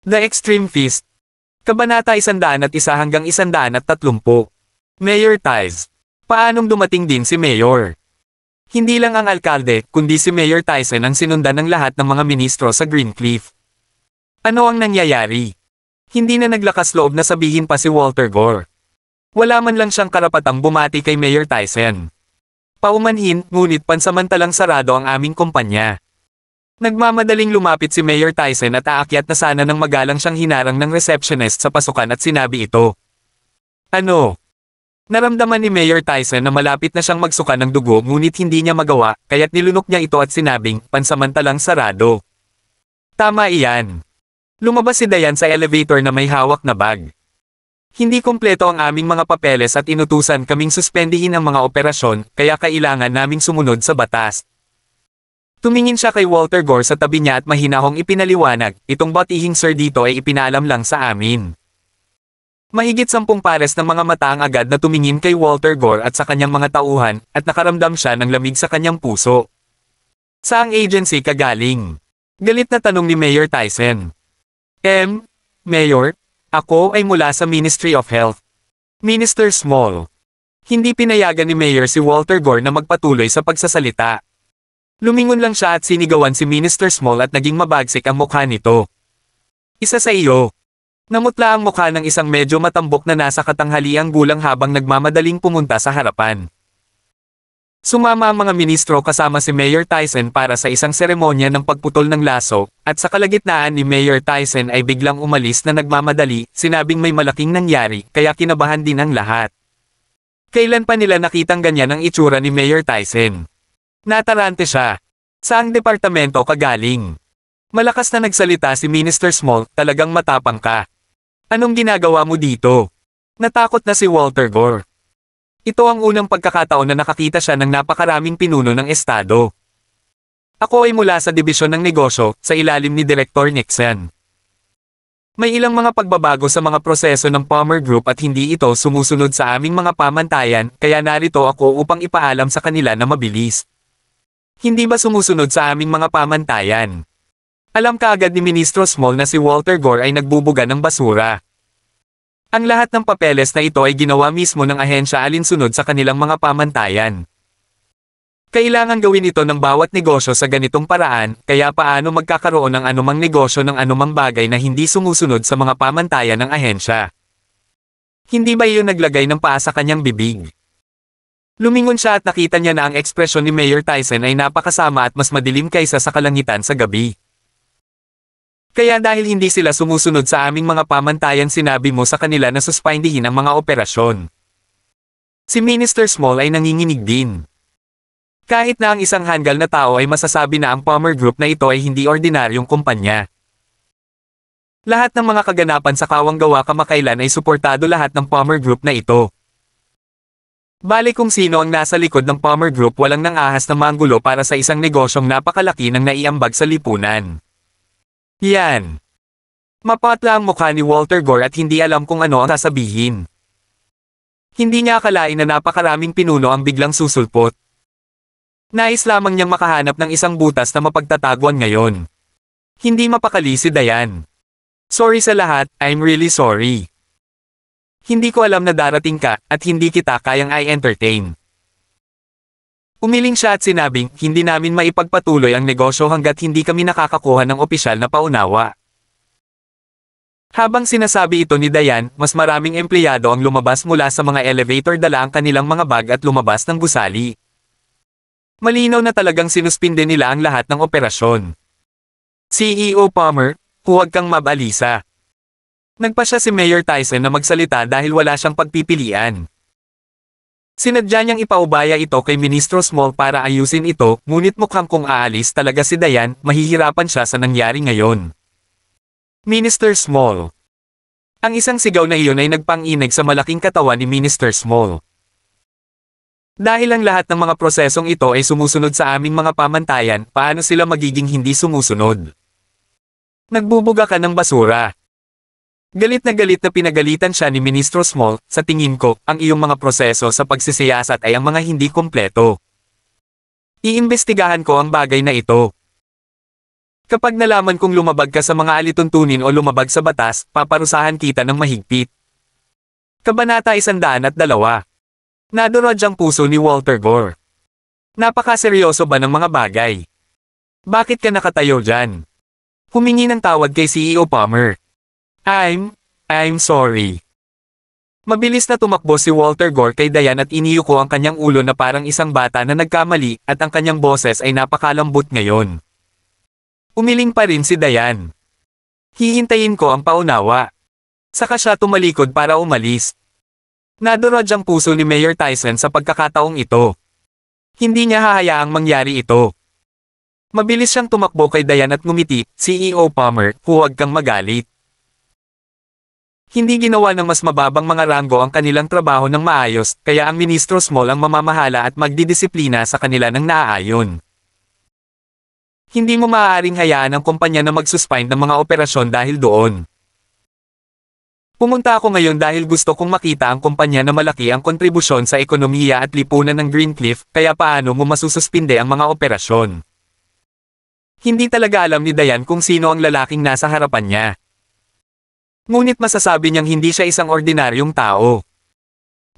The Extreme Feast. Kabanata 101 hanggang 130. Mayor Ties. Paanong dumating din si Mayor? Hindi lang ang alkalde, kundi si Mayor Tyson ang sinundan ng lahat ng mga ministro sa Greencliff. Ano ang nangyayari? Hindi na naglakas loob na sabihin pa si Walter Gore. Wala man lang siyang karapatang bumati kay Mayor Tyson. Paumanhin, ngunit pansamantalang sarado ang aming kumpanya. Nagmamadaling lumapit si Mayor Tyson at aakyat na sana nang magalang siyang hinarang ng receptionist sa pasukan at sinabi ito. Ano? Naramdaman ni Mayor Tyson na malapit na siyang magsuka ng dugo ngunit hindi niya magawa kaya't nilunok niya ito at sinabing pansamantalang sarado. Tama iyan. Lumabas si Dayan sa elevator na may hawak na bag. Hindi kompleto ang aming mga papeles at inutusan kaming suspendihin ang mga operasyon kaya kailangan naming sumunod sa batas. Tumingin siya kay Walter Gore sa tabi niya at mahinahong ipinaliwanag, itong batihing sir dito ay ipinalam lang sa amin. Mahigit sampung pares ng mga mata ang agad na tumingin kay Walter Gore at sa kanyang mga tauhan, at nakaramdam siya ng lamig sa kanyang puso. Saang agency kagaling? Galit na tanong ni Mayor Tyson. M. Mayor, ako ay mula sa Ministry of Health. Minister Small. Hindi pinayagan ni Mayor si Walter Gore na magpatuloy sa pagsasalita. Lumingon lang siya at sinigawan si Minister Small at naging mabagsik ang mukha nito. Isa sa iyo. Namutla ang mukha ng isang medyo matambok na nasa katanghaliang gulang habang nagmamadaling pumunta sa harapan. Sumama ang mga ministro kasama si Mayor Tyson para sa isang seremonya ng pagputol ng laso, at sa kalagitnaan ni Mayor Tyson ay biglang umalis na nagmamadali, sinabing may malaking nangyari, kaya kinabahan din ang lahat. Kailan pa nila nakitang ganyan ang itsura ni Mayor Tyson? Natarante siya. Saang departamento ka galing? Malakas na nagsalita si Minister Small, talagang matapang ka. Anong ginagawa mo dito? Natakot na si Walter Gore. Ito ang unang pagkakataon na nakakita siya ng napakaraming pinuno ng estado. Ako ay mula sa dibisyon ng negosyo, sa ilalim ni Director Nixon. May ilang mga pagbabago sa mga proseso ng Palmer Group at hindi ito sumusunod sa aming mga pamantayan, kaya narito ako upang ipaalam sa kanila na mabilis. Hindi ba sumusunod sa aming mga pamantayan? Alam kaagad ni Ministro Small na si Walter Gore ay nagbubuga ng basura. Ang lahat ng papeles na ito ay ginawa mismo ng ahensya alinsunod sa kanilang mga pamantayan. Kailangan gawin ito ng bawat negosyo sa ganitong paraan, kaya paano magkakaroon ng anumang negosyo ng anumang bagay na hindi sumusunod sa mga pamantayan ng ahensya? Hindi ba iyon naglagay ng paa sa kanyang bibig? Lumingon siya at nakita niya na ang ekspresyon ni Mayor Tyson ay napakasama at mas madilim kaysa sa kalangitan sa gabi. Kaya dahil hindi sila sumusunod sa aming mga pamantayan sinabi mo sa kanila na suspindihin ang mga operasyon. Si Minister Small ay nanginginig din. Kahit na ang isang hanggal na tao ay masasabi na ang Palmer Group na ito ay hindi ordinaryong kumpanya. Lahat ng mga kaganapan sa kawanggawa kamakailan ay suportado lahat ng Palmer Group na ito. Bali kung sino ang nasa likod ng Palmer Group walang nang ahas na manggulo para sa isang negosyong napakalaki ng naiambag sa lipunan. Yan. Mapatla ang mukha ni Walter Gore at hindi alam kung ano ang sasabihin. Hindi niya akalain na napakaraming pinuno ang biglang susulpot. Nais lamang niyang makahanap ng isang butas na mapagtataguan ngayon. Hindi mapakali si Dayan. Sorry sa lahat, I'm really sorry. Hindi ko alam na darating ka, at hindi kita kayang i-entertain. Umiling siya at sinabing, hindi namin maipagpatuloy ang negosyo hanggat hindi kami nakakakuha ng opisyal na paunawa. Habang sinasabi ito ni Dayan, mas maraming empleyado ang lumabas mula sa mga elevator dala ang kanilang mga bag at lumabas ng gusali. Malinaw na talagang sinuspinde nila ang lahat ng operasyon. CEO Palmer, huwag kang mabalisa. Nagpa siya si Mayor Tyson na magsalita dahil wala siyang pagpipilian. Sinadya niyang ipaubaya ito kay Ministro Small para ayusin ito, ngunit mukhang kung aalis talaga si Dayan, mahihirapan siya sa nangyari ngayon. Minister Small Ang isang sigaw na iyon ay nagpang-inig sa malaking katawan ni Minister Small. Dahil ang lahat ng mga prosesong ito ay sumusunod sa aming mga pamantayan, paano sila magiging hindi sumusunod? Nagbubuga ka ng basura, Galit na galit na pinagalitan siya ni Ministro Small, sa tingin ko, ang iyong mga proseso sa pagsisiyasat ay ang mga hindi kompleto. Iimbestigahan ko ang bagay na ito. Kapag nalaman kong lumabag ka sa mga alituntunin o lumabag sa batas, paparusahan kita ng mahigpit. Kabanata 102 Nadurod ang puso ni Walter Gore. Napakaseryoso ba ng mga bagay? Bakit ka nakatayo dyan? Humingi ng tawad kay CEO Palmer. I'm, I'm sorry. Mabilis na tumakbo si Walter Gore kay Dayan at iniyuko ang kanyang ulo na parang isang bata na nagkamali at ang kanyang boses ay napakalambot ngayon. Umiling pa rin si Dayan. Hihintayin ko ang paunawa. Saka siya tumalikod para umalis. Nadurod ang puso ni Mayor Tyson sa pagkakataong ito. Hindi niya hahayaang mangyari ito. Mabilis siyang tumakbo kay Dayan at ngumiti, CEO Palmer, huwag kang magalit. Hindi ginawa ng mas mababang mga ranggo ang kanilang trabaho ng maayos, kaya ang ministro small ang mamamahala at magdidisiplina sa kanila ng naaayon. Hindi mo maaaring hayaan ang kumpanya na magsuspend ng mga operasyon dahil doon. Pumunta ako ngayon dahil gusto kong makita ang kumpanya na malaki ang kontribusyon sa ekonomiya at lipunan ng Greencliff, kaya paano mo masususpinde ang mga operasyon. Hindi talaga alam ni Dayan kung sino ang lalaking nasa harapan niya. Ngunit masasabi niyang hindi siya isang ordinaryong tao.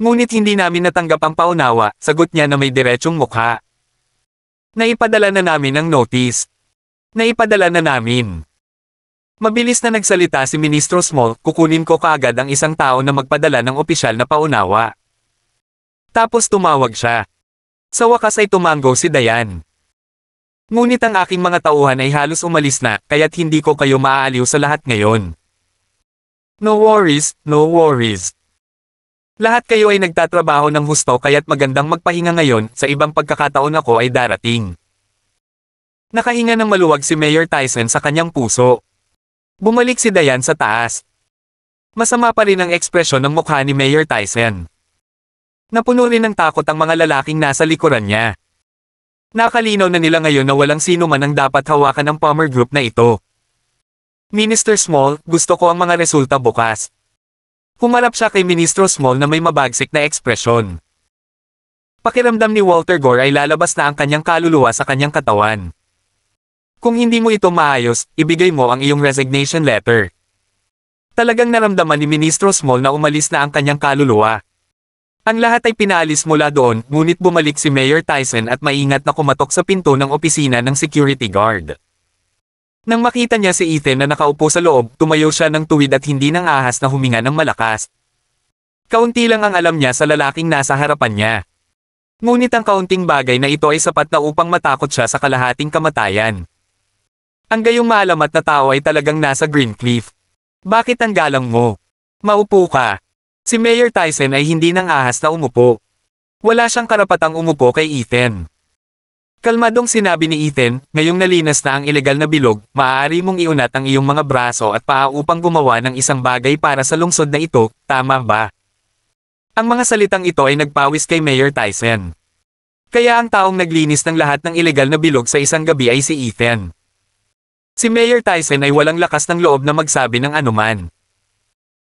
Ngunit hindi namin natanggap ang paunawa, sagot niya na may diretsong mukha. Naipadala na namin ang notice. Naipadala na namin. Mabilis na nagsalita si Ministro Small, kukunin ko kaagad ang isang tao na magpadala ng opisyal na paunawa. Tapos tumawag siya. Sa wakas ay tumango si Dayan. Ngunit ang aking mga tauhan ay halos umalis na, kaya't hindi ko kayo maaaliw sa lahat ngayon. No worries, no worries. Lahat kayo ay nagtatrabaho ng husto kaya't magandang magpahinga ngayon, sa ibang pagkakataon ako ay darating. Nakahinga ng maluwag si Mayor Tyson sa kanyang puso. Bumalik si Dayan sa taas. Masama pa rin ang ekspresyon ng mukha ni Mayor Tyson. Napuno rin ng takot ang mga lalaking nasa likuran niya. Nakalino na nila ngayon na walang sino man ang dapat hawakan ng Palmer Group na ito. Minister Small, gusto ko ang mga resulta bukas. Humarap siya kay Ministro Small na may mabagsik na ekspresyon. Pakiramdam ni Walter Gore ay lalabas na ang kanyang kaluluwa sa kanyang katawan. Kung hindi mo ito maayos, ibigay mo ang iyong resignation letter. Talagang naramdaman ni Ministro Small na umalis na ang kanyang kaluluwa. Ang lahat ay pinaalis mula doon, ngunit bumalik si Mayor Tyson at maingat na kumatok sa pinto ng opisina ng security guard. Nang makita niya si Ethan na nakaupo sa loob, tumayo siya ng tuwid at hindi nang ahas na huminga ng malakas. Kaunti lang ang alam niya sa lalaking nasa harapan niya. Ngunit ang kaunting bagay na ito ay sapat na upang matakot siya sa kalahating kamatayan. Ang gayong maalamat na tao ay talagang nasa Greencliff. Bakit ang galang mo? Maupo ka. Si Mayor Tyson ay hindi nang ahas na umupo. Wala siyang karapatang umupo kay Ethan. Kalmadong sinabi ni Ethan, ngayong nalinas na ang ilegal na bilog, maaari mong iunat ang iyong mga braso at paa upang gumawa ng isang bagay para sa lungsod na ito, tama ba? Ang mga salitang ito ay nagpawis kay Mayor Tyson. Kaya ang taong naglinis ng lahat ng ilegal na bilog sa isang gabi ay si Ethan. Si Mayor Tyson ay walang lakas ng loob na magsabi ng anuman.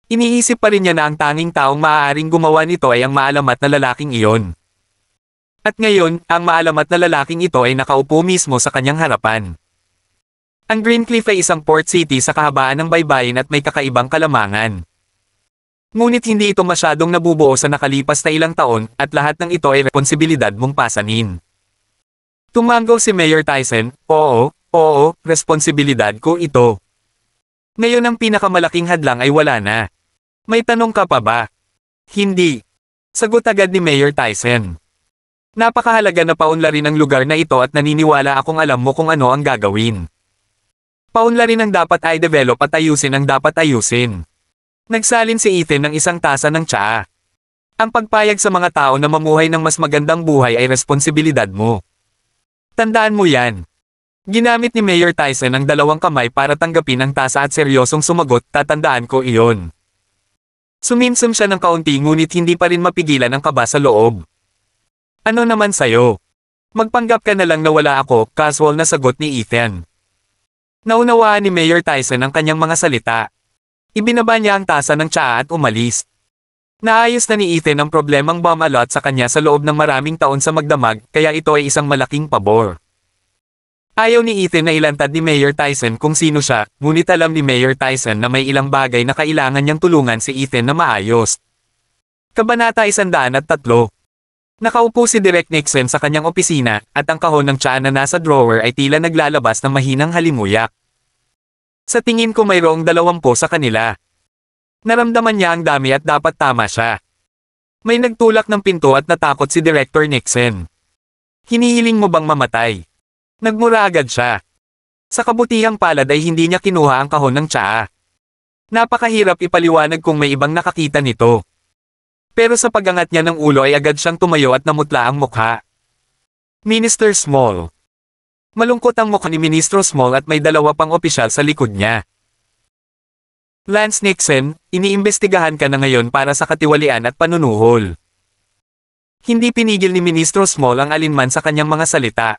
Iniisip pa rin niya na ang tanging taong maaaring gumawa nito ay ang maalamat na lalaking iyon. At ngayon, ang maalamat na lalaking ito ay nakaupo mismo sa kanyang harapan. Ang Greencliff ay isang port city sa kahabaan ng baybayin at may kakaibang kalamangan. Ngunit hindi ito masyadong nabubuo sa nakalipas na ilang taon at lahat ng ito ay responsibilidad mong pasanin. Tumanggaw si Mayor Tyson, oo, oo, responsibilidad ko ito. Ngayon ang pinakamalaking hadlang ay wala na. May tanong ka pa ba? Hindi. Sagot agad ni Mayor Tyson. Napakahalaga na paunlarin ang lugar na ito at naniniwala akong alam mo kung ano ang gagawin. Paunlarin ang dapat ay develop at ayusin ang dapat ayusin. Nagsalin si Ethan ng isang tasa ng tsaa. Ang pagpayag sa mga tao na mamuhay ng mas magandang buhay ay responsibilidad mo. Tandaan mo yan. Ginamit ni Mayor Tyson ang dalawang kamay para tanggapin ang tasa at seryosong sumagot, tatandaan ko iyon. Sumimsim siya ng kaunti ngunit hindi pa rin mapigilan ang kaba sa loob. Ano naman sa'yo? Magpanggap ka na lang na wala ako, casual na sagot ni Ethan. Naunawaan ni Mayor Tyson ang kanyang mga salita. Ibinaba niya ang tasa ng tsaa at umalis. Naayos na ni Ethan ang problemang bomb alot sa kanya sa loob ng maraming taon sa magdamag kaya ito ay isang malaking pabor. Ayaw ni Ethan na ilantad ni Mayor Tyson kung sino siya, ngunit alam ni Mayor Tyson na may ilang bagay na kailangan niyang tulungan si Ethan na maayos. Kabanata 103 Nakaupo si Direk Nixon sa kanyang opisina, at ang kahon ng tsaa na nasa drawer ay tila naglalabas ng mahinang halimuyak. Sa tingin ko mayroong dalawampo sa kanila. Naramdaman niya ang dami at dapat tama siya. May nagtulak ng pinto at natakot si Director Nixon. Hinihiling mo bang mamatay? Nagmura agad siya. Sa kabutihang palad ay hindi niya kinuha ang kahon ng tsaa. Napakahirap ipaliwanag kung may ibang nakakita nito. Pero sa pagangat niya ng ulo ay agad siyang tumayo at namutla ang mukha. Minister Small Malungkot ang mukha ni Ministro Small at may dalawa pang opisyal sa likod niya. Lance Nixon, iniimbestigahan ka na ngayon para sa katiwalian at panunuhol. Hindi pinigil ni Ministro Small ang alinman sa kanyang mga salita.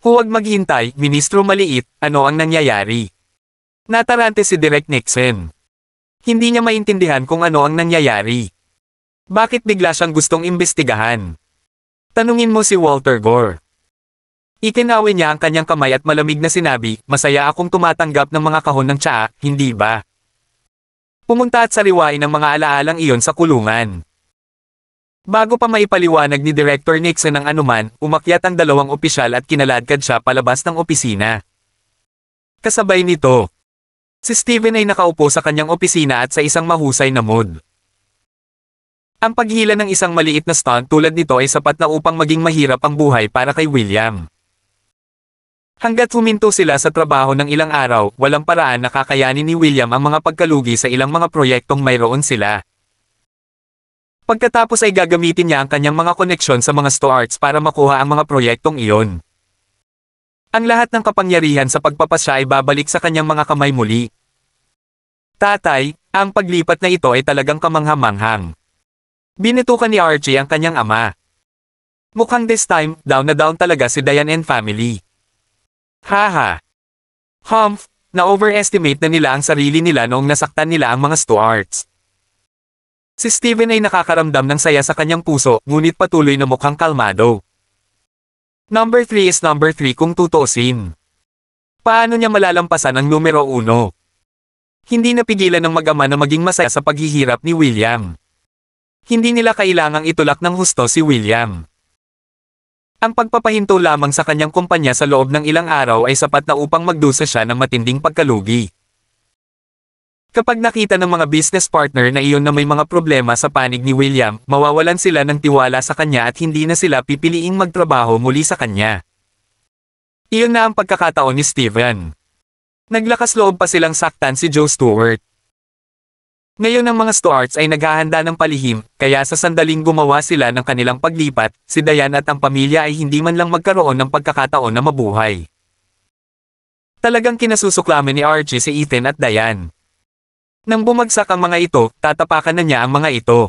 Huwag maghintay, Ministro Maliit, ano ang nangyayari? Natarante si Direk Nixon. Hindi niya maintindihan kung ano ang nangyayari. Bakit bigla siyang gustong imbestigahan? Tanungin mo si Walter Gore. Itinawin niya ang kanyang kamay at malamig na sinabi, masaya akong tumatanggap ng mga kahon ng tsaa, hindi ba? Pumunta at sariwain ang mga alaalang iyon sa kulungan. Bago pa maipaliwanag ni Director Nixon ang anuman, umakyat ang dalawang opisyal at kinaladkad siya palabas ng opisina. Kasabay nito, si Steven ay nakaupo sa kanyang opisina at sa isang mahusay na mood. Ang paghila ng isang maliit na stunt tulad nito ay sapat na upang maging mahirap ang buhay para kay William. Hanggat huminto sila sa trabaho ng ilang araw, walang paraan na ni William ang mga pagkalugi sa ilang mga proyektong mayroon sila. Pagkatapos ay gagamitin niya ang kanyang mga koneksyon sa mga store arts para makuha ang mga proyektong iyon. Ang lahat ng kapangyarihan sa pagpapasya ay babalik sa kanyang mga kamay muli. Tatay, ang paglipat na ito ay talagang kamanghamanghang. Binitukan ni Archie ang kanyang ama. Mukhang this time, down na down talaga si Diane and family. Haha. Humph, na-overestimate na nila ang sarili nila noong nasaktan nila ang mga Stuarts. Si Steven ay nakakaramdam ng saya sa kanyang puso, ngunit patuloy na mukhang kalmado. Number 3 is number 3 kung tutuusin. Paano niya malalampasan ang numero 1? Hindi napigilan ng mag-ama na maging masaya sa paghihirap ni William hindi nila kailangang itulak ng husto si William. Ang pagpapahinto lamang sa kanyang kumpanya sa loob ng ilang araw ay sapat na upang magdusa siya ng matinding pagkalugi. Kapag nakita ng mga business partner na iyon na may mga problema sa panig ni William, mawawalan sila ng tiwala sa kanya at hindi na sila pipiliing magtrabaho muli sa kanya. Iyon na ang pagkakataon ni Steven. Naglakas loob pa silang saktan si Joe Stewart. Ngayon ang mga Stuarts ay naghahanda ng palihim, kaya sa sandaling gumawa sila ng kanilang paglipat, si Diane at ang pamilya ay hindi man lang magkaroon ng pagkakataon na mabuhay. Talagang kinasusuklamin ni Archie si Ethan at Diane. Nang bumagsak ang mga ito, tatapakan na niya ang mga ito.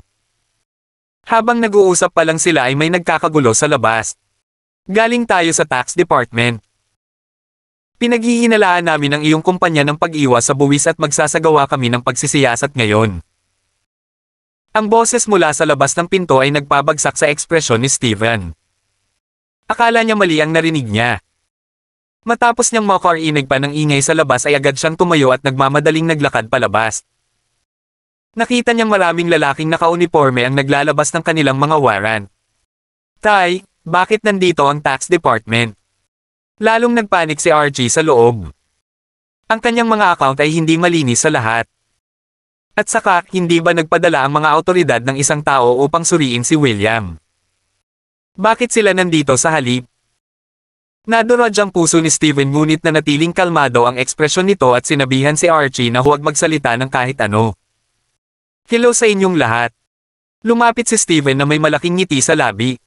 Habang nag-uusap pa lang sila ay may nagkakagulo sa labas. Galing tayo sa tax department. Pinaghihinalaan namin ang iyong kumpanya ng pag-iwas sa buwis at magsasagawa kami ng pagsisiyasat ngayon. Ang boses mula sa labas ng pinto ay nagpabagsak sa ekspresyon ni Steven. Akala niya mali ang narinig niya. Matapos niyang makarinig pa ng ingay sa labas ay agad siyang tumayo at nagmamadaling naglakad palabas. Nakita niyang maraming lalaking nakauniforme ang naglalabas ng kanilang mga warrant. Tay, bakit nandito ang tax department? Lalong nagpanik si RJ sa loob. Ang kanyang mga account ay hindi malinis sa lahat. At saka, hindi ba nagpadala ang mga autoridad ng isang tao upang suriin si William? Bakit sila nandito sa halip? Naduraj ang puso ni Steven ngunit na natiling kalmado ang ekspresyon nito at sinabihan si Archie na huwag magsalita ng kahit ano. Hello sa inyong lahat. Lumapit si Steven na may malaking ngiti sa labi.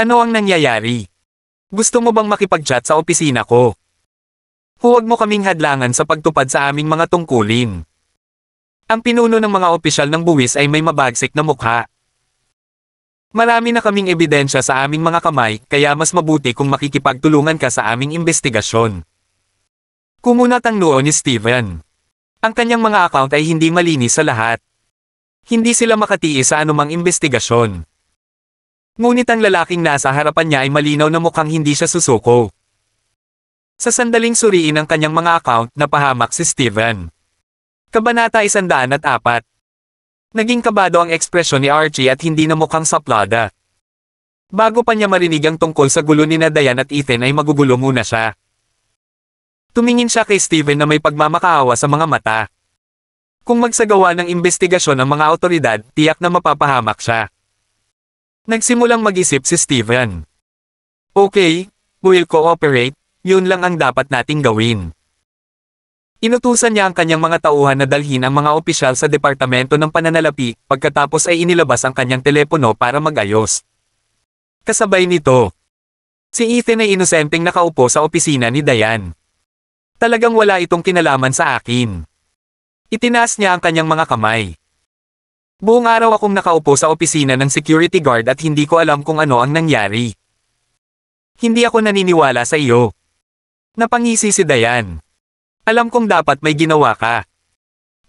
Ano ang nangyayari? Gusto mo bang makipag-chat sa opisina ko? Huwag mo kaming hadlangan sa pagtupad sa aming mga tungkulin. Ang pinuno ng mga opisyal ng buwis ay may mabagsik na mukha. Marami na kaming ebidensya sa aming mga kamay, kaya mas mabuti kung makikipagtulungan ka sa aming investigasyon. Kumunat ang noo ni Steven. Ang kanyang mga account ay hindi malinis sa lahat. Hindi sila makatiis sa anumang investigasyon. Ngunit ang lalaking nasa harapan niya ay malinaw na mukhang hindi siya susuko. Sa sandaling suriin ang kanyang mga account, napahamak si Steven. Kabanata 104 Naging kabado ang ekspresyon ni Archie at hindi na mukhang saplada. Bago pa niya marinig ang tungkol sa gulo ni Nadayan at Ethan ay magugulo muna siya. Tumingin siya kay Steven na may pagmamakaawa sa mga mata. Kung magsagawa ng investigasyon ang mga otoridad, tiyak na mapapahamak siya. Nagsimulang mag-isip si Steven. Okay, will cooperate, yun lang ang dapat nating gawin. Inutusan niya ang kanyang mga tauhan na dalhin ang mga opisyal sa Departamento ng Pananalapi, pagkatapos ay inilabas ang kanyang telepono para magayos. Kasabay nito, si Ethan ay inosenteng nakaupo sa opisina ni Dayan. Talagang wala itong kinalaman sa akin. Itinaas niya ang kanyang mga kamay. Buong araw akong nakaupo sa opisina ng security guard at hindi ko alam kung ano ang nangyari. Hindi ako naniniwala sa iyo. Napangisi si Dayan. Alam kong dapat may ginawa ka.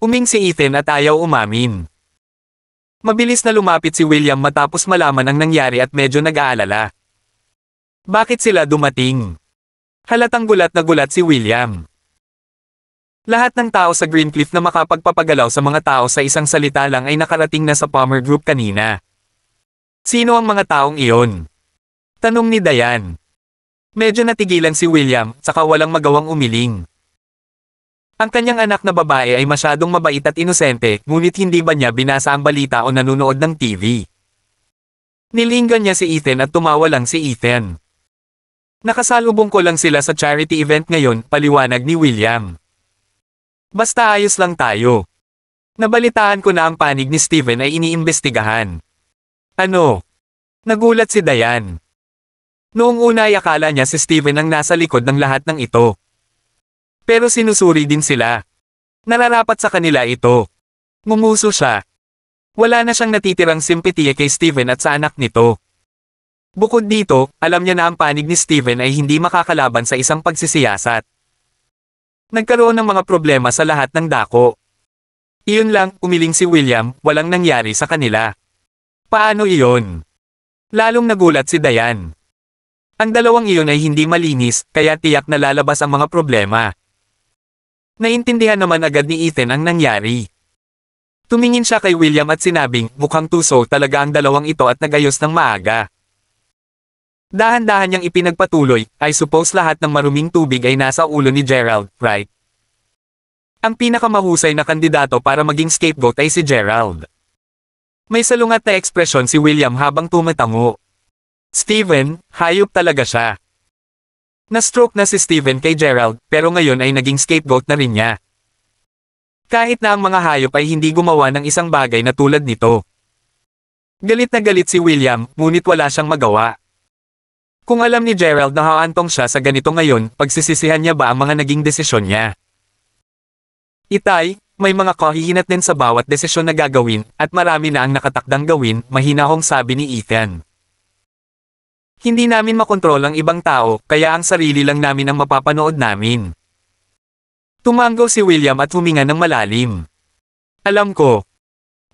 Uming si Ethan at ayaw umamin. Mabilis na lumapit si William matapos malaman ang nangyari at medyo nag-aalala. Bakit sila dumating? Halatang gulat na gulat si William. Lahat ng tao sa Greencliff na makapagpapagalaw sa mga tao sa isang salita lang ay nakarating na sa Palmer Group kanina. Sino ang mga taong iyon? Tanong ni Dayan. Medyo natigilan si William, saka walang magawang umiling. Ang kanyang anak na babae ay masyadong mabait at inosente, ngunit hindi ba niya binasa ang balita o nanonood ng TV? Nilinggan niya si Ethan at tumawa lang si Ethan. Nakasalubong ko lang sila sa charity event ngayon, paliwanag ni William. Basta ayos lang tayo. Nabalitaan ko na ang panig ni Steven ay iniimbestigahan. Ano? Nagulat si Dayan. Noong una ay akala niya si Steven ang nasa likod ng lahat ng ito. Pero sinusuri din sila. Nararapat sa kanila ito. Ngumuso siya. Wala na siyang natitirang simpatiya kay Steven at sa anak nito. Bukod dito, alam niya na ang panig ni Steven ay hindi makakalaban sa isang pagsisiyasat. Nagkaroon ng mga problema sa lahat ng dako. Iyon lang, umiling si William, walang nangyari sa kanila. Paano iyon? Lalong nagulat si Dayan. Ang dalawang iyon ay hindi malinis, kaya tiyak na lalabas ang mga problema. Naintindihan naman agad ni Ethan ang nangyari. Tumingin siya kay William at sinabing, mukhang tuso talaga ang dalawang ito at nagayos ng maaga. Dahan-dahan niyang ipinagpatuloy, I suppose lahat ng maruming tubig ay nasa ulo ni Gerald, right? Ang pinakamahusay na kandidato para maging scapegoat ay si Gerald. May salungat na ekspresyon si William habang tumatango. Steven, hayop talaga siya. Na-stroke na si Steven kay Gerald, pero ngayon ay naging scapegoat na rin niya. Kahit na ang mga hayop ay hindi gumawa ng isang bagay na tulad nito. Galit na galit si William, ngunit wala siyang magawa. Kung alam ni Gerald na haantong siya sa ganito ngayon, pagsisisihan niya ba ang mga naging desisyon niya? Itay, may mga kahihinat din sa bawat desisyon na gagawin, at marami na ang nakatakdang gawin, mahinahong sabi ni Ethan. Hindi namin makontrol ang ibang tao, kaya ang sarili lang namin ang mapapanood namin. Tumango si William at huminga ng malalim. Alam ko.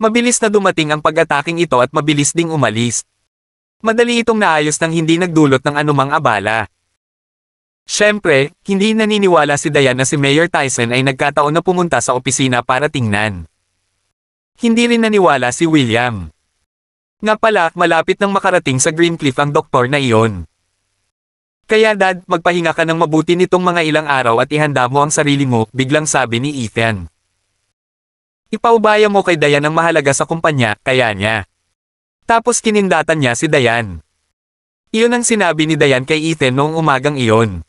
Mabilis na dumating ang pag-ataking ito at mabilis ding umalis, Madali itong naayos nang hindi nagdulot ng anumang abala. Siyempre, hindi naniniwala si Dayan na si Mayor Tyson ay nagkataon na pumunta sa opisina para tingnan. Hindi rin naniwala si William. Nga pala, malapit nang makarating sa Greencliff ang doktor na iyon. Kaya dad, magpahinga ka ng mabuti nitong mga ilang araw at ihanda mo ang sarili mo, biglang sabi ni Ethan. Ipaubaya mo kay Dayan ang mahalaga sa kumpanya, kaya niya. Tapos kinindatan niya si Dayan. Iyon ang sinabi ni Dayan kay Ethan noong umagang iyon.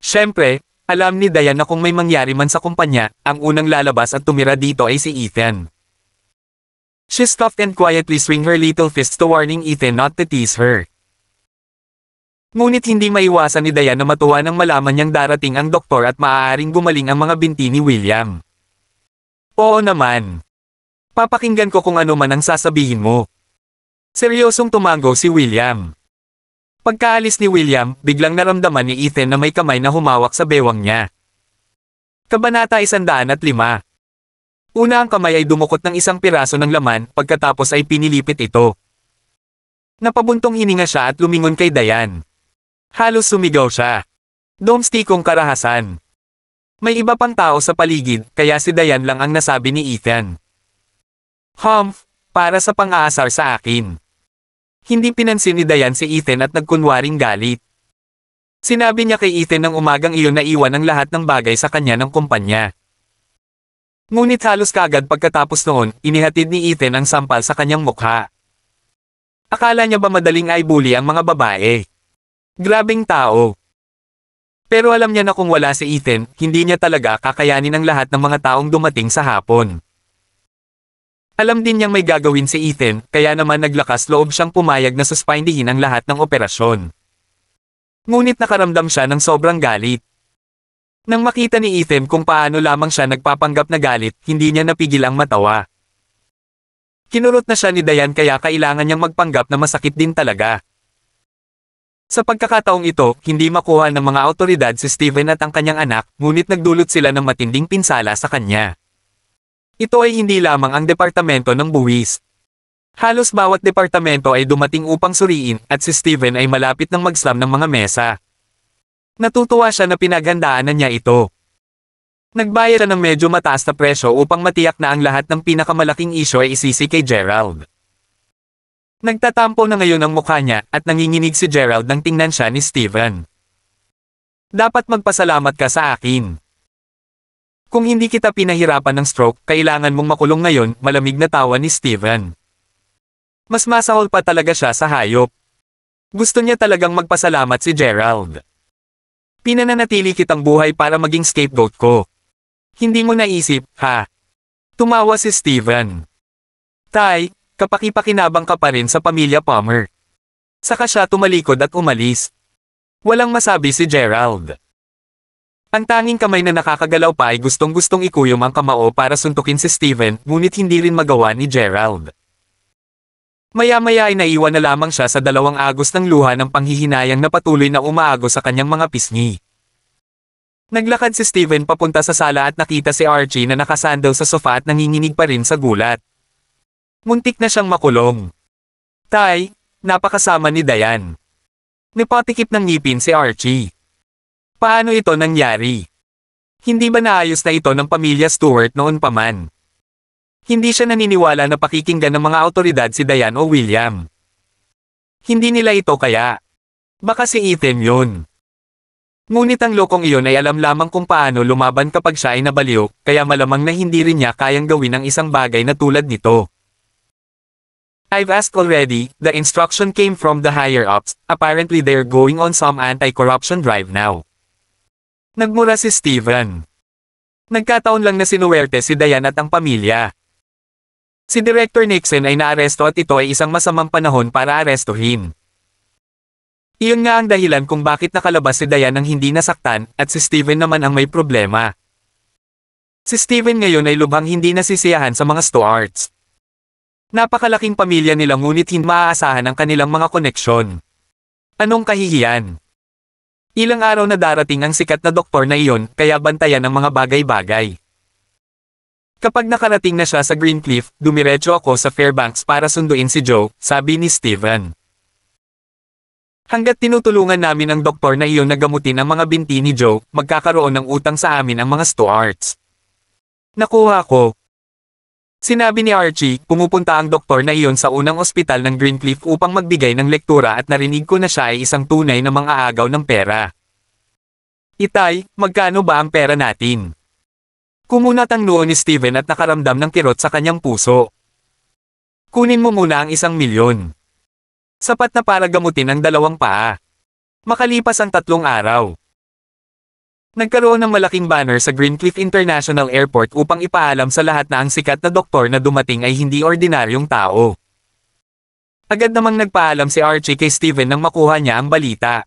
Siyempre, alam ni Dayan na kung may mangyari man sa kumpanya, ang unang lalabas at tumira dito ay si Ethan. She stopped and quietly swing her little fist to warning Ethan not to tease her. Ngunit hindi maiwasan ni Dayan na matuwa nang malaman niyang darating ang doktor at maaaring gumaling ang mga binti ni William. Oo naman, Papakinggan ko kung ano man ang sasabihin mo. Seryosong tumango si William. Pagkaalis ni William, biglang naramdaman ni Ethan na may kamay na humawak sa bewang niya. Kabanata 105 Una ang kamay ay dumukot ng isang piraso ng laman, pagkatapos ay pinilipit ito. Napabuntong hininga siya at lumingon kay Dayan. Halos sumigaw siya. Domstikong karahasan. May iba pang tao sa paligid, kaya si Dayan lang ang nasabi ni Ethan. Humph, para sa pang-aasar sa akin. Hindi pinansin ni Dayan si Ethan at nagkunwaring galit. Sinabi niya kay Ethan ng umagang iyon na iwan ang lahat ng bagay sa kanya ng kumpanya. Ngunit halos kagad pagkatapos noon, inihatid ni Ethan ang sampal sa kanyang mukha. Akala niya ba madaling ay bully ang mga babae? Grabing tao. Pero alam niya na kung wala si Ethan, hindi niya talaga kakayanin ang lahat ng mga taong dumating sa hapon. Alam din niyang may gagawin si Ethan, kaya naman naglakas loob siyang pumayag na suspindihin ang lahat ng operasyon. Ngunit nakaramdam siya ng sobrang galit. Nang makita ni Ethan kung paano lamang siya nagpapanggap na galit, hindi niya napigil ang matawa. Kinurot na siya ni Dayan kaya kailangan niyang magpanggap na masakit din talaga. Sa pagkakataong ito, hindi makuha ng mga autoridad si Steven at ang kanyang anak, ngunit nagdulot sila ng matinding pinsala sa kanya. Ito ay hindi lamang ang departamento ng buwis. Halos bawat departamento ay dumating upang suriin at si Steven ay malapit ng magslam ng mga mesa. Natutuwa siya na pinaghandaan na niya ito. Nagbayad siya ng medyo mataas na presyo upang matiyak na ang lahat ng pinakamalaking isyo ay isisi kay Gerald. Nagtatampo na ngayon ang mukha niya at nanginginig si Gerald nang tingnan siya ni Steven. Dapat magpasalamat ka sa akin. Kung hindi kita pinahirapan ng stroke, kailangan mong makulong ngayon, malamig na tawa ni Steven. Mas masahol pa talaga siya sa hayop. Gusto niya talagang magpasalamat si Gerald. Pinananatili kitang buhay para maging scapegoat ko. Hindi mo naisip, ha? Tumawa si Steven. Tay, kapakipakinabang ka pa rin sa pamilya Palmer. Saka siya tumalikod at umalis. Walang masabi si Gerald. Ang tanging kamay na nakakagalaw pa ay gustong-gustong ikuyom ang kamao para suntukin si Steven, ngunit hindi rin magawa ni Gerald. Maya-maya ay naiwan na lamang siya sa dalawang agos ng luha ng panghihinayang na patuloy na umaago sa kanyang mga pisngi. Naglakad si Steven papunta sa sala at nakita si Archie na nakasandal sa sofa at nanginginig pa rin sa gulat. Muntik na siyang makulong. Tay, napakasama ni Dayan. Nipatikip ng ngipin si Archie. Paano ito nangyari? Hindi ba naayos na ito ng pamilya Stewart noon pa man? Hindi siya naniniwala na pakikinggan ng mga autoridad si Diane o William. Hindi nila ito kaya. Baka si Ethan yun. Ngunit ang lokong iyon ay alam lamang kung paano lumaban kapag siya ay nabaliw, kaya malamang na hindi rin niya kayang gawin ang isang bagay na tulad nito. I've asked already, the instruction came from the higher-ups, apparently they're going on some anti-corruption drive now. Nagmura si Steven. Nagkataon lang na sinuwerte si Dayan at ang pamilya. Si Director Nixon ay naaresto at ito ay isang masamang panahon para arestuhin. Iyon nga ang dahilan kung bakit nakalabas si Dayan ang hindi nasaktan at si Steven naman ang may problema. Si Steven ngayon ay lubhang hindi nasisiyahan sa mga Stuarts. Napakalaking pamilya nila ngunit hindi maaasahan ang kanilang mga koneksyon. Anong kahihiyan? Ilang araw na darating ang sikat na doktor na iyon, kaya bantayan ang mga bagay-bagay. Kapag nakarating na siya sa Greencliff, dumiretso ako sa Fairbanks para sunduin si Joe, sabi ni Steven. Hanggat tinutulungan namin ang doktor na iyon na gamutin ang mga binti ni Joe, magkakaroon ng utang sa amin ang mga Stuarts. Nakuha ko, Sinabi ni Archie, pumupunta ang doktor na iyon sa unang ospital ng Greencliff upang magbigay ng lektura at narinig ko na siya ay isang tunay na mang-aagaw ng pera. Itay, magkano ba ang pera natin? Kumunat ang noon ni Steven at nakaramdam ng kirot sa kanyang puso. Kunin mo muna ang isang milyon. Sapat na para gamutin ang dalawang paa. Makalipas ang tatlong araw, Nagkaroon ng malaking banner sa Greencliff International Airport upang ipaalam sa lahat na ang sikat na doktor na dumating ay hindi ordinaryong tao. Agad namang nagpaalam si Archie kay Steven nang makuha niya ang balita.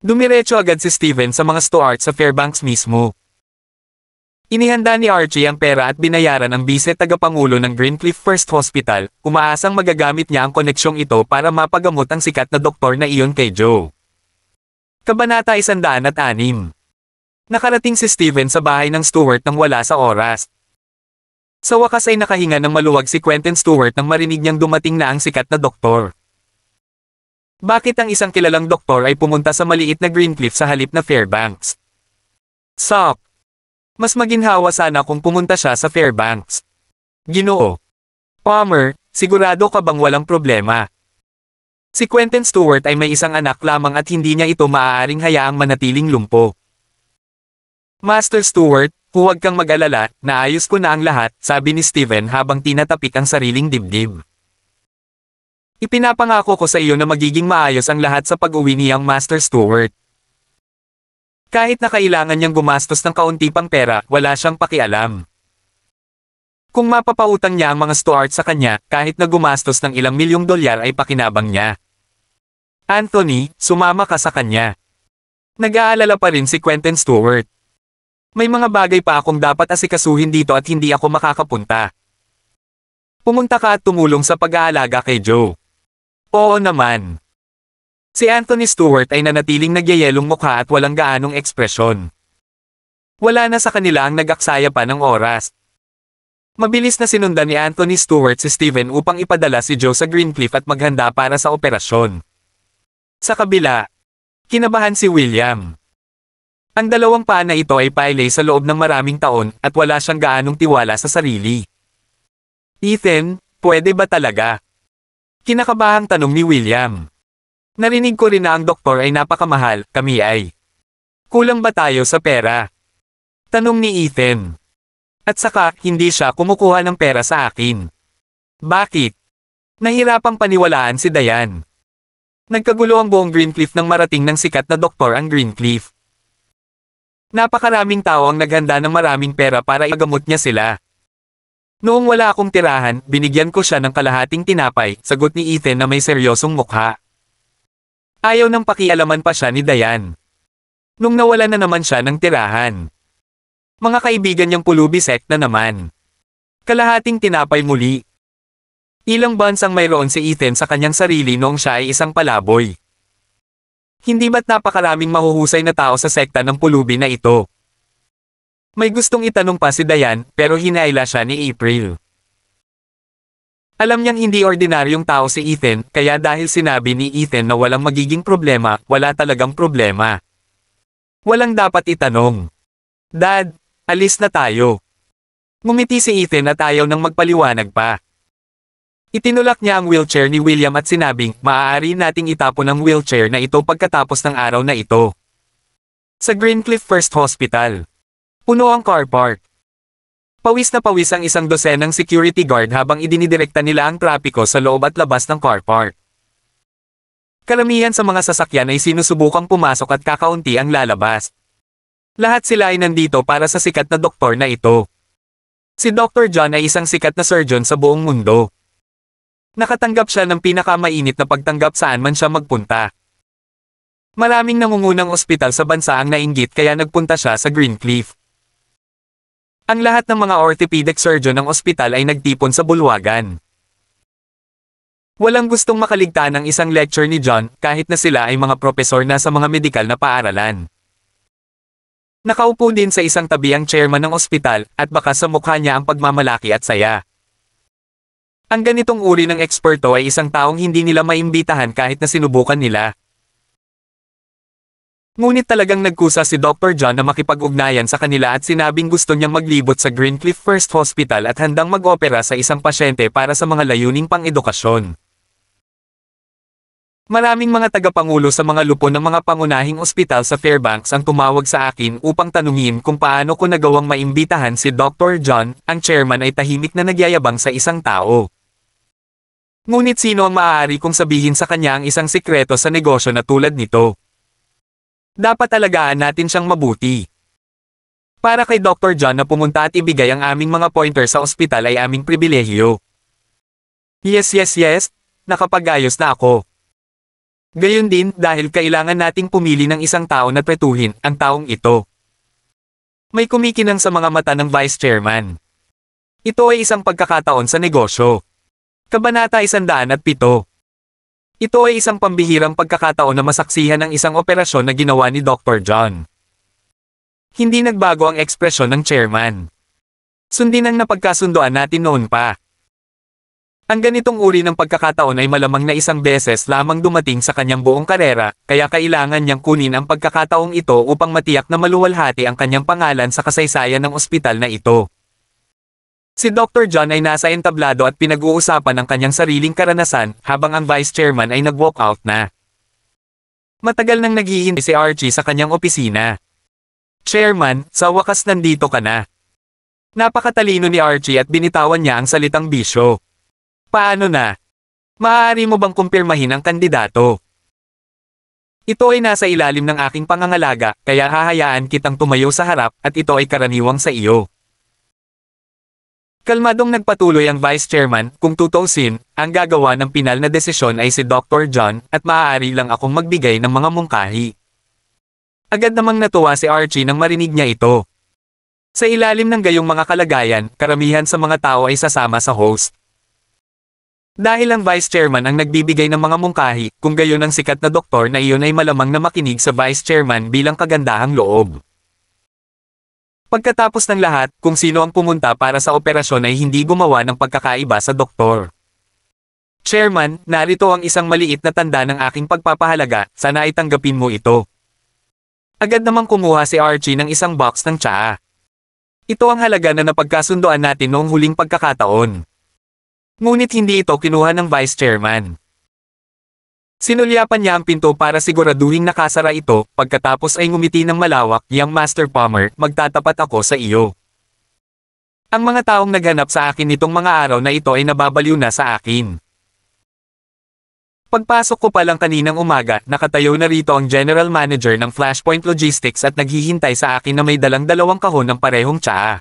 Dumiretso agad si Steven sa mga steward sa Fairbanks mismo. Inihanda ni Archie ang pera at binayaran ang bise tagapangulo ng Greencliff First Hospital, umaasang magagamit niya ang koneksyong ito para mapagamot ang sikat na doktor na iyon kay Joe. Kabanata 106 Nakarating si Steven sa bahay ng Stewart nang wala sa oras. Sa wakas ay nakahinga ng maluwag si Quentin Stewart nang marinig niyang dumating na ang sikat na doktor. Bakit ang isang kilalang doktor ay pumunta sa maliit na Greencliff sa halip na Fairbanks? Sop! Mas maginhawa sana kung pumunta siya sa Fairbanks. Ginoo! Palmer, sigurado ka bang walang problema? Si Quentin Stewart ay may isang anak lamang at hindi niya ito maaaring hayaang manatiling lumpo. Master Stewart, huwag kang mag-alala, naayos ko na ang lahat, sabi ni Steven habang tinatapik ang sariling dibdib. Ipinapangako ko sa iyo na magiging maayos ang lahat sa pag-uwi niyang Master Stewart. Kahit na kailangan niyang gumastos ng kaunti pang pera, wala siyang pakialam. Kung mapapautang niya ang mga Stuart sa kanya, kahit na gumastos ng ilang milyong dolyar ay pakinabang niya. Anthony, sumama ka sa kanya. Nag-aalala pa rin si Quentin Stewart. May mga bagay pa akong dapat asikasuhin dito at hindi ako makakapunta. Pumunta ka at tumulong sa pag-aalaga kay Joe. Oo naman. Si Anthony Stewart ay nanatiling nagyayelong mukha at walang gaanong ekspresyon. Wala na sa kanila ang nag-aksaya pa ng oras, Mabilis na sinundan ni Anthony Stewart si Steven upang ipadala si Joe sa Greencliff at maghanda para sa operasyon. Sa kabila, kinabahan si William. Ang dalawang paa na ito ay pailay sa loob ng maraming taon at wala siyang gaanong tiwala sa sarili. Ethan, pwede ba talaga? Kinakabahang tanong ni William. Narinig ko rin na ang doktor ay napakamahal, kami ay. Kulang ba tayo sa pera? Tanong ni Ethan. At saka, hindi siya kumukuha ng pera sa akin. Bakit? Nahirapang paniwalaan si Dayan. Nagkagulo ang buong Greencliff nang marating ng sikat na doktor ang Greencliff. Napakaraming tao ang naghanda ng maraming pera para igamot niya sila. Noong wala akong tirahan, binigyan ko siya ng kalahating tinapay, sagot ni Ethan na may seryosong mukha. Ayaw nang pakialaman pa siya ni Dayan. Nung nawala na naman siya ng tirahan. Mga kaibigan niyang pulubisek na naman. Kalahating tinapay muli. Ilang bansang mayroon si Ethan sa kanyang sarili noong siya ay isang palaboy. Hindi ba't napakalaming mahuhusay na tao sa sekta ng pulubi na ito? May gustong itanong pa si Dayan, pero hinaila siya ni April. Alam niyang hindi ordinaryong tao si Ethan, kaya dahil sinabi ni Ethan na walang magiging problema, wala talagang problema. Walang dapat itanong. Dad, Alis na tayo. Ngumiti si Ethan at ayaw nang magpaliwanag pa. Itinulak niya ang wheelchair ni William at sinabing, maaari nating itapon ang wheelchair na ito pagkatapos ng araw na ito. Sa Greencliff First Hospital. Puno ang car park. Pawis na pawis ang isang dosenang security guard habang idinidirekta nila ang trapiko sa loob at labas ng car park. Karamihan sa mga sasakyan ay sinusubukang pumasok at kakaunti ang lalabas. Lahat sila ay nandito para sa sikat na doktor na ito. Si Dr. John ay isang sikat na surgeon sa buong mundo. Nakatanggap siya ng pinakamainit na pagtanggap saan man siya magpunta. Maraming nangungunang ospital sa bansa ang nainggit kaya nagpunta siya sa Greencliff. Ang lahat ng mga orthopedic surgeon ng ospital ay nagtipon sa bulwagan. Walang gustong makaligtaan ang isang lecture ni John kahit na sila ay mga propesor na sa mga medical na paaralan. Nakaupo din sa isang tabiang chairman ng ospital at baka sa mukha niya ang pagmamalaki at saya. Ang ganitong uri ng eksperto ay isang taong hindi nila maimbitahan kahit na sinubukan nila. Ngunit talagang nagkusa si Dr. John na makipag-ugnayan sa kanila at sinabing gusto niyang maglibot sa Greencliff First Hospital at handang mag-opera sa isang pasyente para sa mga layuning pang-edukasyon. Maraming mga tagapangulo sa mga lupon ng mga pangunahing ospital sa Fairbanks ang tumawag sa akin upang tanungin kung paano ko nagawang maimbitahan si Dr. John, ang chairman ay tahimik na nagyayabang sa isang tao. Ngunit sino ang maaari kong sabihin sa kanya ang isang sikreto sa negosyo na tulad nito? Dapat talagaan natin siyang mabuti. Para kay Dr. John na pumunta at ibigay ang aming mga pointer sa ospital ay aming pribilehiyo. Yes yes yes, nakapagayos na ako. Gayun din, dahil kailangan nating pumili ng isang tao na petuhin, ang taong ito. May kumikinang sa mga mata ng Vice Chairman. Ito ay isang pagkakataon sa negosyo. Kabanata 107. Ito ay isang pambihirang pagkakataon na masaksihan ng isang operasyon na ginawa ni Dr. John. Hindi nagbago ang ekspresyon ng chairman. Sundin ang napagkasundoan natin noon pa. Ang ganitong uri ng pagkakataon ay malamang na isang beses lamang dumating sa kanyang buong karera, kaya kailangan niyang kunin ang pagkakataong ito upang matiyak na maluwalhati ang kanyang pangalan sa kasaysayan ng ospital na ito. Si Dr. John ay nasa entablado at pinag-uusapan ang kanyang sariling karanasan habang ang vice chairman ay nag-walk out na. Matagal nang naghihintay si Archie sa kanyang opisina. Chairman, sa wakas nandito ka na. Napakatalino ni Archie at binitawan niya ang salitang bisyo. Paano na? Maaari mo bang kumpirmahin ang kandidato? Ito ay nasa ilalim ng aking pangangalaga, kaya hahayaan kitang tumayo sa harap at ito ay karaniwang sa iyo. Kalmadong nagpatuloy ang Vice Chairman, kung tutuusin, ang gagawa ng pinal na desisyon ay si Dr. John at maaari lang akong magbigay ng mga mungkahi. Agad namang natuwa si Archie nang marinig niya ito. Sa ilalim ng gayong mga kalagayan, karamihan sa mga tao ay sasama sa host. Dahil ang vice chairman ang nagbibigay ng mga mungkahi, kung gayon ang sikat na doktor na iyon ay malamang na makinig sa vice chairman bilang kagandahang loob. Pagkatapos ng lahat, kung sino ang pumunta para sa operasyon ay hindi gumawa ng pagkakaiba sa doktor. Chairman, narito ang isang maliit na tanda ng aking pagpapahalaga, sana ay tanggapin mo ito. Agad namang kumuha si Archie ng isang box ng tsaa. Ito ang halaga na napagkasundoan natin noong huling pagkakataon. Ngunit hindi ito kinuha ng vice chairman. Sinulyapan niya ang pinto para siguraduhin nakasara ito, pagkatapos ay ngumiti ng malawak, Young Master Palmer, magtatapat ako sa iyo. Ang mga taong naghanap sa akin nitong mga araw na ito ay nababaliw na sa akin. Pagpasok ko pa lang kaninang umaga, nakatayo na rito ang general manager ng Flashpoint Logistics at naghihintay sa akin na may dalang dalawang kahon ng parehong tsaa.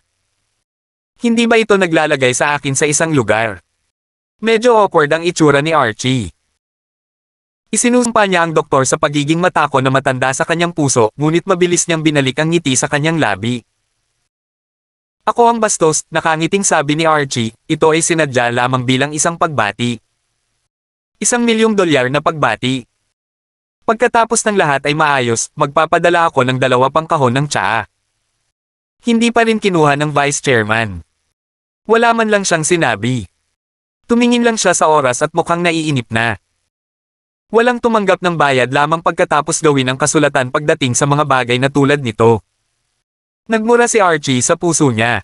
Hindi ba ito naglalagay sa akin sa isang lugar? Medyo awkward ang itsura ni Archie. Isinusumpa niya ang doktor sa pagiging matako na matanda sa kanyang puso, ngunit mabilis niyang binalik ang ngiti sa kanyang labi. Ako ang bastos, nakangiting sabi ni Archie, ito ay sinadya lamang bilang isang pagbati. Isang milyong dolyar na pagbati. Pagkatapos ng lahat ay maayos, magpapadala ako ng dalawa pang kahon ng tsaa. Hindi pa rin kinuha ng vice chairman. Wala man lang siyang sinabi. Tumingin lang siya sa oras at mukhang naiinip na. Walang tumanggap ng bayad lamang pagkatapos gawin ang kasulatan pagdating sa mga bagay na tulad nito. Nagmura si Archie sa puso niya.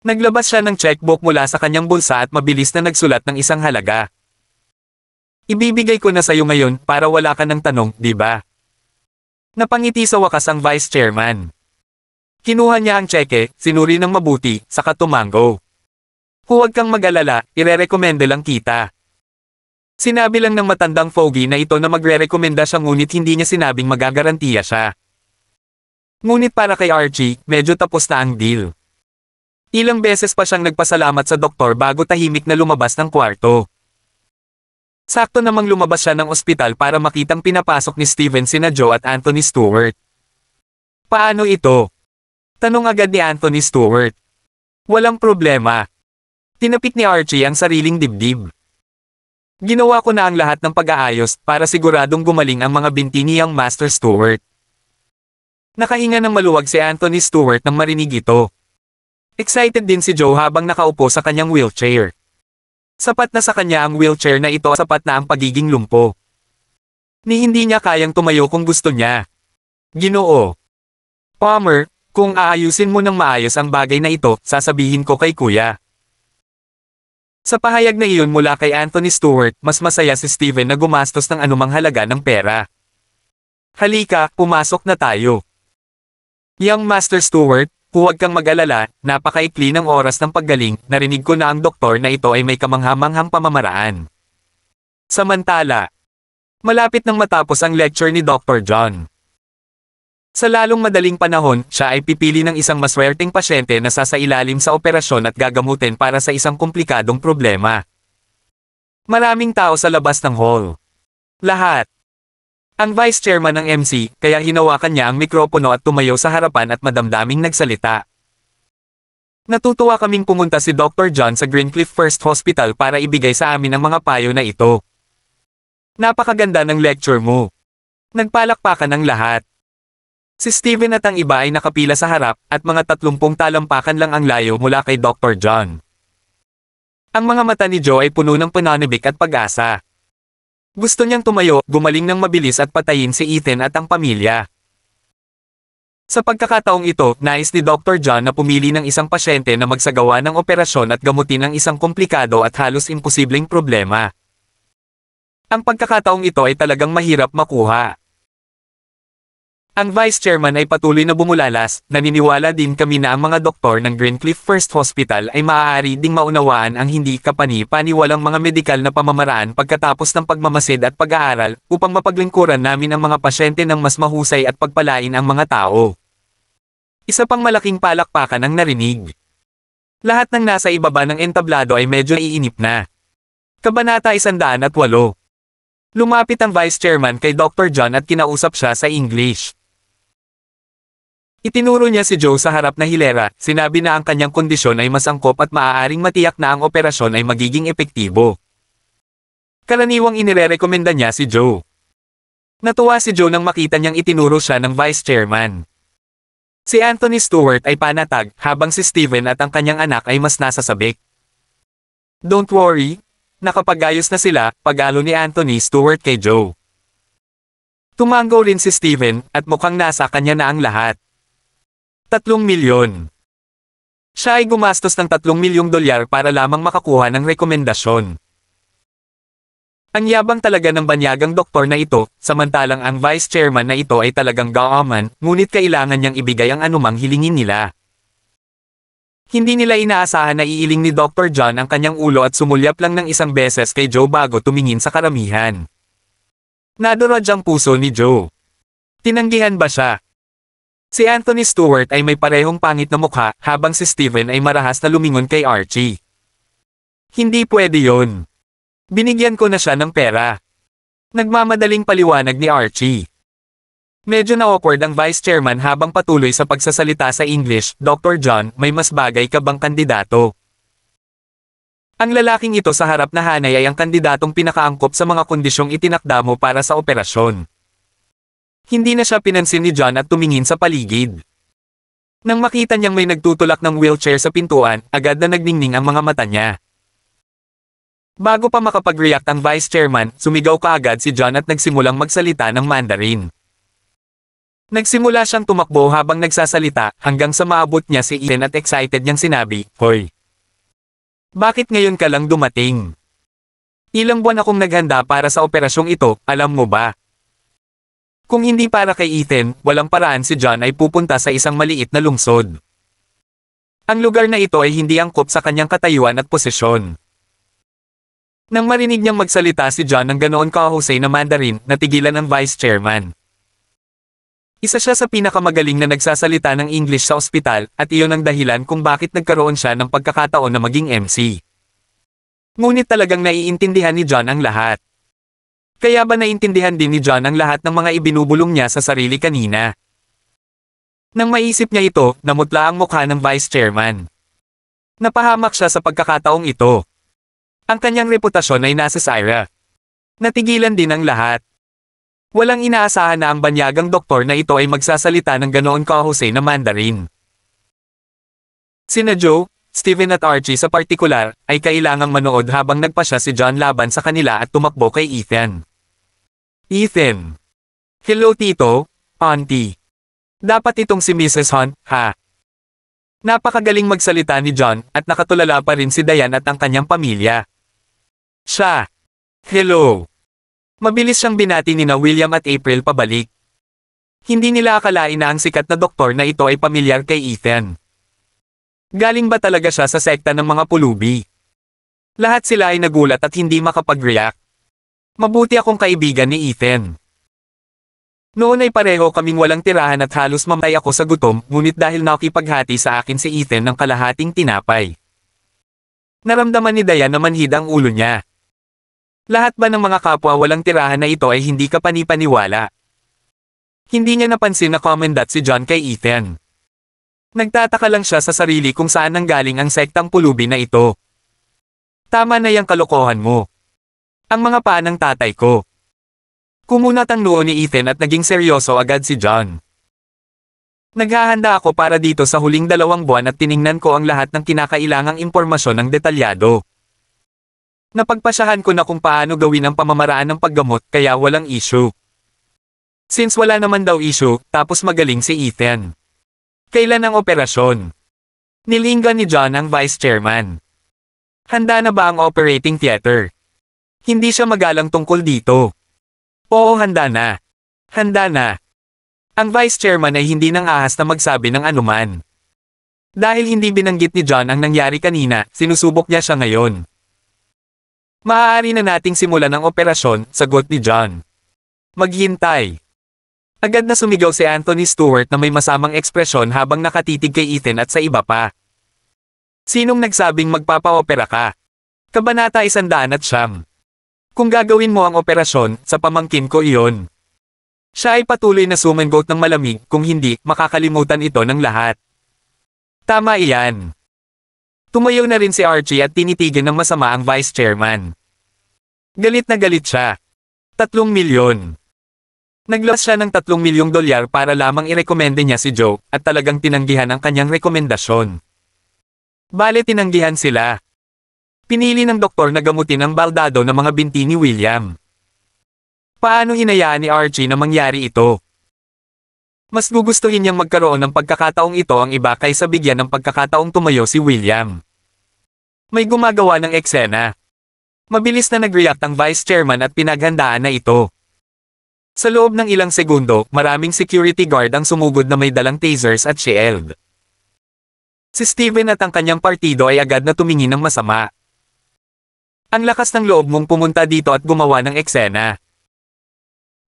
Naglabas siya ng checkbook mula sa kanyang bulsa at mabilis na nagsulat ng isang halaga. Ibibigay ko na sa'yo ngayon para wala ka ng tanong, di ba? Napangiti sa wakas ang vice chairman. Kinuha niya ang cheque, sinuri ng mabuti, saka tumango. Huwag kang mag-alala, irerekomende lang kita. Sinabi lang ng matandang Foggy na ito na magre-rekomenda siya ngunit hindi niya sinabing magagarantiya siya. Ngunit para kay Archie, medyo tapos na ang deal. Ilang beses pa siyang nagpasalamat sa doktor bago tahimik na lumabas ng kwarto. Sakto namang lumabas siya ng ospital para makitang pinapasok ni Steven sina Joe at Anthony Stewart. Paano ito? Tanong agad ni Anthony Stewart. Walang problema, Tinapik ni Archie ang sariling dibdib. Ginawa ko na ang lahat ng pag-aayos para siguradong gumaling ang mga binti niyang Master Stewart. Nakahinga ng maluwag si Anthony Stewart nang marinig ito. Excited din si Joe habang nakaupo sa kanyang wheelchair. Sapat na sa kanya ang wheelchair na ito sapat na ang pagiging lumpo. Ni hindi niya kayang tumayo kung gusto niya. Ginoo. Palmer, kung aayusin mo ng maayos ang bagay na ito, sasabihin ko kay kuya. Sa pahayag na iyon mula kay Anthony Stewart, mas masaya si Steven na gumastos ng anumang halaga ng pera. Halika, pumasok na tayo. Young Master Stewart, huwag kang mag-alala, napakaikli ng oras ng paggaling, narinig ko na ang doktor na ito ay may kamanghamanghang pamamaraan. Samantala, malapit nang matapos ang lecture ni Dr. John. Sa lalong madaling panahon, siya ay pipili ng isang maswerteng pasyente na sasailalim sa operasyon at gagamutin para sa isang komplikadong problema. Maraming tao sa labas ng hall. Lahat. Ang vice chairman ng MC, kaya hinawakan niya ang mikropono at tumayo sa harapan at madamdaming nagsalita. Natutuwa kaming pumunta si Dr. John sa Greencliff First Hospital para ibigay sa amin ang mga payo na ito. Napakaganda ng lecture mo. Nagpalakpakan ng lahat. Si Steven at ang iba ay nakapila sa harap at mga tatlumpung talampakan lang ang layo mula kay Dr. John. Ang mga mata ni Joe ay puno ng pananibik at pag-asa. Gusto niyang tumayo, gumaling ng mabilis at patayin si Ethan at ang pamilya. Sa pagkakataong ito, nais ni Dr. John na pumili ng isang pasyente na magsagawa ng operasyon at gamutin ang isang komplikado at halos imposibleng problema. Ang pagkakataong ito ay talagang mahirap makuha. Ang Vice Chairman ay patuloy na bumulalas, naniniwala din kami na ang mga doktor ng Greencliff First Hospital ay maaari ding maunawaan ang hindi kapani-paniwalang mga medikal na pamamaraan pagkatapos ng pagmamasid at pag-aaral, upang mapaglingkuran namin ang mga pasyente ng mas mahusay at pagpalain ang mga tao. Isa pang malaking palakpakan ang narinig. Lahat ng nasa ibaba ng entablado ay medyo iinip na. Kabanata 108 Lumapit ang Vice Chairman kay Dr. John at kinausap siya sa English. Itinuro niya si Joe sa harap na hilera, sinabi na ang kanyang kondisyon ay masangkop at maaaring matiyak na ang operasyon ay magiging epektibo. Kalaniwang inirekomenda niya si Joe. Natuwa si Joe nang makita niyang itinuro siya ng vice chairman. Si Anthony Stewart ay panatag, habang si Steven at ang kanyang anak ay mas nasa sabik. Don't worry, nakapagayos na sila, pagalo ni Anthony Stewart kay Joe. Tumango rin si Steven, at mukhang nasa kanya na ang lahat. 3 milyon. Siya ay gumastos ng 3 milyong dolyar para lamang makakuha ng rekomendasyon. Ang yabang talaga ng banyagang doktor na ito, samantalang ang vice chairman na ito ay talagang gaaman, ngunit kailangan niyang ibigay ang anumang hilingin nila. Hindi nila inaasahan na iiling ni Dr. John ang kanyang ulo at sumulyap lang ng isang beses kay Joe bago tumingin sa karamihan. Nadurad ang puso ni Joe. Tinanggihan ba siya? Si Anthony Stewart ay may parehong pangit na mukha, habang si Steven ay marahas na lumingon kay Archie. Hindi pwede yon. Binigyan ko na siya ng pera. Nagmamadaling paliwanag ni Archie. Medyo na-awkward ang vice chairman habang patuloy sa pagsasalita sa English, Dr. John, may mas bagay ka bang kandidato? Ang lalaking ito sa harap na hanay ay ang kandidatong pinakaangkop sa mga kondisyong itinakda mo para sa operasyon. Hindi na siya pinansin ni John at tumingin sa paligid. Nang makita niyang may nagtutulak ng wheelchair sa pintuan, agad na nagningning ang mga mata niya. Bago pa makapag-react ang vice chairman, sumigaw kaagad si John at nagsimulang magsalita ng Mandarin. Nagsimula siyang tumakbo habang nagsasalita hanggang sa maabot niya si Ian at excited niyang sinabi, Hoy! Bakit ngayon ka lang dumating? Ilang buwan akong naghanda para sa operasyong ito, alam mo ba? Kung hindi para kay Ethan, walang paraan si John ay pupunta sa isang maliit na lungsod. Ang lugar na ito ay hindi angkop sa kanyang katayuan at posisyon. Nang marinig niyang magsalita si John ng ganoon kahusay na Mandarin, natigilan ang vice chairman. Isa siya sa pinakamagaling na nagsasalita ng English sa ospital, at iyon ang dahilan kung bakit nagkaroon siya ng pagkakataon na maging MC. Ngunit talagang naiintindihan ni John ang lahat. Kaya ba naintindihan din ni John ang lahat ng mga ibinubulong niya sa sarili kanina? Nang maisip niya ito, namutla ang mukha ng vice chairman. Napahamak siya sa pagkakataong ito. Ang kanyang reputasyon ay nasa Syra. Natigilan din ang lahat. Walang inaasahan na ang banyagang doktor na ito ay magsasalita ng ganoon ka kahusay na Mandarin. Sina Joe, Steven at Archie sa partikular, ay kailangang manood habang nagpa siya si John laban sa kanila at tumakbo kay Ethan. Ethan. Hello tito, auntie. Dapat itong si Mrs. Hunt, ha? Napakagaling magsalita ni John at nakatulala pa rin si Diane at ang kanyang pamilya. Siya. Hello. Mabilis siyang binati ni na William at April pabalik. Hindi nila akalain na ang sikat na doktor na ito ay pamilyar kay Ethan. Galing ba talaga siya sa sekta ng mga pulubi? Lahat sila ay nagulat at hindi makapag-react. Mabuti akong kaibigan ni Ethan. Noon ay pareho kaming walang tirahan at halos mamay ako sa gutom, ngunit dahil nakipaghati sa akin si Ethan ng kalahating tinapay. Naramdaman ni Dayan na hidang ulo niya. Lahat ba ng mga kapwa walang tirahan na ito ay hindi ka panipaniwala? Hindi niya napansin na commendat si John kay Ethan. Nagtataka lang siya sa sarili kung saan nanggaling ang sektang pulubi na ito. Tama na yung kalokohan mo. Ang mga paa ng tatay ko. Kumunatang noo ni Ethan at naging seryoso agad si John. Naghahanda ako para dito sa huling dalawang buwan at tiningnan ko ang lahat ng kinakailangang impormasyon ng detalyado. Napagpasyahan ko na kung paano gawin ang pamamaraan ng paggamot kaya walang issue. Since wala naman daw issue, tapos magaling si Ethan. Kailan ang operasyon? Nilinggan ni John ang vice chairman. Handa na ba ang operating theater? Hindi siya magalang tungkol dito. Oo handa na. Handa na. Ang vice chairman ay hindi nang ahas na magsabi ng anuman. Dahil hindi binanggit ni John ang nangyari kanina, sinusubok niya siya ngayon. Maaari na nating simulan ang operasyon, sagot ni John. Maghintay. Agad na sumigaw si Anthony Stewart na may masamang ekspresyon habang nakatitig kay Ethan at sa iba pa. Sinong nagsabing magpapa-opera ka? Kabanata isandaan at siyam. Kung gagawin mo ang operasyon, sa pamangkin ko iyon. Siya ay patuloy na sumanggot ng malamig, kung hindi, makakalimutan ito ng lahat. Tama iyan. Tumayo na rin si Archie at tinitigan ng masama ang vice chairman. Galit na galit siya. Tatlong milyon. Naglas siya ng tatlong milyong dolyar para lamang irekomende niya si Joe, at talagang tinanggihan ang kanyang rekomendasyon. Bale tinanggihan sila. Pinili ng doktor na gamutin ang baldado ng mga binti ni William. Paano hinayaan ni Archie na mangyari ito? Mas gugustuhin niyang magkaroon ng pagkakataong ito ang iba kaysa bigyan ng pagkakataong tumayo si William. May gumagawa ng eksena. Mabilis na nag-react ang vice chairman at pinaghandaan na ito. Sa loob ng ilang segundo, maraming security guard ang sumugod na may dalang tasers at shield. Si Steven at ang kanyang partido ay agad na tumingin ng masama. Ang lakas ng loob mong pumunta dito at gumawa ng eksena.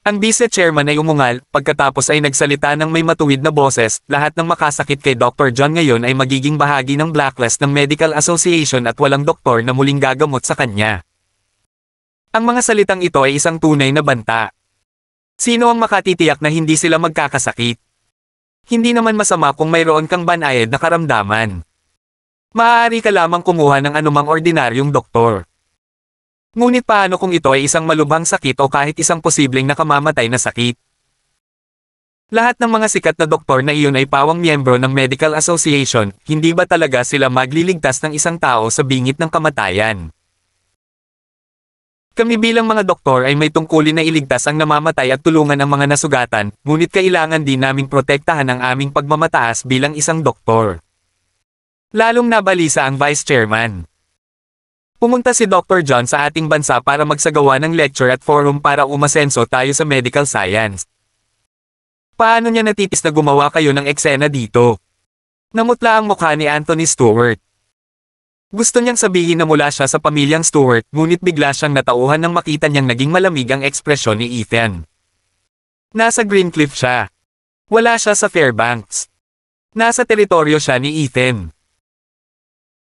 Ang vice chairman ay umungal, pagkatapos ay nagsalita ng may matuwid na boses, lahat ng makasakit kay Dr. John ngayon ay magiging bahagi ng blacklist ng Medical Association at walang doktor na muling gagamot sa kanya. Ang mga salitang ito ay isang tunay na banta. Sino ang makatitiyak na hindi sila magkakasakit? Hindi naman masama kung mayroon kang banayad na karamdaman. Maaari ka lamang kumuha ng anumang ordinaryong doktor. Ngunit paano kung ito ay isang malubhang sakit o kahit isang posibleng nakamamatay na sakit? Lahat ng mga sikat na doktor na iyon ay pawang miyembro ng Medical Association, hindi ba talaga sila magliligtas ng isang tao sa bingit ng kamatayan? Kami bilang mga doktor ay may tungkulin na iligtas ang namamatay at tulungan ang mga nasugatan, ngunit kailangan din naming protektahan ang aming pagmamataas bilang isang doktor. Lalong nabalisa ang Vice Chairman. Pumunta si Dr. John sa ating bansa para magsagawa ng lecture at forum para umasenso tayo sa medical science. Paano niya natipis na gumawa kayo ng eksena dito? Namutla ang mukha ni Anthony Stewart. Gusto niyang sabihin na mula siya sa pamilyang Stewart ngunit bigla siyang natauhan nang makita niyang naging malamig ang ekspresyon ni Ethan. Nasa Greencliff siya. Wala siya sa Fairbanks. Nasa teritoryo siya ni Ethan.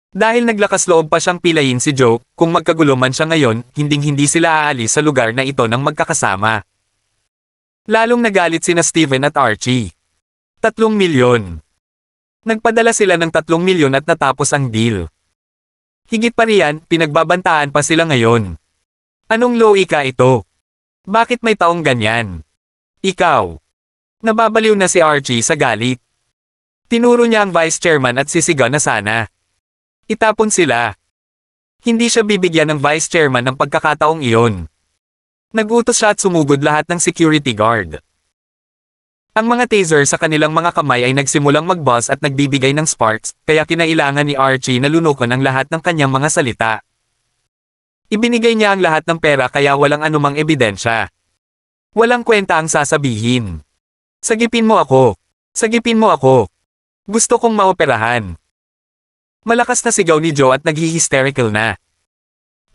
Dahil naglakas loob pa siyang pilayin si Joe, kung magkagulo man siya ngayon, hinding-hindi sila aalis sa lugar na ito ng magkakasama. Lalong nagalit sina Steven at Archie. Tatlong milyon. Nagpadala sila ng tatlong milyon at natapos ang deal. Higit pa riyan, pinagbabantaan pa sila ngayon. Anong low ka ito? Bakit may taong ganyan? Ikaw. Nababaliw na si Archie sa galit. Tinuro niya ang vice chairman at sisiga na sana. Itapon sila. Hindi siya bibigyan ng vice chairman ng pagkakataong iyon. Nagutos siya at sumugod lahat ng security guard. Ang mga taser sa kanilang mga kamay ay nagsimulang mag-buzz at nagbibigay ng sparks, kaya kinailangan ni Archie na lunokon ang lahat ng kanyang mga salita. Ibinigay niya ang lahat ng pera kaya walang anumang ebidensya. Walang kwenta ang sasabihin. Sagipin mo ako. Sagipin mo ako. Gusto kong maoperahan. Malakas na sigaw ni Joe at naghi-hysterical na.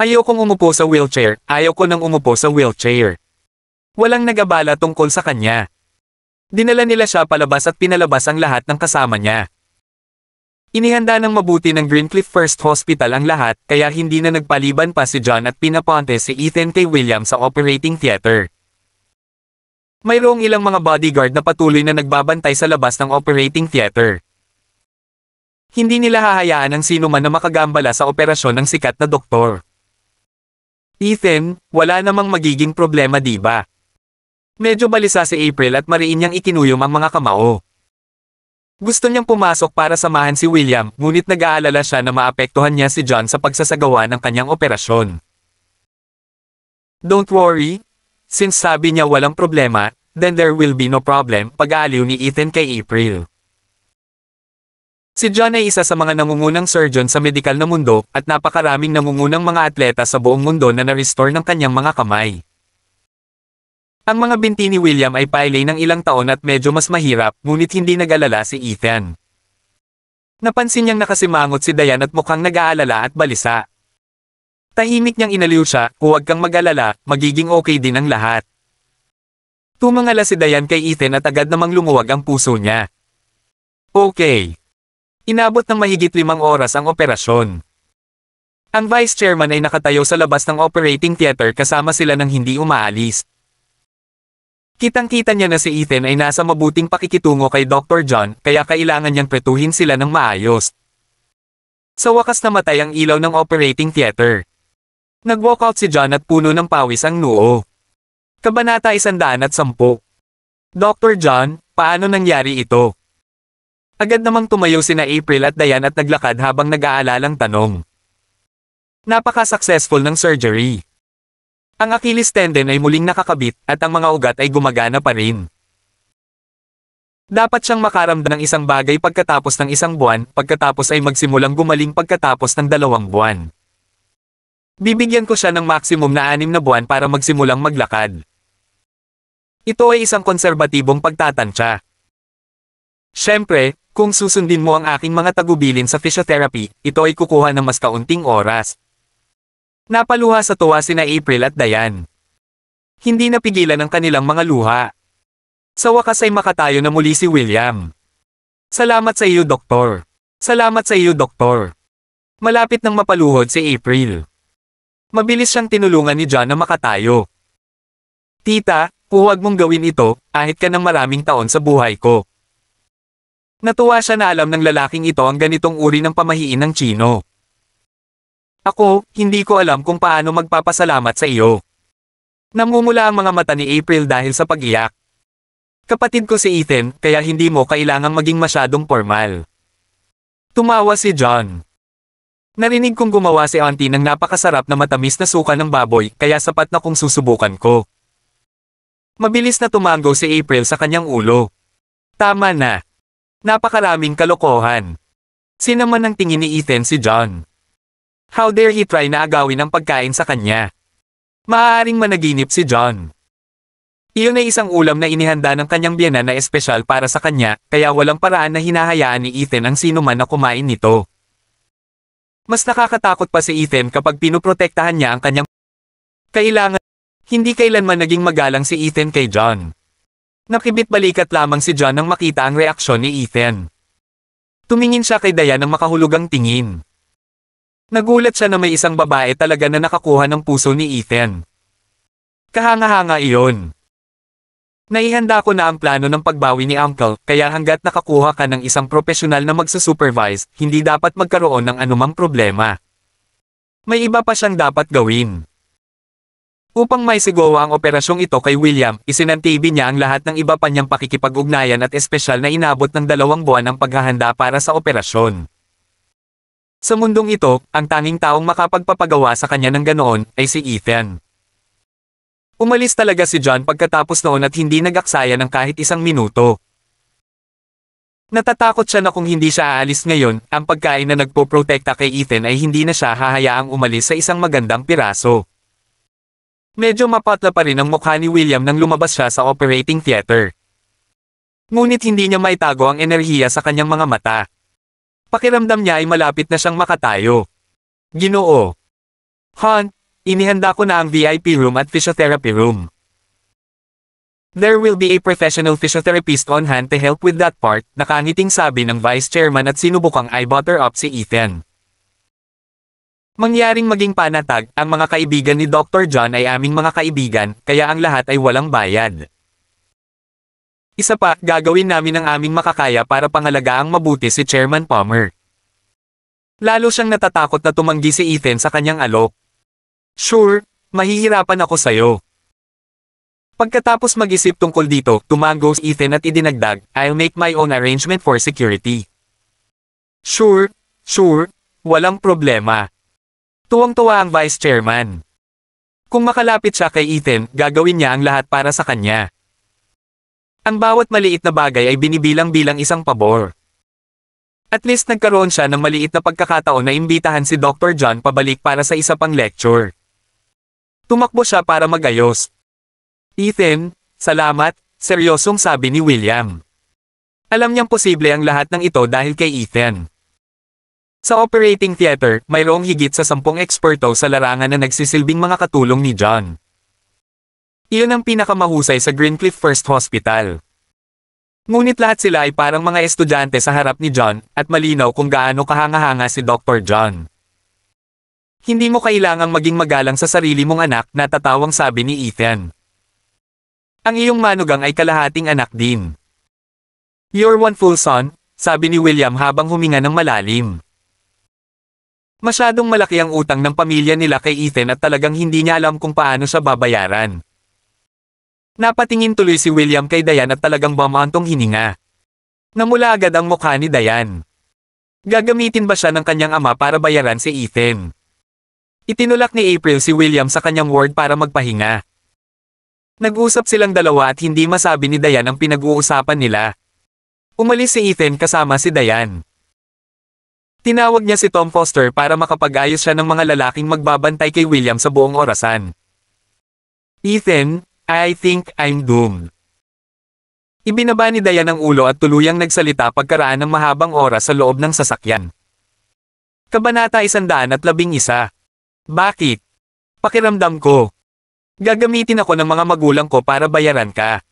Ayokong umupo sa wheelchair, ayoko nang umupo sa wheelchair. Walang nagabala tungkol sa kanya. Dinala nila siya palabas at pinalabas ang lahat ng kasama niya. Inihanda ng mabuti ng Greencliff First Hospital ang lahat kaya hindi na nagpaliban pa si John at pinaponte si Ethan K. William sa operating theater. Mayroong ilang mga bodyguard na patuloy na nagbabantay sa labas ng operating theater. Hindi nila hahayaan ang sino man na makagambala sa operasyon ng sikat na doktor. Ethan, wala namang magiging problema di ba? Medyo balisa si April at mariin niyang ikinuyom ang mga kamao. Gusto niyang pumasok para samahan si William, ngunit nag-aalala siya na maapektuhan niya si John sa pagsasagawa ng kanyang operasyon. Don't worry, since sabi niya walang problema, then there will be no problem, pag-aaliw ni Ethan kay April. Si John ay isa sa mga nangungunang surgeon sa medikal na mundo at napakaraming nangungunang mga atleta sa buong mundo na na-restore ng kanyang mga kamay. Ang mga binti ni William ay pailay ng ilang taon at medyo mas mahirap ngunit hindi nag-alala si Ethan. Napansin niyang nakasimangot si Diane at mukhang nag-aalala at balisa. Tahimik niyang inaliw siya, huwag kang mag-alala, magiging okay din ang lahat. Tumangala si Diane kay Ethan at agad namang lumuwag ang puso niya. Okay. Inabot ng mahigit limang oras ang operasyon. Ang vice chairman ay nakatayo sa labas ng operating theater kasama sila ng hindi umaalis. Kitang-kita niya na si Ethan ay nasa mabuting pakikitungo kay Dr. John kaya kailangan niyang pretuhin sila ng maayos. Sa wakas namatay ang ilaw ng operating theater. nag out si John at puno ng pawis ang noo. Kabanata 110 Dr. John, paano nangyari ito? Agad namang tumayo sina April at Dayan at naglakad habang nag-aalalang tanong. Napaka-successful ng surgery. Ang Achilles tendon ay muling nakakabit at ang mga ugat ay gumagana pa rin. Dapat siyang makaramdam ng isang bagay pagkatapos ng isang buwan, pagkatapos ay magsimulang gumaling pagkatapos ng dalawang buwan. Bibigyan ko siya ng maximum na anim na buwan para magsimulang maglakad. Ito ay isang konserbatibong pagtatansya. Siyempre, kung susundin mo ang aking mga tagubilin sa physiotherapy, ito ay kukuha ng mas kaunting oras. Napaluha sa tuwa sina April at Dayan. Hindi napigilan ang kanilang mga luha. Sa wakas ay makatayo na muli si William. Salamat sa iyo, Doktor. Salamat sa iyo, Doktor. Malapit nang mapaluhod si April. Mabilis siyang tinulungan ni John na makatayo. Tita, huwag mong gawin ito, ahit ka ng maraming taon sa buhay ko. Natuwa siya na alam ng lalaking ito ang ganitong uri ng pamahiin ng Chino. Ako, hindi ko alam kung paano magpapasalamat sa iyo. Namumula ang mga mata ni April dahil sa pagiyak. Kapatid ko si Ethan, kaya hindi mo kailangang maging masyadong formal. Tumawa si John. Narinig kong gumawa si auntie ng napakasarap na matamis na suka ng baboy, kaya sapat na kung susubukan ko. Mabilis na tumango si April sa kanyang ulo. Tama na. Napakaraming kalokohan. Sinaman ang tingin ni Ethan si John. How dare he try na agawin ang pagkain sa kanya. Maaaring managinip si John. Iyon ay isang ulam na inihanda ng kanyang biyana na espesyal para sa kanya, kaya walang paraan na hinahayaan ni Ethan ang sino man na kumain nito. Mas nakakatakot pa si Ethan kapag pinuprotektahan niya ang kanyang kailangan. Hindi kailanman naging magalang si Ethan kay John. Nakibit-balikat lamang si John nang makita ang reaksyon ni Ethan. Tumingin siya kay Dayan ng makahulugang tingin. Nagulat siya na may isang babae talaga na nakakuha ng puso ni Ethan. Kahanga-hanga iyon. Naihanda ko na ang plano ng pagbawi ni Uncle, kaya hanggat nakakuha ka ng isang profesional na magsusupervise, hindi dapat magkaroon ng anumang problema. May iba pa siyang dapat gawin. Upang may sigawa ang operasyong ito kay William, isinantibi niya ang lahat ng iba pa niyang pakikipag-ugnayan at espesyal na inabot ng dalawang buwan ang paghahanda para sa operasyon. Sa mundong ito, ang tanging taong makapagpapagawa sa kanya ng ganoon ay si Ethan. Umalis talaga si John pagkatapos noon at hindi nag-aksaya ng kahit isang minuto. Natatakot siya na kung hindi siya aalis ngayon, ang pagkain na nagpoprotekta kay Ethan ay hindi na siya hahayaang umalis sa isang magandang piraso. Medyo mapatla pa rin ang mukha ni William nang lumabas siya sa operating theater. Ngunit hindi niya maitago ang enerhiya sa kanyang mga mata. Pakiramdam niya ay malapit na siyang makatayo. Ginoo. Han, inihanda ko na ang VIP room at physiotherapy room. There will be a professional physiotherapist on hand to help with that part, nakangiting sabi ng vice chairman at sinubukang i-butter up si Ethan. Mangyaring maging panatag, ang mga kaibigan ni Dr. John ay aming mga kaibigan, kaya ang lahat ay walang bayad. Isa pa, gagawin namin ang aming makakaya para pangalagaan mabuti si Chairman Palmer. Lalo siyang natatakot na tumanggi si Ethan sa kanyang alok. Sure, mahihirapan ako sa'yo. Pagkatapos mag-isip tungkol dito, tumango si Ethan at idinagdag, I'll make my own arrangement for security. Sure, sure, walang problema. Tuwang-tuwa ang vice chairman. Kung makalapit siya kay Ethan, gagawin niya ang lahat para sa kanya. Ang bawat maliit na bagay ay binibilang bilang isang pabor. At least nagkaroon siya ng maliit na pagkakataon na imbitahan si Dr. John pabalik para sa isa pang lecture. Tumakbo siya para magayos. Ethan, salamat, seryosong sabi ni William. Alam niyang posible ang lahat ng ito dahil kay Ethan. Sa operating theater, mayroong higit sa sampung eksperto sa larangan na nagsisilbing mga katulong ni John. Iyon ang pinakamahusay sa Greencliff First Hospital. Ngunit lahat sila ay parang mga estudyante sa harap ni John, at malinaw kung gaano kahangahanga si Dr. John. Hindi mo kailangang maging magalang sa sarili mong anak, natatawang sabi ni Ethan. Ang iyong manugang ay kalahating anak din. You're one full son, sabi ni William habang huminga ng malalim. Masyadong malaki ang utang ng pamilya nila kay Ethan at talagang hindi niya alam kung paano sa babayaran. Napatingin tuloy si William kay Dayan at talagang bamantong hininga. Namula agad ang mukha ni Dayan. Gagamitin ba siya ng kanyang ama para bayaran si Ethan? Itinulak ni April si William sa kanyang ward para magpahinga. Nag-usap silang dalawa at hindi masabi ni Dayan ang pinag-uusapan nila. Umalis si Ethan kasama si Dayan. Tinawag niya si Tom Foster para makapag-ayos siya ng mga lalaking magbabantay kay William sa buong orasan. Ethan, I think I'm doomed. Ibinaba ni Dayan ang ulo at tuluyang nagsalita pagkaraan ng mahabang oras sa loob ng sasakyan. Kabanata 111 Bakit? Pakiramdam ko. Gagamitin ako ng mga magulang ko para bayaran ka.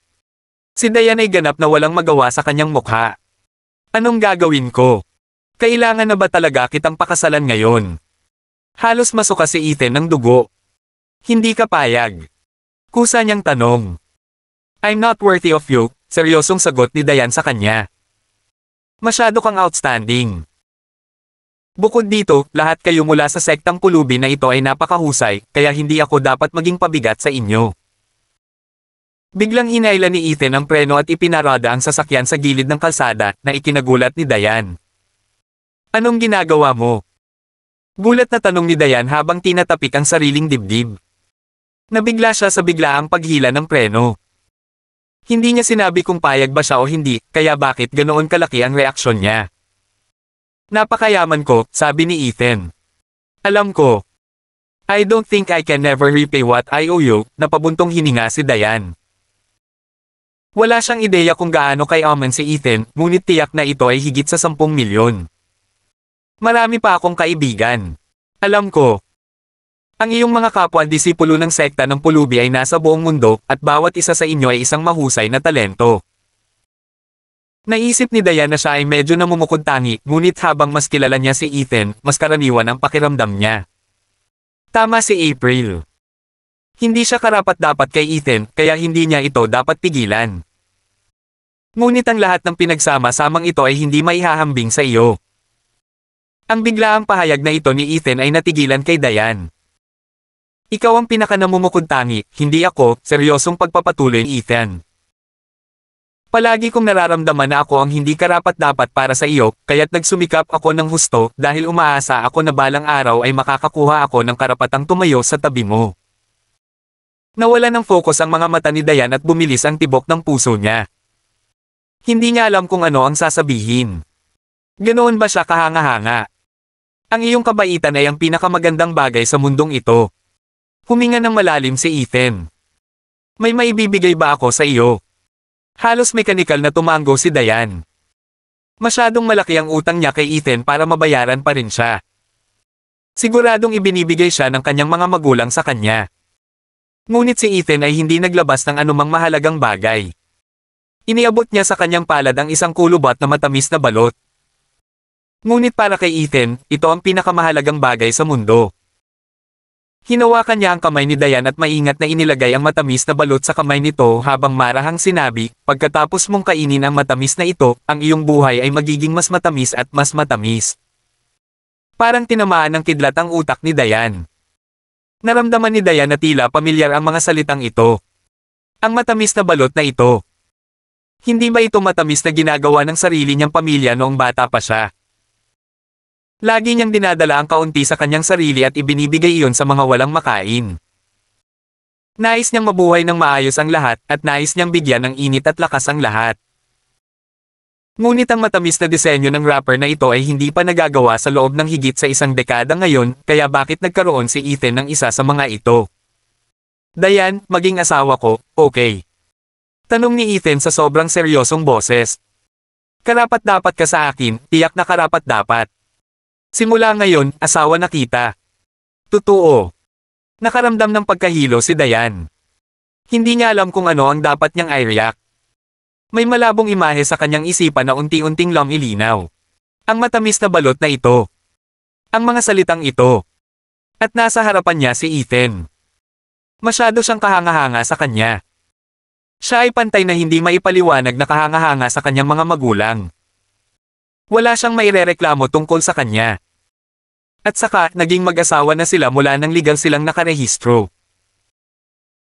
Si Dayan ay ganap na walang magawa sa kanyang mukha. Anong gagawin ko? Kailangan na ba talaga kitang pakasalan ngayon? Halos masuka si Ethan ng dugo. Hindi ka payag. Kusa niyang tanong. I'm not worthy of you, seryosong sagot ni Dayan sa kanya. Masyado kang outstanding. Bukod dito, lahat kayo mula sa sektang kulubi na ito ay napakahusay, kaya hindi ako dapat maging pabigat sa inyo. Biglang hinailan ni Ethan ang preno at ipinarada ang sasakyan sa gilid ng kalsada na ikinagulat ni Dayan. Anong ginagawa mo? Gulat na tanong ni Dayan habang tinatapik ang sariling dibdib. Nabigla siya sa biglaang paghila ng preno. Hindi niya sinabi kung payag ba siya o hindi, kaya bakit ganoon kalaki ang reaksyon niya. Napakayaman ko, sabi ni Ethan. Alam ko. I don't think I can never repay what I owe you, napabuntong hininga si Dayan. Wala siyang ideya kung gaano kay Aman si Ethan, ngunit tiyak na ito ay higit sa 10 milyon. Marami pa akong kaibigan. Alam ko. Ang iyong mga kapwa-disipulo ng sekta ng Pulubi ay nasa buong mundo, at bawat isa sa inyo ay isang mahusay na talento. Naisip ni Diana siya ay medyo namumukod-tangi, ngunit habang mas kilala niya si Ethan, mas karaniwan ang pakiramdam niya. Tama si April. Hindi siya karapat-dapat kay Ethan, kaya hindi niya ito dapat pigilan. Ngunit ang lahat ng pinagsama-samang ito ay hindi maihahambing sa iyo. Ang biglaang pahayag na ito ni Ethan ay natigilan kay Dayan. Ikaw ang pinakanamumukuntangi, hindi ako, seryosong pagpapatuloy ni Ethan. Palagi kong nararamdaman na ako ang hindi karapat-dapat para sa iyo, kaya't nagsumikap ako ng husto dahil umaasa ako na balang araw ay makakakuha ako ng karapatang tumayo sa tabi mo. Nawala ng focus ang mga mata ni Dayan at bumilis ang tibok ng puso niya. Hindi niya alam kung ano ang sasabihin. Ganoon ba siya kahanga-hanga? Ang iyong kabaitan ay ang pinakamagandang bagay sa mundong ito. Huminga ng malalim si Ethan. May maibibigay ba ako sa iyo? Halos mekanikal na tumango si Dayan. Masyadong malaki ang utang niya kay Ethan para mabayaran pa rin siya. Siguradong ibinibigay siya ng kanyang mga magulang sa kanya. Ngunit si Ethan ay hindi naglabas ng anumang mahalagang bagay. Iniabot niya sa kanyang palad ang isang kulubat na matamis na balot. Ngunit para kay Ethan, ito ang pinakamahalagang bagay sa mundo. Hinawakan niya ang kamay ni Dayan at maingat na inilagay ang matamis na balot sa kamay nito habang marahang sinabi, pagkatapos mong kainin ang matamis na ito, ang iyong buhay ay magiging mas matamis at mas matamis. Parang tinamaan ng kidlat ang utak ni Dayan. Naramdaman ni Dayan na tila pamilyar ang mga salitang ito. Ang matamis na balot na ito. Hindi ba ito matamis na ginagawa ng sarili niyang pamilya noong bata pa siya? Lagi niyang dinadala ang kaunti sa kanyang sarili at ibinibigay iyon sa mga walang makain. Nais niyang mabuhay ng maayos ang lahat, at nais niyang bigyan ng init at lakas ang lahat. Ngunit ang matamis na disenyo ng rapper na ito ay hindi pa nagagawa sa loob ng higit sa isang dekada ngayon, kaya bakit nagkaroon si Ethan ng isa sa mga ito? Dayan, maging asawa ko, okay. Tanong ni Ethan sa sobrang seryosong boses. Karapat dapat ka sa akin, tiyak na karapat dapat. Simula ngayon, asawa na kita. Totoo. Nakaramdam ng pagkahilo si Dayan. Hindi niya alam kung ano ang dapat niyang i-react. May malabong imahe sa kanyang isipan na unti-unting lumilinaw. Ang matamis na balot na ito. Ang mga salitang ito. At nasa harapan niya si Ethan. Masyado siyang kahangahanga sa kanya. Siya ay pantay na hindi maipaliwanag na kahangahanga sa kanyang mga magulang wala siyang maireklamo tungkol sa kanya. At saka, naging mag-asawa na sila mula nang legal silang nakarehistro.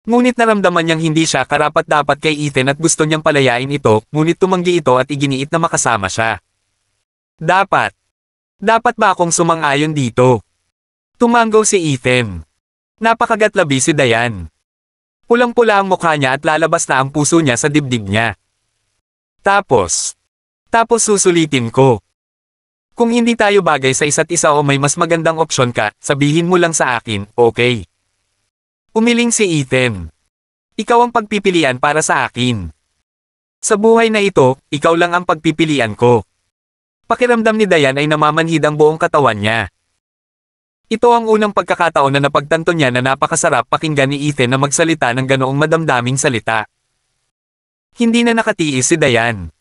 Ngunit naramdaman niyang hindi siya karapat-dapat kay Ethan at gusto niyang palayain ito, ngunit tumanggi ito at iginiit na makasama siya. Dapat. Dapat ba akong sumang-ayon dito? Tumanggaw si Ethan. Napakagatlabi si Dayan. Pulang-pula ang mukha niya at lalabas na ang puso niya sa dibdib niya. Tapos, tapos susulitin ko. Kung hindi tayo bagay sa isa't isa o may mas magandang opsyon ka, sabihin mo lang sa akin, okay. Umiling si Ethan. Ikaw ang pagpipilian para sa akin. Sa buhay na ito, ikaw lang ang pagpipilian ko. Pakiramdam ni Dayan ay namamanhid ang buong katawan niya. Ito ang unang pagkakataon na napagtanto niya na napakasarap pakinggan ni Ethan na magsalita ng ganoong madamdaming salita. Hindi na nakatiis si Dayan.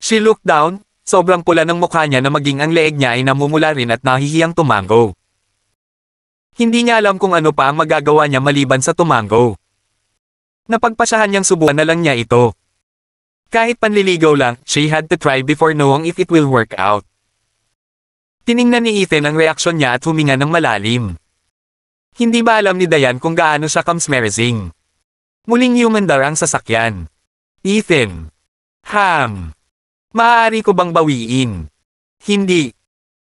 She looked down, sobrang pula ng mukha niya na maging ang leeg niya ay namumula rin at nahihiyang tumango. Hindi niya alam kung ano pa ang magagawa niya maliban sa tumango. Napagpasahan niyang subuan na lang niya ito. Kahit panliligaw lang, she had to try before knowing if it will work out. Tiningnan ni Ethan ang reaksyon niya at huminga ng malalim. Hindi ba alam ni Dayan kung gaano siya kamsmerizing? Muling humandar ang sasakyan. Ethan. Ham. Maaari ko bang bawiin? Hindi.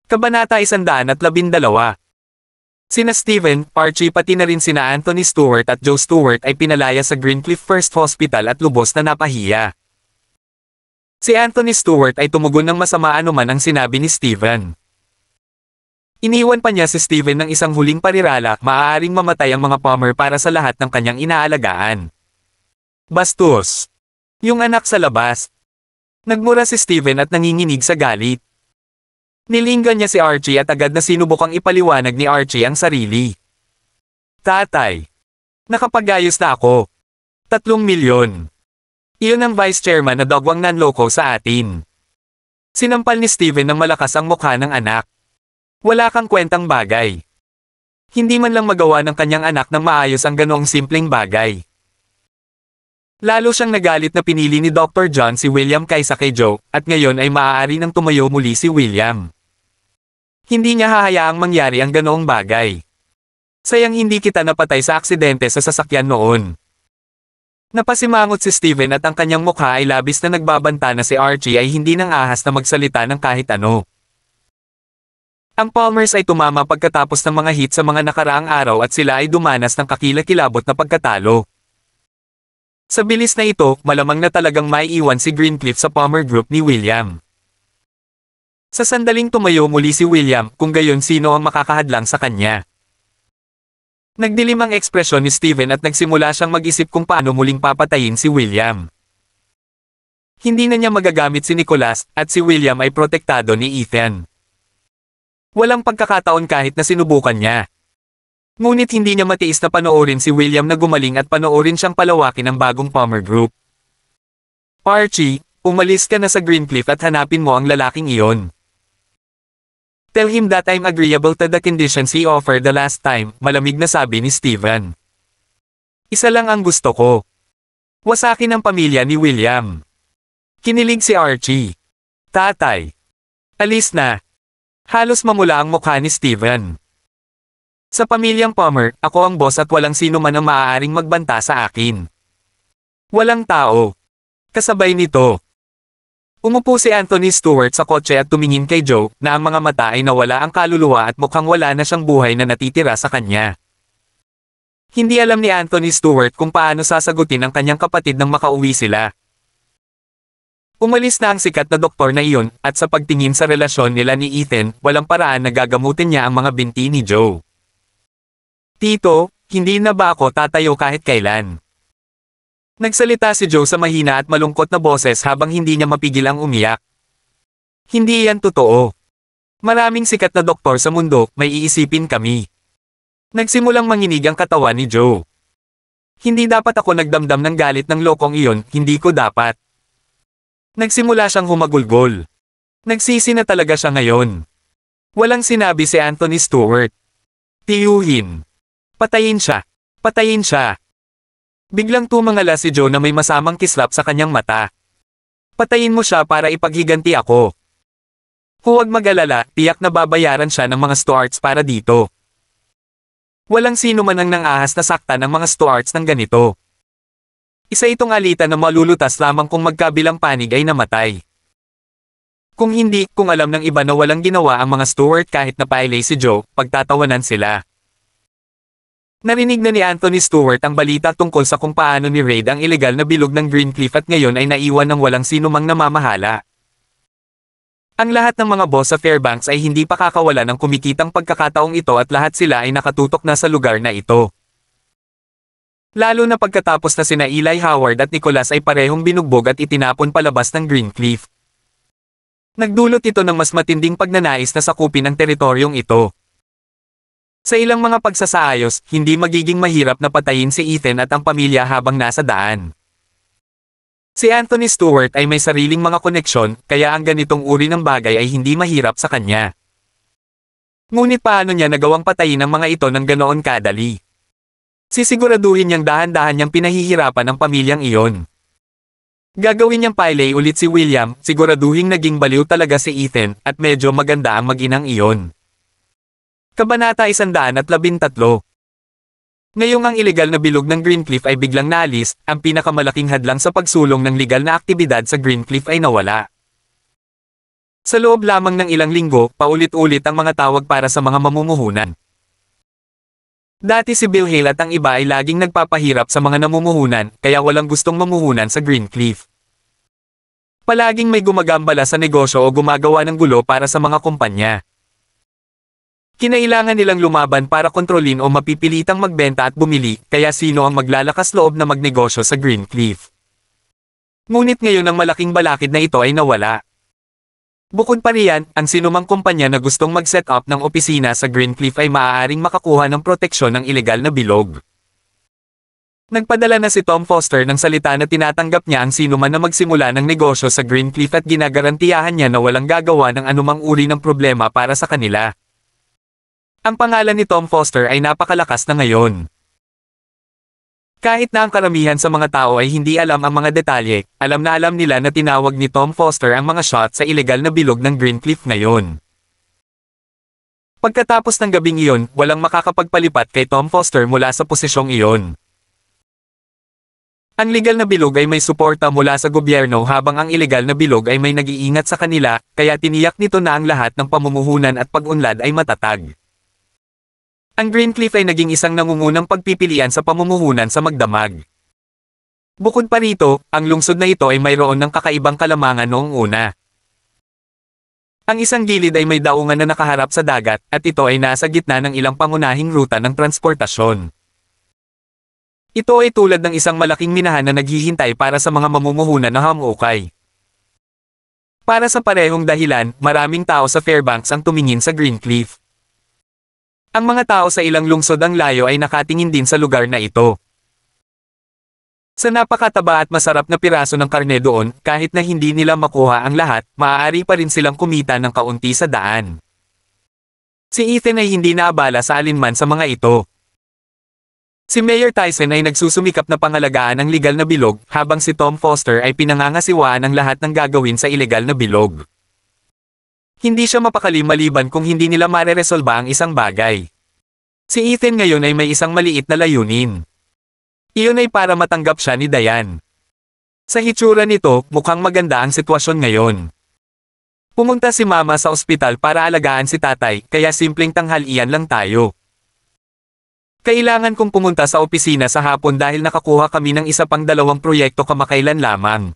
Kabanata 112. Sina Steven, Parchi pati na rin sina Anthony Stewart at Joe Stewart ay pinalaya sa Greencliff First Hospital at lubos na napahiya. Si Anthony Stewart ay tumugon ng masama anuman ang sinabi ni Steven. Iniwan pa niya si Steven ng isang huling parirala, maaaring mamatay ang mga Palmer para sa lahat ng kanyang inaalagaan. Bastos. Yung anak sa labas, Nagmura si Steven at nanginginig sa galit. Nilinggan niya si Archie at agad na sinubukang ipaliwanag ni Archie ang sarili. Tatay. Nakapagayos na ako. Tatlong milyon. Iyon ang vice chairman na dogwang nanloko sa atin. Sinampal ni Steven ng malakas ang mukha ng anak. Wala kang kwentang bagay. Hindi man lang magawa ng kanyang anak ng maayos ang ganoong simpleng bagay. Lalo siyang nagalit na pinili ni Dr. John si William kaysa kay Joe, at ngayon ay maaari nang tumayo muli si William. Hindi niya hahayaang mangyari ang ganoong bagay. Sayang hindi kita napatay sa aksidente sa sasakyan noon. Napasimangot si Steven at ang kanyang mukha ay labis na nagbabanta na si Archie ay hindi nang ahas na magsalita ng kahit ano. Ang Palmers ay tumama pagkatapos ng mga hit sa mga nakaraang araw at sila ay dumanas ng kakilakilabot na pagkatalo. Sa bilis na ito, malamang na talagang maiiwan si Greencliff sa Palmer Group ni William. Sa sandaling tumayo muli si William, kung gayon sino ang makakahadlang sa kanya. Nagdilim ang ekspresyon ni Steven at nagsimula siyang mag-isip kung paano muling papatayin si William. Hindi na niya magagamit si Nicholas, at si William ay protektado ni Ethan. Walang pagkakataon kahit na sinubukan niya. Ngunit hindi niya matiis na panoorin si William na gumaling at panoorin siyang palawakin ng bagong Palmer Group. Archie, umalis ka na sa Greencliff at hanapin mo ang lalaking iyon. Tell him that I'm agreeable to the conditions he offered the last time, malamig na sabi ni Steven. Isa lang ang gusto ko. Wasakin ang pamilya ni William. Kinilig si Archie. Tatay. Alis na. Halos mamula ang mukha ni Steven. Sa pamilyang Palmer, ako ang boss at walang sino man ang maaaring magbanta sa akin. Walang tao. Kasabay nito. Umupo si Anthony Stewart sa kotse at tumingin kay Joe na ang mga mata ay nawala ang kaluluwa at mukhang wala na siyang buhay na natitira sa kanya. Hindi alam ni Anthony Stewart kung paano sasagutin ang kanyang kapatid nang makauwi sila. Umalis na ang sikat na doktor na iyon at sa pagtingin sa relasyon nila ni Ethan, walang paraan na gagamutin niya ang mga binti ni Joe. Tito, hindi na ba ako tatayo kahit kailan? Nagsalita si Joe sa mahina at malungkot na boses habang hindi niya mapigil ang umiyak. Hindi yan totoo. Maraming sikat na doktor sa mundo, may iisipin kami. Nagsimulang manginig ang katawan ni Joe. Hindi dapat ako nagdamdam ng galit ng lokong iyon, hindi ko dapat. Nagsimula siyang humagulgol. Nagsisi na talaga siya ngayon. Walang sinabi si Anthony Stewart. Tiyuhin. Patayin siya! Patayin siya! Biglang tumangala si Joe na may masamang kislap sa kanyang mata. Patayin mo siya para ipaghiganti ako. Huwag mag-alala, tiyak na babayaran siya ng mga Stuarts para dito. Walang sino man ang nangahas na sakta ng mga Stuarts ng ganito. Isa itong alita na malulutas lamang kung magkabilang panig ay namatay. Kung hindi, kung alam ng iba na walang ginawa ang mga Stuart kahit napailay si Joe, pagtatawanan sila. Narinig na ni Anthony Stewart ang balita tungkol sa kung paano ni Raid ang ilegal na bilog ng Greencliff at ngayon ay naiwan ng walang sinumang namamahala. Ang lahat ng mga boss sa Fairbanks ay hindi pa kakawala ng kumikitang pagkakataong ito at lahat sila ay nakatutok na sa lugar na ito. Lalo na pagkatapos na sina Eli Howard at Nicholas ay parehong binugbog at itinapon palabas ng Greencliff. Nagdulot ito ng mas matinding pagnanais na sakupin ang teritoryong ito. Sa ilang mga pagsasaayos, hindi magiging mahirap na patayin si Ethan at ang pamilya habang nasa daan. Si Anthony Stewart ay may sariling mga koneksyon, kaya ang ganitong uri ng bagay ay hindi mahirap sa kanya. Ngunit paano niya nagawang patayin ang mga ito ng ganoon kadali? Sisiguraduhin niyang dahan-dahan niyang pinahihirapan ang pamilyang iyon. Gagawin niyang pilay ulit si William, siguraduhin naging baliw talaga si Ethan, at medyo maganda ang mag-inang iyon. Kabanata 113. Ngayong ang ilegal na bilog ng Greencliff ay biglang nalis, ang pinakamalaking hadlang sa pagsulong ng legal na aktibidad sa Greencliff ay nawala. Sa loob lamang ng ilang linggo, paulit-ulit ang mga tawag para sa mga mamumuhunan. Dati si Bill Hale at ang iba ay laging nagpapahirap sa mga namumuhunan, kaya walang gustong mamuhunan sa Greencliff. Palaging may gumagambala sa negosyo o gumagawa ng gulo para sa mga kumpanya. Kinailangan nilang lumaban para kontrolin o mapipilitang magbenta at bumili, kaya sino ang maglalakas loob na magnegosyo sa Greencliff. Ngunit ngayon ang malaking balakid na ito ay nawala. Bukod pa riyan, ang sinumang kumpanya na gustong mag-set up ng opisina sa Greencliff ay maaaring makakuha ng proteksyon ng ilegal na bilog. Nagpadala na si Tom Foster ng salita na tinatanggap niya ang sinuman na magsimula ng negosyo sa Greencliff at ginagarantiyahan niya na walang gagawa ng anumang uri ng problema para sa kanila. Ang pangalan ni Tom Foster ay napakalakas na ngayon. Kahit na ang karamihan sa mga tao ay hindi alam ang mga detalye, alam na alam nila na tinawag ni Tom Foster ang mga shot sa ilegal na bilog ng Greencliff ngayon. Pagkatapos ng gabing iyon, walang makakapagpalipat kay Tom Foster mula sa posisyong iyon. Ang legal na bilog ay may suporta mula sa gobyerno habang ang ilegal na bilog ay may nag-iingat sa kanila, kaya tiniyak nito na ang lahat ng pamumuhunan at pag-unlad ay matatag ang Greencliff ay naging isang nangungunang pagpipilian sa pamumuhunan sa magdamag. Bukod pa rito, ang lungsod na ito ay mayroon ng kakaibang kalamangan noong una. Ang isang gilid ay may daungan na nakaharap sa dagat at ito ay nasa gitna ng ilang pangunahing ruta ng transportasyon. Ito ay tulad ng isang malaking minahan na naghihintay para sa mga mamumuhunan na hamukay. Para sa parehong dahilan, maraming tao sa Fairbanks ang tumingin sa Greencliff. Ang mga tao sa ilang lungsod ang layo ay nakatingin din sa lugar na ito. Sa napakataba at masarap na piraso ng karne doon, kahit na hindi nila makuha ang lahat, maaari pa rin silang kumita ng kaunti sa daan. Si Ethan ay hindi naabala sa alinman sa mga ito. Si Mayor Tyson ay nagsusumikap na pangalagaan ang legal na bilog, habang si Tom Foster ay pinangangasiwaan ang lahat ng gagawin sa ilegal na bilog. Hindi siya mapakali maliban kung hindi nila mareresolba ang isang bagay. Si Ethan ngayon ay may isang maliit na layunin. Iyon ay para matanggap siya ni Dayan. Sa hitsura nito, mukhang maganda ang sitwasyon ngayon. Pumunta si mama sa ospital para alagaan si tatay, kaya simpleng tanghalian lang tayo. Kailangan kong pumunta sa opisina sa hapon dahil nakakuha kami ng isa pang dalawang proyekto kamakailan lamang.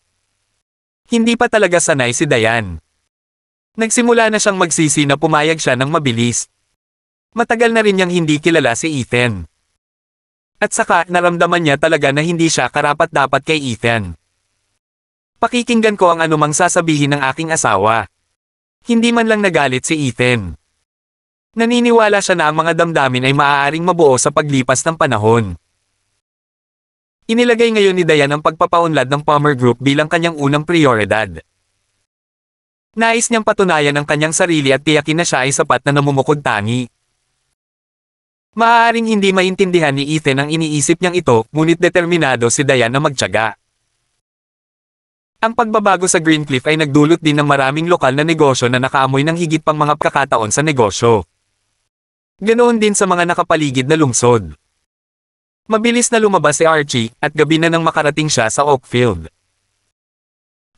Hindi pa talaga sanay si Dayan. Nagsimula na siyang magsisi na pumayag siya ng mabilis. Matagal na rin niyang hindi kilala si Ethan. At saka naramdaman niya talaga na hindi siya karapat-dapat kay Ethan. Pakikinggan ko ang anumang sasabihin ng aking asawa. Hindi man lang nagalit si Ethan. Naniniwala siya na ang mga damdamin ay maaaring mabuo sa paglipas ng panahon. Inilagay ngayon ni Dayan ang pagpapaunlad ng Palmer Group bilang kanyang unang prioridad. Nais niyang patunayan ang kanyang sarili at tiyakin na siya ay sapat na namumukod tangi. Maaaring hindi maintindihan ni Ethan ang iniisip niyang ito, ngunit determinado si Diane na magtyaga. Ang pagbabago sa Greencliff ay nagdulot din ng maraming lokal na negosyo na nakaamoy ng higit pang mga pagkakataon sa negosyo. Ganoon din sa mga nakapaligid na lungsod. Mabilis na lumabas si Archie at gabi na nang makarating siya sa Oakfield.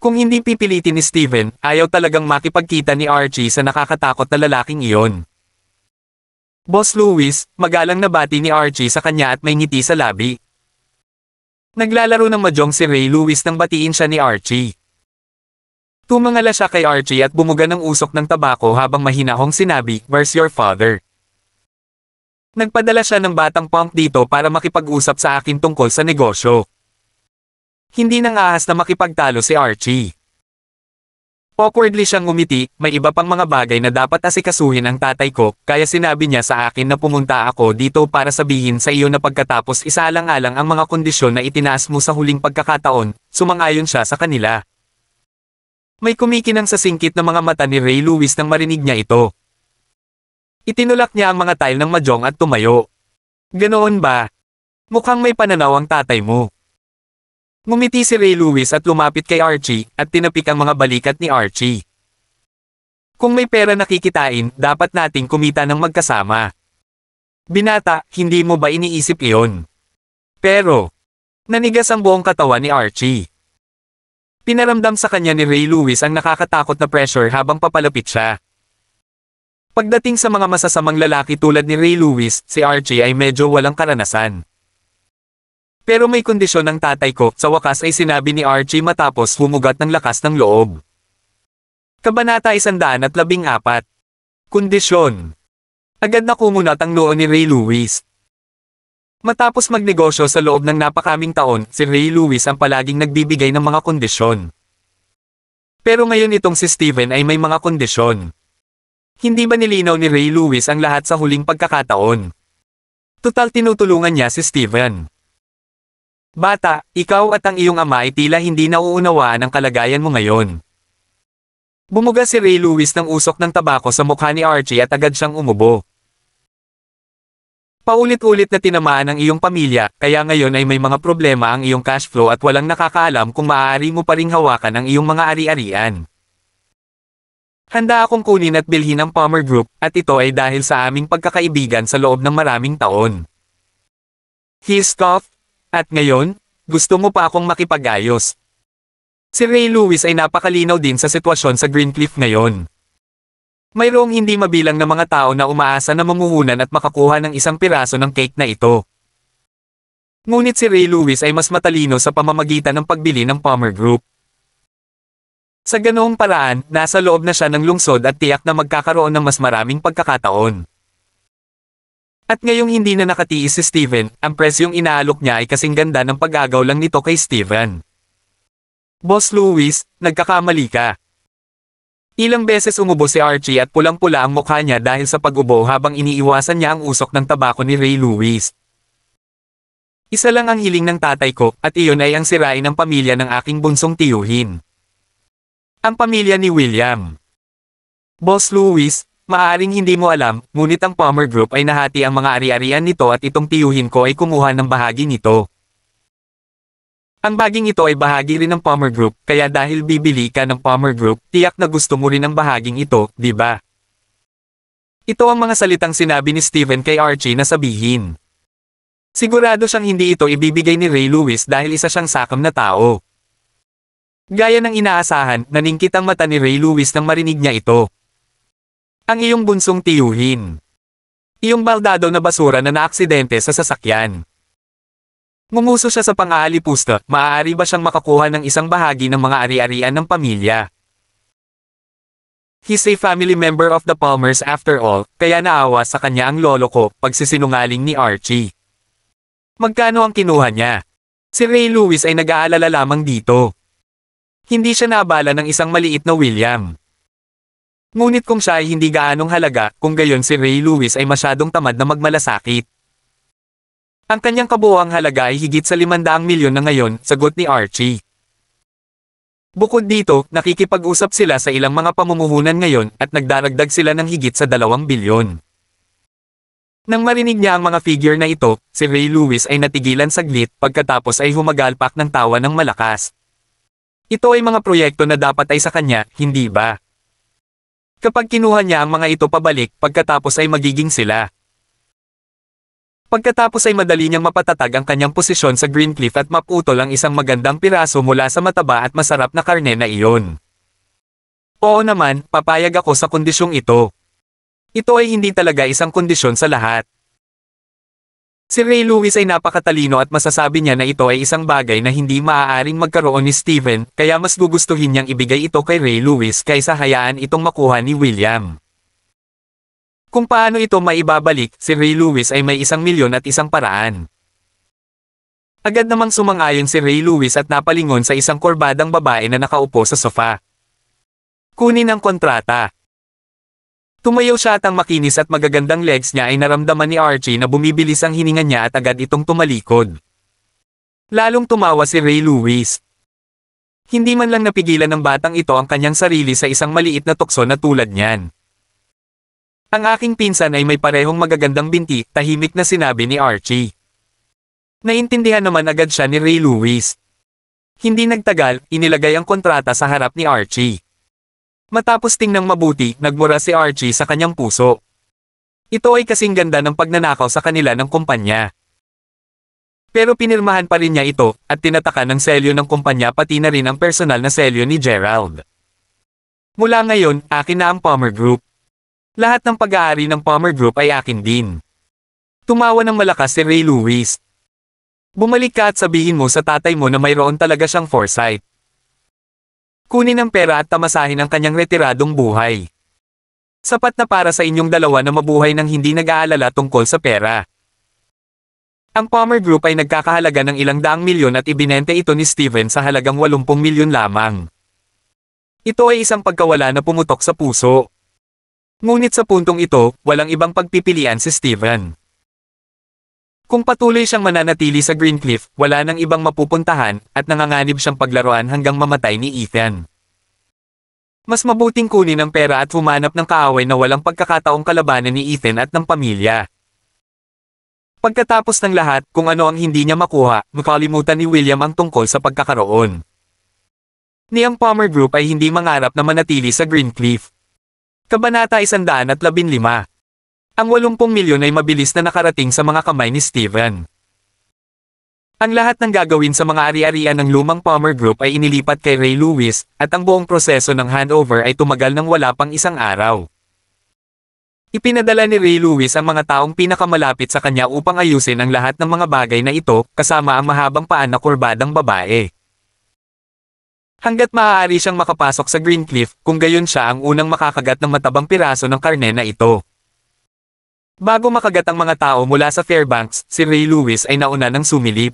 Kung hindi pipilitin ni Steven, ayaw talagang makipagkita ni Archie sa nakakatakot na lalaking iyon. Boss Louis, magalang na bati ni Archie sa kanya at may ngiti sa labi. Naglalaro ng mahjong si Ray Louis nang batiin siya ni Archie. Tumangala siya kay Archie at bumuga ng usok ng tabako habang mahinahong sinabi, Where's your father? Nagpadala siya ng batang punk dito para makipag-usap sa akin tungkol sa negosyo. Hindi nang ahas na makipagtalo si Archie. Awkwardly siyang umiti, may iba pang mga bagay na dapat asikasuhin ang tatay ko, kaya sinabi niya sa akin na pumunta ako dito para sabihin sa iyo na pagkatapos isaalang-alang ang mga kondisyon na itinaas mo sa huling pagkakataon, sumangayon siya sa kanila. May kumikinang sa singkit na mga mata ni Ray Lewis nang marinig niya ito. Itinulak niya ang mga tile ng majong at tumayo. Ganoon ba? Mukhang may pananaw ang tatay mo. Ngumiti si Ray Lewis at lumapit kay Archie, at tinapik ang mga balikat ni Archie. Kung may pera nakikitain, dapat nating kumita ng magkasama. Binata, hindi mo ba iniisip iyon? Pero, nanigas ang buong katawan ni Archie. Pinaramdam sa kanya ni Ray Lewis ang nakakatakot na pressure habang papalapit siya. Pagdating sa mga masasamang lalaki tulad ni Ray Lewis, si Archie ay medyo walang karanasan. Pero may kondisyon ang tatay ko, sa wakas ay sinabi ni Archie matapos humugat ng lakas ng loob. Kabanata 114 Kondisyon Agad na kumunat ang noo ni Ray Lewis. Matapos magnegosyo sa loob ng napakaming taon, si Ray Lewis ang palaging nagbibigay ng mga kondisyon. Pero ngayon itong si Steven ay may mga kondisyon. Hindi ba nilinaw ni Ray Lewis ang lahat sa huling pagkakataon? Total tinutulungan niya si Steven. Bata, ikaw at ang iyong ama ay tila hindi nauunawaan ang kalagayan mo ngayon. Bumuga si Ray Lewis ng usok ng tabako sa mukha ni Archie at agad siyang umubo. Paulit-ulit na tinamaan ang iyong pamilya, kaya ngayon ay may mga problema ang iyong cash flow at walang nakakaalam kung maaari mo pa ring hawakan ang iyong mga ari-arian. Handa akong kunin at bilhin ang Palmer Group, at ito ay dahil sa aming pagkakaibigan sa loob ng maraming taon. He scoffed, at ngayon, gusto mo pa akong makipagayos. Si Ray Lewis ay napakalinaw din sa sitwasyon sa Greencliff ngayon. Mayroong hindi mabilang na mga tao na umaasa na mamuhunan at makakuha ng isang piraso ng cake na ito. Ngunit si Ray Lewis ay mas matalino sa pamamagitan ng pagbili ng Palmer Group. Sa ganoong paraan, nasa loob na siya ng lungsod at tiyak na magkakaroon ng mas maraming pagkakataon. At ngayong hindi na nakatiis si Steven, ang presyong inaalok niya ay kasing ganda ng pag lang nito kay Steven. Boss Louis, nagkakamali ka. Ilang beses umubo si Archie at pulang-pula ang mukha niya dahil sa pag-ubo habang iniiwasan niya ang usok ng tabako ni Ray Louis. Isa lang ang hiling ng tatay ko at iyon ay ang sirain ng pamilya ng aking bunsong tiyuhin. Ang pamilya ni William. Boss Louis, Maaring hindi mo alam, ngunit ang Palmer Group ay nahati ang mga ari-arian nito at itong tiyuhin ko ay kumuha ng bahagi nito. Ang baging ito ay bahagi rin ng Palmer Group, kaya dahil bibili ka ng Palmer Group, tiyak na gusto mo rin ang bahaging ito, di ba? Ito ang mga salitang sinabi ni Steven kay Archie na sabihin. Sigurado siyang hindi ito ibibigay ni Ray Lewis dahil isa siyang sakam na tao. Gaya ng inaasahan, naningkit ang mata ni Ray Lewis nang marinig niya ito ang iyong bunsong tiyuhin. Iyong baldado na basura na naaksidente sa sasakyan. Ngumuso siya sa pang-aalipusta, maaari ba siyang makakuha ng isang bahagi ng mga ari-arian ng pamilya? He's a family member of the Palmers after all, kaya naawa sa kanya ang lolo ko, pagsisinungaling ni Archie. Magkano ang kinuha niya? Si Ray Lewis ay nag-aalala lamang dito. Hindi siya nabala ng isang maliit na William. Ngunit kung siya ay hindi gaanong halaga, kung gayon si Ray Lewis ay masyadong tamad na magmalasakit. Ang kanyang kabuoang halaga ay higit sa 500 milyon na ngayon, sagot ni Archie. Bukod dito, nakikipag-usap sila sa ilang mga pamumuhunan ngayon at nagdaragdag sila ng higit sa 2 bilyon. Nang marinig niya ang mga figure na ito, si Ray Lewis ay natigilan saglit pagkatapos ay humagalpak ng tawa ng malakas. Ito ay mga proyekto na dapat ay sa kanya, hindi ba? Kapag kinuha niya ang mga ito pabalik, pagkatapos ay magiging sila. Pagkatapos ay madali niyang mapatatag ang kanyang posisyon sa Greencliff at maputol ang isang magandang piraso mula sa mataba at masarap na karne na iyon. Oo naman, papayag ako sa kondisyong ito. Ito ay hindi talaga isang kondisyon sa lahat. Si Ray Lewis ay napakatalino at masasabi niya na ito ay isang bagay na hindi maaaring magkaroon ni Steven, kaya mas gugustuhin niyang ibigay ito kay Ray Lewis kaysa hayaan itong makuha ni William. Kung paano ito maibabalik, si Ray Lewis ay may isang milyon at isang paraan. Agad namang sumang-ayon si Ray Lewis at napalingon sa isang korbadang babae na nakaupo sa sofa. Kunin ang kontrata, Tumayo siya at ang makinis at magagandang legs niya ay naramdaman ni Archie na bumibilis ang hininga niya at agad itong tumalikod. Lalong tumawa si Ray Lewis. Hindi man lang napigilan ng batang ito ang kanyang sarili sa isang maliit na tukso na tulad niyan. Ang aking pinsan ay may parehong magagandang binti, tahimik na sinabi ni Archie. Naintindihan naman agad siya ni Ray Lewis. Hindi nagtagal, inilagay ang kontrata sa harap ni Archie. Matapos tingnang mabuti, nagmura si Archie sa kanyang puso. Ito ay kasing ganda ng pagnanakaw sa kanila ng kumpanya. Pero pinirmahan pa rin niya ito, at tinatakan ng selyo ng kumpanya pati na rin ang personal na selyo ni Gerald. Mula ngayon, akin na ang Palmer Group. Lahat ng pag-aari ng Palmer Group ay akin din. Tumawa ng malakas si Ray Lewis. Bumalik ka at sabihin mo sa tatay mo na mayroon talaga siyang foresight. Kunin ang pera at tamasahin ang kanyang retiradong buhay. Sapat na para sa inyong dalawa na mabuhay ng hindi nag-aalala tungkol sa pera. Ang Palmer Group ay nagkakahalaga ng ilang daang milyon at ibinente ito ni Steven sa halagang 80 milyon lamang. Ito ay isang pagkawala na pumutok sa puso. Ngunit sa puntong ito, walang ibang pagpipilian si Steven. Kung patuloy siyang mananatili sa Greencliff, wala nang ibang mapupuntahan, at nanganganib siyang paglaruan hanggang mamatay ni Ethan. Mas mabuting kunin ang pera at humanap ng kaaway na walang pagkakataong kalabanan ni Ethan at ng pamilya. Pagkatapos ng lahat, kung ano ang hindi niya makuha, nakalimutan ni William ang tungkol sa pagkakaroon. Ni ang Palmer Group ay hindi mangarap na manatili sa Greencliff. Kabanata 115 ang 80 milyon ay mabilis na nakarating sa mga kamay ni Steven. Ang lahat ng gagawin sa mga ari-arian ng lumang Palmer Group ay inilipat kay Ray Lewis, at ang buong proseso ng handover ay tumagal ng wala pang isang araw. Ipinadala ni Ray Lewis ang mga taong pinakamalapit sa kanya upang ayusin ang lahat ng mga bagay na ito, kasama ang mahabang paan na kurbadang babae. Hanggat maaari siyang makapasok sa Greencliff, kung gayon siya ang unang makakagat ng matabang piraso ng karne na ito. Bago makagat ang mga tao mula sa Fairbanks, si Ray Lewis ay nauna ng sumilip.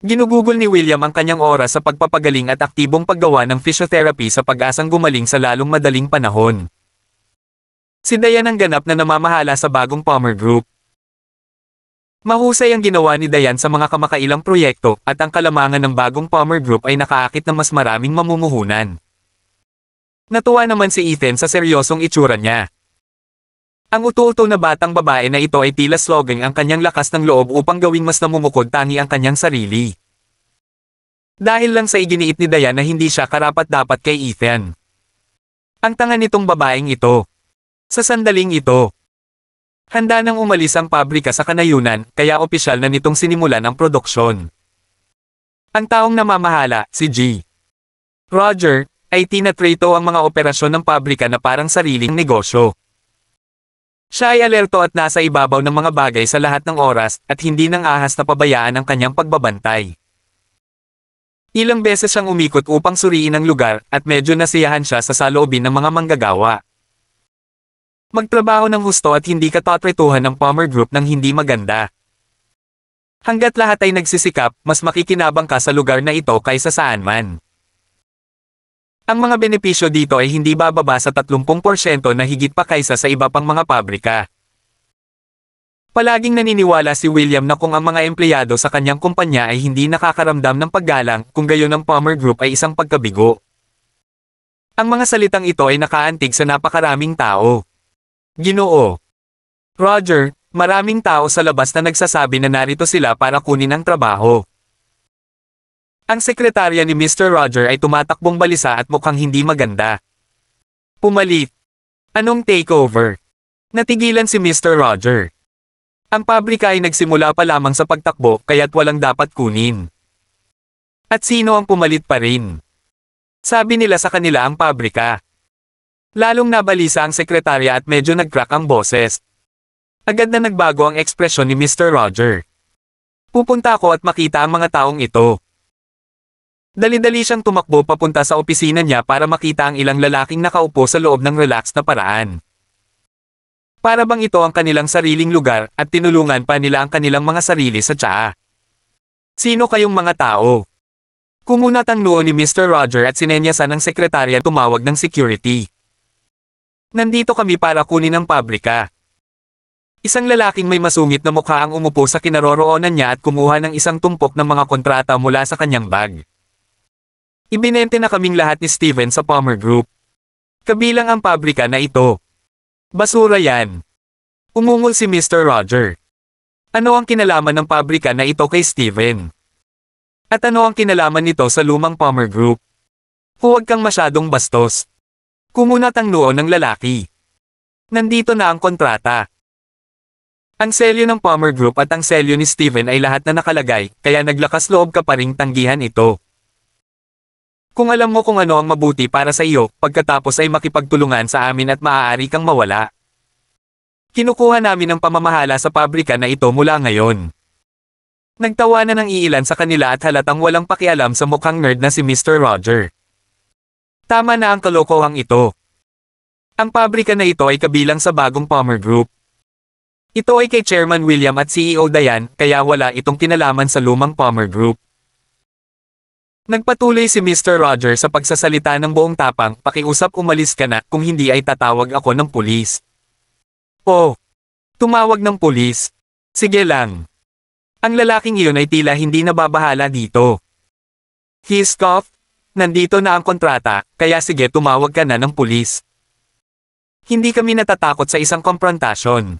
Ginugugol ni William ang kanyang oras sa pagpapagaling at aktibong paggawa ng physiotherapy sa pag-asang gumaling sa lalong madaling panahon. Si Dayan ang ganap na namamahala sa bagong Palmer Group. Mahusay ang ginawa ni Dayan sa mga kamakailang proyekto at ang kalamangan ng bagong Palmer Group ay nakaakit ng mas maraming mamumuhunan. Natuwa naman si Ethan sa seryosong itsura niya. Ang uto-uto na batang babae na ito ay tila slogan ang kanyang lakas ng loob upang gawing mas namumukod tani ang kanyang sarili. Dahil lang sa iginiit ni Daya na hindi siya karapat-dapat kay Ethan. Ang tanga nitong babaeng ito. Sa sandaling ito. Handa nang umalis ang pabrika sa kanayunan, kaya opisyal na nitong sinimulan ang produksyon. Ang taong namamahala, si G. Roger, ay tinatrato ang mga operasyon ng pabrika na parang sariling negosyo. Siya ay alerto at nasa ibabaw ng mga bagay sa lahat ng oras at hindi nang ahas na pabayaan ang kanyang pagbabantay. Ilang beses siyang umikot upang suriin ang lugar at medyo nasiyahan siya sa saloobin ng mga manggagawa. Magtrabaho ng husto at hindi katotretuhan ng Palmer Group ng hindi maganda. Hanggat lahat ay nagsisikap, mas makikinabang ka sa lugar na ito kaysa saan man. Ang mga benepisyo dito ay hindi bababa sa 30% na higit pa kaysa sa iba pang mga pabrika. Palaging naniniwala si William na kung ang mga empleyado sa kanyang kumpanya ay hindi nakakaramdam ng paggalang, kung gayon ang Palmer Group ay isang pagkabigo. Ang mga salitang ito ay nakaantig sa napakaraming tao. Ginoo. Roger, maraming tao sa labas na nagsasabi na narito sila para kunin ang trabaho. Ang sekretarya ni Mr. Roger ay tumatakbong balisa at mukhang hindi maganda. Pumalit. Anong takeover? Natigilan si Mr. Roger. Ang pabrika ay nagsimula pa lamang sa pagtakbo kaya't walang dapat kunin. At sino ang pumalit pa rin? Sabi nila sa kanila ang pabrika. Lalong nabalisa ang sekretarya at medyo nagcrack ang boses. Agad na nagbago ang ekspresyon ni Mr. Roger. Pupunta ako at makita ang mga taong ito. Dali-dali siyang tumakbo papunta sa opisina niya para makita ang ilang lalaking nakaupo sa loob ng relax na paraan. Para bang ito ang kanilang sariling lugar at tinulungan pa nila ang kanilang mga sarili sa tsaa. Sino kayong mga tao? Kumunatang noon ni Mr. Roger at sinenyasan ng sekretarya tumawag ng security. Nandito kami para kunin ang pabrika. Isang lalaking may masungit na mukha ang umupo sa kinaroroonan niya at kumuha ng isang tumpok ng mga kontrata mula sa kanyang bag. Iminente na kaming lahat ni Steven sa Palmer Group. Kabilang ang pabrika na ito. Basura yan. Umungol si Mr. Roger. Ano ang kinalaman ng pabrika na ito kay Steven? At ano ang kinalaman nito sa lumang Palmer Group? Huwag kang masyadong bastos. Kumunat ang noo ng lalaki. Nandito na ang kontrata. Ang selyo ng Palmer Group at ang selyo ni Steven ay lahat na nakalagay, kaya naglakas loob ka pa ring tanggihan ito. Kung alam mo kung ano ang mabuti para sa iyo, pagkatapos ay makipagtulungan sa amin at maaari kang mawala. Kinukuha namin ang pamamahala sa pabrika na ito mula ngayon. Nagtawa na ng iilan sa kanila at halatang walang pakialam sa mukhang nerd na si Mr. Roger. Tama na ang kalokohang ito. Ang pabrika na ito ay kabilang sa bagong Palmer Group. Ito ay kay Chairman William at CEO Dayan, kaya wala itong kinalaman sa lumang Palmer Group. Nagpatuloy si Mr. Roger sa pagsasalita ng buong tapang, pakiusap umalis ka na, kung hindi ay tatawag ako ng pulis. Oh! Tumawag ng pulis. Sige lang. Ang lalaking iyon ay tila hindi nababahala dito. Hiscoff, nandito na ang kontrata, kaya sige tumawag ka na ng pulis. Hindi kami natatakot sa isang komprontasyon.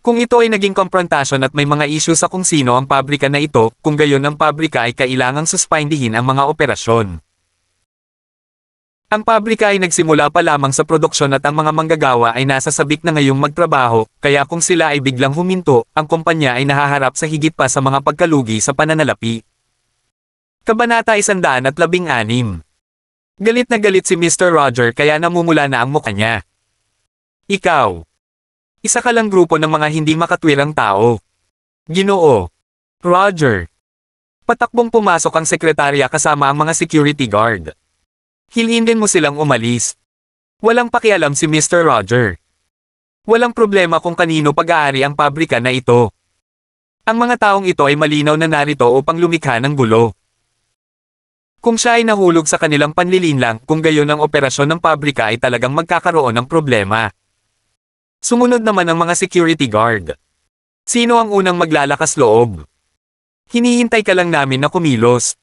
Kung ito ay naging confrontation at may mga isyu sa kung sino ang pabrika na ito, kung gayon ang pabrika ay kailangang suspindihin ang mga operasyon. Ang pabrika ay nagsimula pa lamang sa produksyon at ang mga manggagawa ay nasa sabik na ngayong magtrabaho, kaya kung sila ay biglang huminto, ang kumpanya ay nahaharap sa higit pa sa mga pagkalugi sa pananalapi. Kabanata 116 Galit na galit si Mr. Roger kaya namumula na ang mukha niya. Ikaw, isa ka lang grupo ng mga hindi makatwirang tao. Ginoo. Roger. Patakbong pumasok ang sekretarya kasama ang mga security guard. din mo silang umalis. Walang pakialam si Mr. Roger. Walang problema kung kanino pag-aari ang pabrika na ito. Ang mga taong ito ay malinaw na narito upang lumikha ng gulo. Kung siya ay nahulog sa kanilang panlilinlang kung gayon ang operasyon ng pabrika ay talagang magkakaroon ng problema. Sumunod naman ang mga security guard. Sino ang unang maglalakas loob? Hinihintay ka lang namin na kumilos.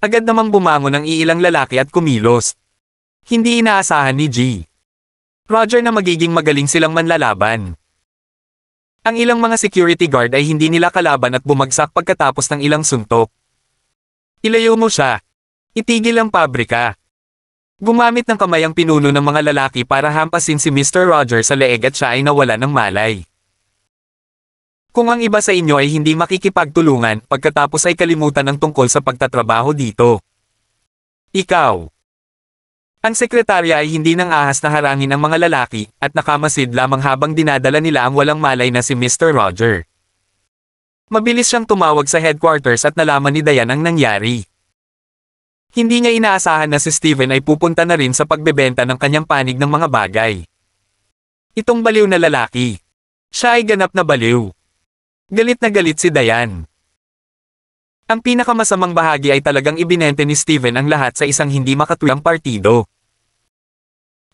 Agad namang bumangon ang iilang lalaki at kumilos. Hindi inaasahan ni G. Roger na magiging magaling silang manlalaban. Ang ilang mga security guard ay hindi nila kalaban at bumagsak pagkatapos ng ilang suntok. Ilayo mo siya. Itigil ang pabrika. Gumamit ng kamay ang pinuno ng mga lalaki para hampasin si Mr. Roger sa leeg at siya ay nawala ng malay. Kung ang iba sa inyo ay hindi makikipagtulungan, pagkatapos ay kalimutan ang tungkol sa pagtatrabaho dito. Ikaw. Ang sekretarya ay hindi nang ahas na harangin ang mga lalaki, at nakamasid lamang habang dinadala nila ang walang malay na si Mr. Roger. Mabilis siyang tumawag sa headquarters at nalaman ni Dayan ang nangyari. Hindi niya inaasahan na si Steven ay pupunta na rin sa pagbebenta ng kanyang panig ng mga bagay. Itong baliw na lalaki. Siya ay ganap na baliw. Galit na galit si Dayan. Ang pinakamasamang bahagi ay talagang ibinente ni Steven ang lahat sa isang hindi makatulang partido.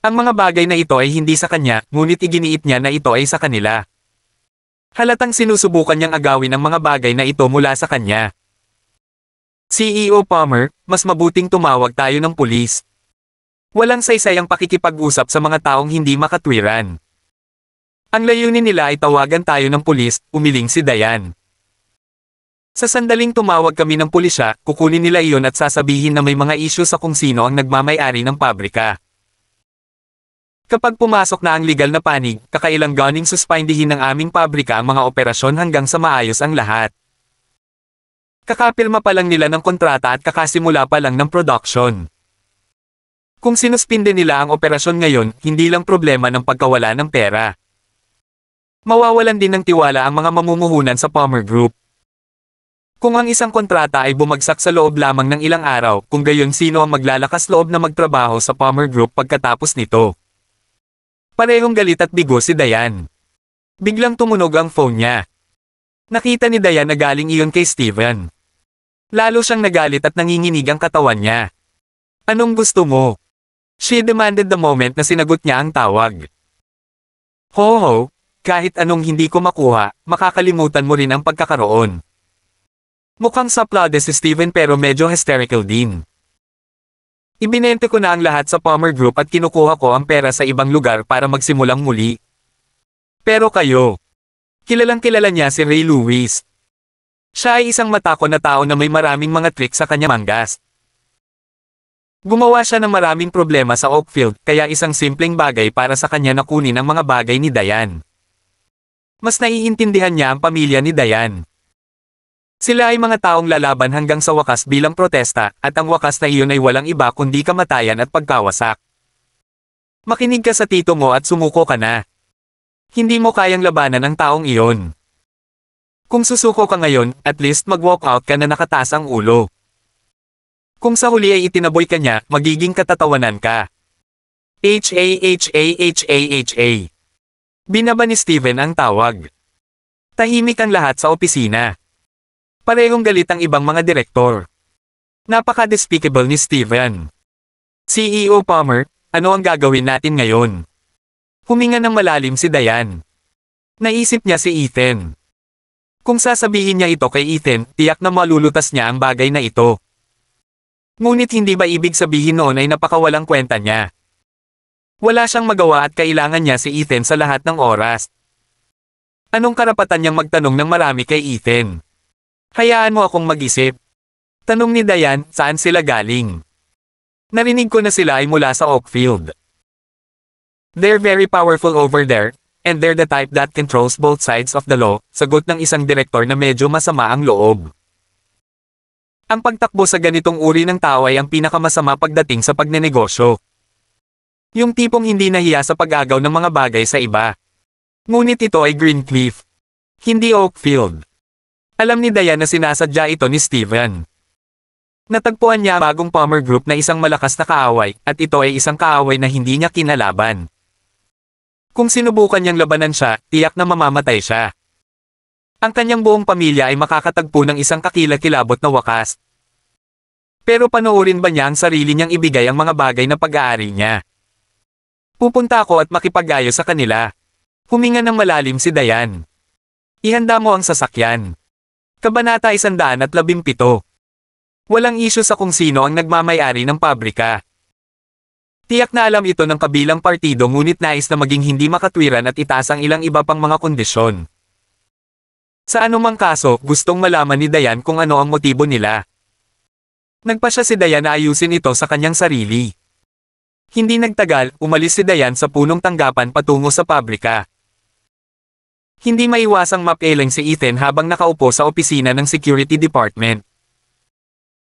Ang mga bagay na ito ay hindi sa kanya, ngunit iginiit niya na ito ay sa kanila. Halatang sinusubukan niyang agawin ang mga bagay na ito mula sa kanya. CEO Palmer, mas mabuting tumawag tayo ng pulis. Walang saysayang pakikipag-usap sa mga taong hindi makatwiran. Ang layunin nila ay tawagan tayo ng pulis, umiling si Dayan. Sa sandaling tumawag kami ng pulisya, kukunin nila iyon at sasabihin na may mga isyo sa kung sino ang nagmamayari ng pabrika. Kapag pumasok na ang legal na panig, kakailang gawning suspindihin ng aming pabrika ang mga operasyon hanggang sa maayos ang lahat. Kakapirma pa lang nila ng kontrata at kakasimula pa lang ng production. Kung sinuspinde nila ang operasyon ngayon, hindi lang problema ng pagkawala ng pera. Mawawalan din ng tiwala ang mga mamumuhunan sa Palmer Group. Kung ang isang kontrata ay bumagsak sa loob lamang ng ilang araw, kung gayon sino ang maglalakas loob na magtrabaho sa Palmer Group pagkatapos nito. Parehong galit at bigo si Dayan. Biglang tumunog ang phone niya. Nakita ni Dayan na galing iyon kay Steven. Lalo siyang nagalit at nanginginig ang katawan niya. Anong gusto mo? She demanded the moment na sinagot niya ang tawag. Ho-ho, kahit anong hindi ko makuha, makakalimutan mo rin ang pagkakaroon. Mukhang saplade si Steven pero medyo hysterical din. Ibinente ko na ang lahat sa Palmer Group at kinukuha ko ang pera sa ibang lugar para magsimulang muli. Pero kayo. Kilalang kilala niya si Ray Lewis, siya ay isang matako na tao na may maraming mga trick sa kanya manggas. Gumawa siya ng maraming problema sa Oakfield, kaya isang simpleng bagay para sa kanya na kunin ang mga bagay ni Dayan. Mas naiintindihan niya ang pamilya ni Dayan. Sila ay mga taong lalaban hanggang sa wakas bilang protesta, at ang wakas na iyon ay walang iba kundi kamatayan at pagkawasak. Makinig ka sa tito mo at sumuko ka na. Hindi mo kayang labanan ang taong iyon. Kung susuko ka ngayon, at least mag-walk out ka na nakataas ang ulo. Kung sa huli ay itinaboy ka niya, magiging katatawanan ka. H-A-H-A-H-A-H-A Binaba ni Steven ang tawag. Tahimik ang lahat sa opisina. Parehong galit ang ibang mga direktor. Napaka-despicable ni Steven. CEO Palmer, ano ang gagawin natin ngayon? Huminga ng malalim si Dayan. Naisip niya si Ethan. Kung sasabihin niya ito kay Ethan, tiyak na malulutas niya ang bagay na ito. Ngunit hindi ba ibig sabihin noon ay napakawalang kwenta niya? Wala siyang magawa at kailangan niya si Ethan sa lahat ng oras. Anong karapatan niyang magtanong ng marami kay Ethan? Hayaan mo akong mag-isip. Tanong ni Dayan, saan sila galing? Narinig ko na sila ay mula sa Oakfield. They're very powerful over there, And they're the type that controls both sides of the law, sagot ng isang direktor na medyo masama ang loob. Ang pagtakbo sa ganitong uri ng tao ay ang pinakamasama pagdating sa pagnenegosyo. Yung tipong hindi nahiya sa pag-agaw ng mga bagay sa iba. Ngunit ito ay Greencliff. Hindi Oakfield. Alam ni Diane na sinasadya ito ni Steven. Natagpuan niya ang bagong Palmer Group na isang malakas na kaaway, at ito ay isang kaaway na hindi niya kinalaban. Kung sinubukan niyang labanan siya, tiyak na mamamatay siya. Ang kanyang buong pamilya ay makakatagpo ng isang kakilakilabot na wakas. Pero panoorin ba niya ang sarili niyang ibigay ang mga bagay na pag-aari niya? Pupunta ako at makipag-ayo sa kanila. Huminga ng malalim si Dayan. Ihanda mo ang sasakyan. Kabanata 117. Walang isyo sa kung sino ang nagmamayari ng pabrika. Tiyak na alam ito ng kabilang partido ngunit nais na maging hindi makatwiran at itaas ang ilang iba pang mga kondisyon. Sa anumang kaso, gustong malaman ni Dayan kung ano ang motibo nila. Nagpa siya si Dayan na ayusin ito sa kanyang sarili. Hindi nagtagal, umalis si Dayan sa punong tanggapan patungo sa pabrika. Hindi maiwasang mapeleng si Ethan habang nakaupo sa opisina ng Security Department.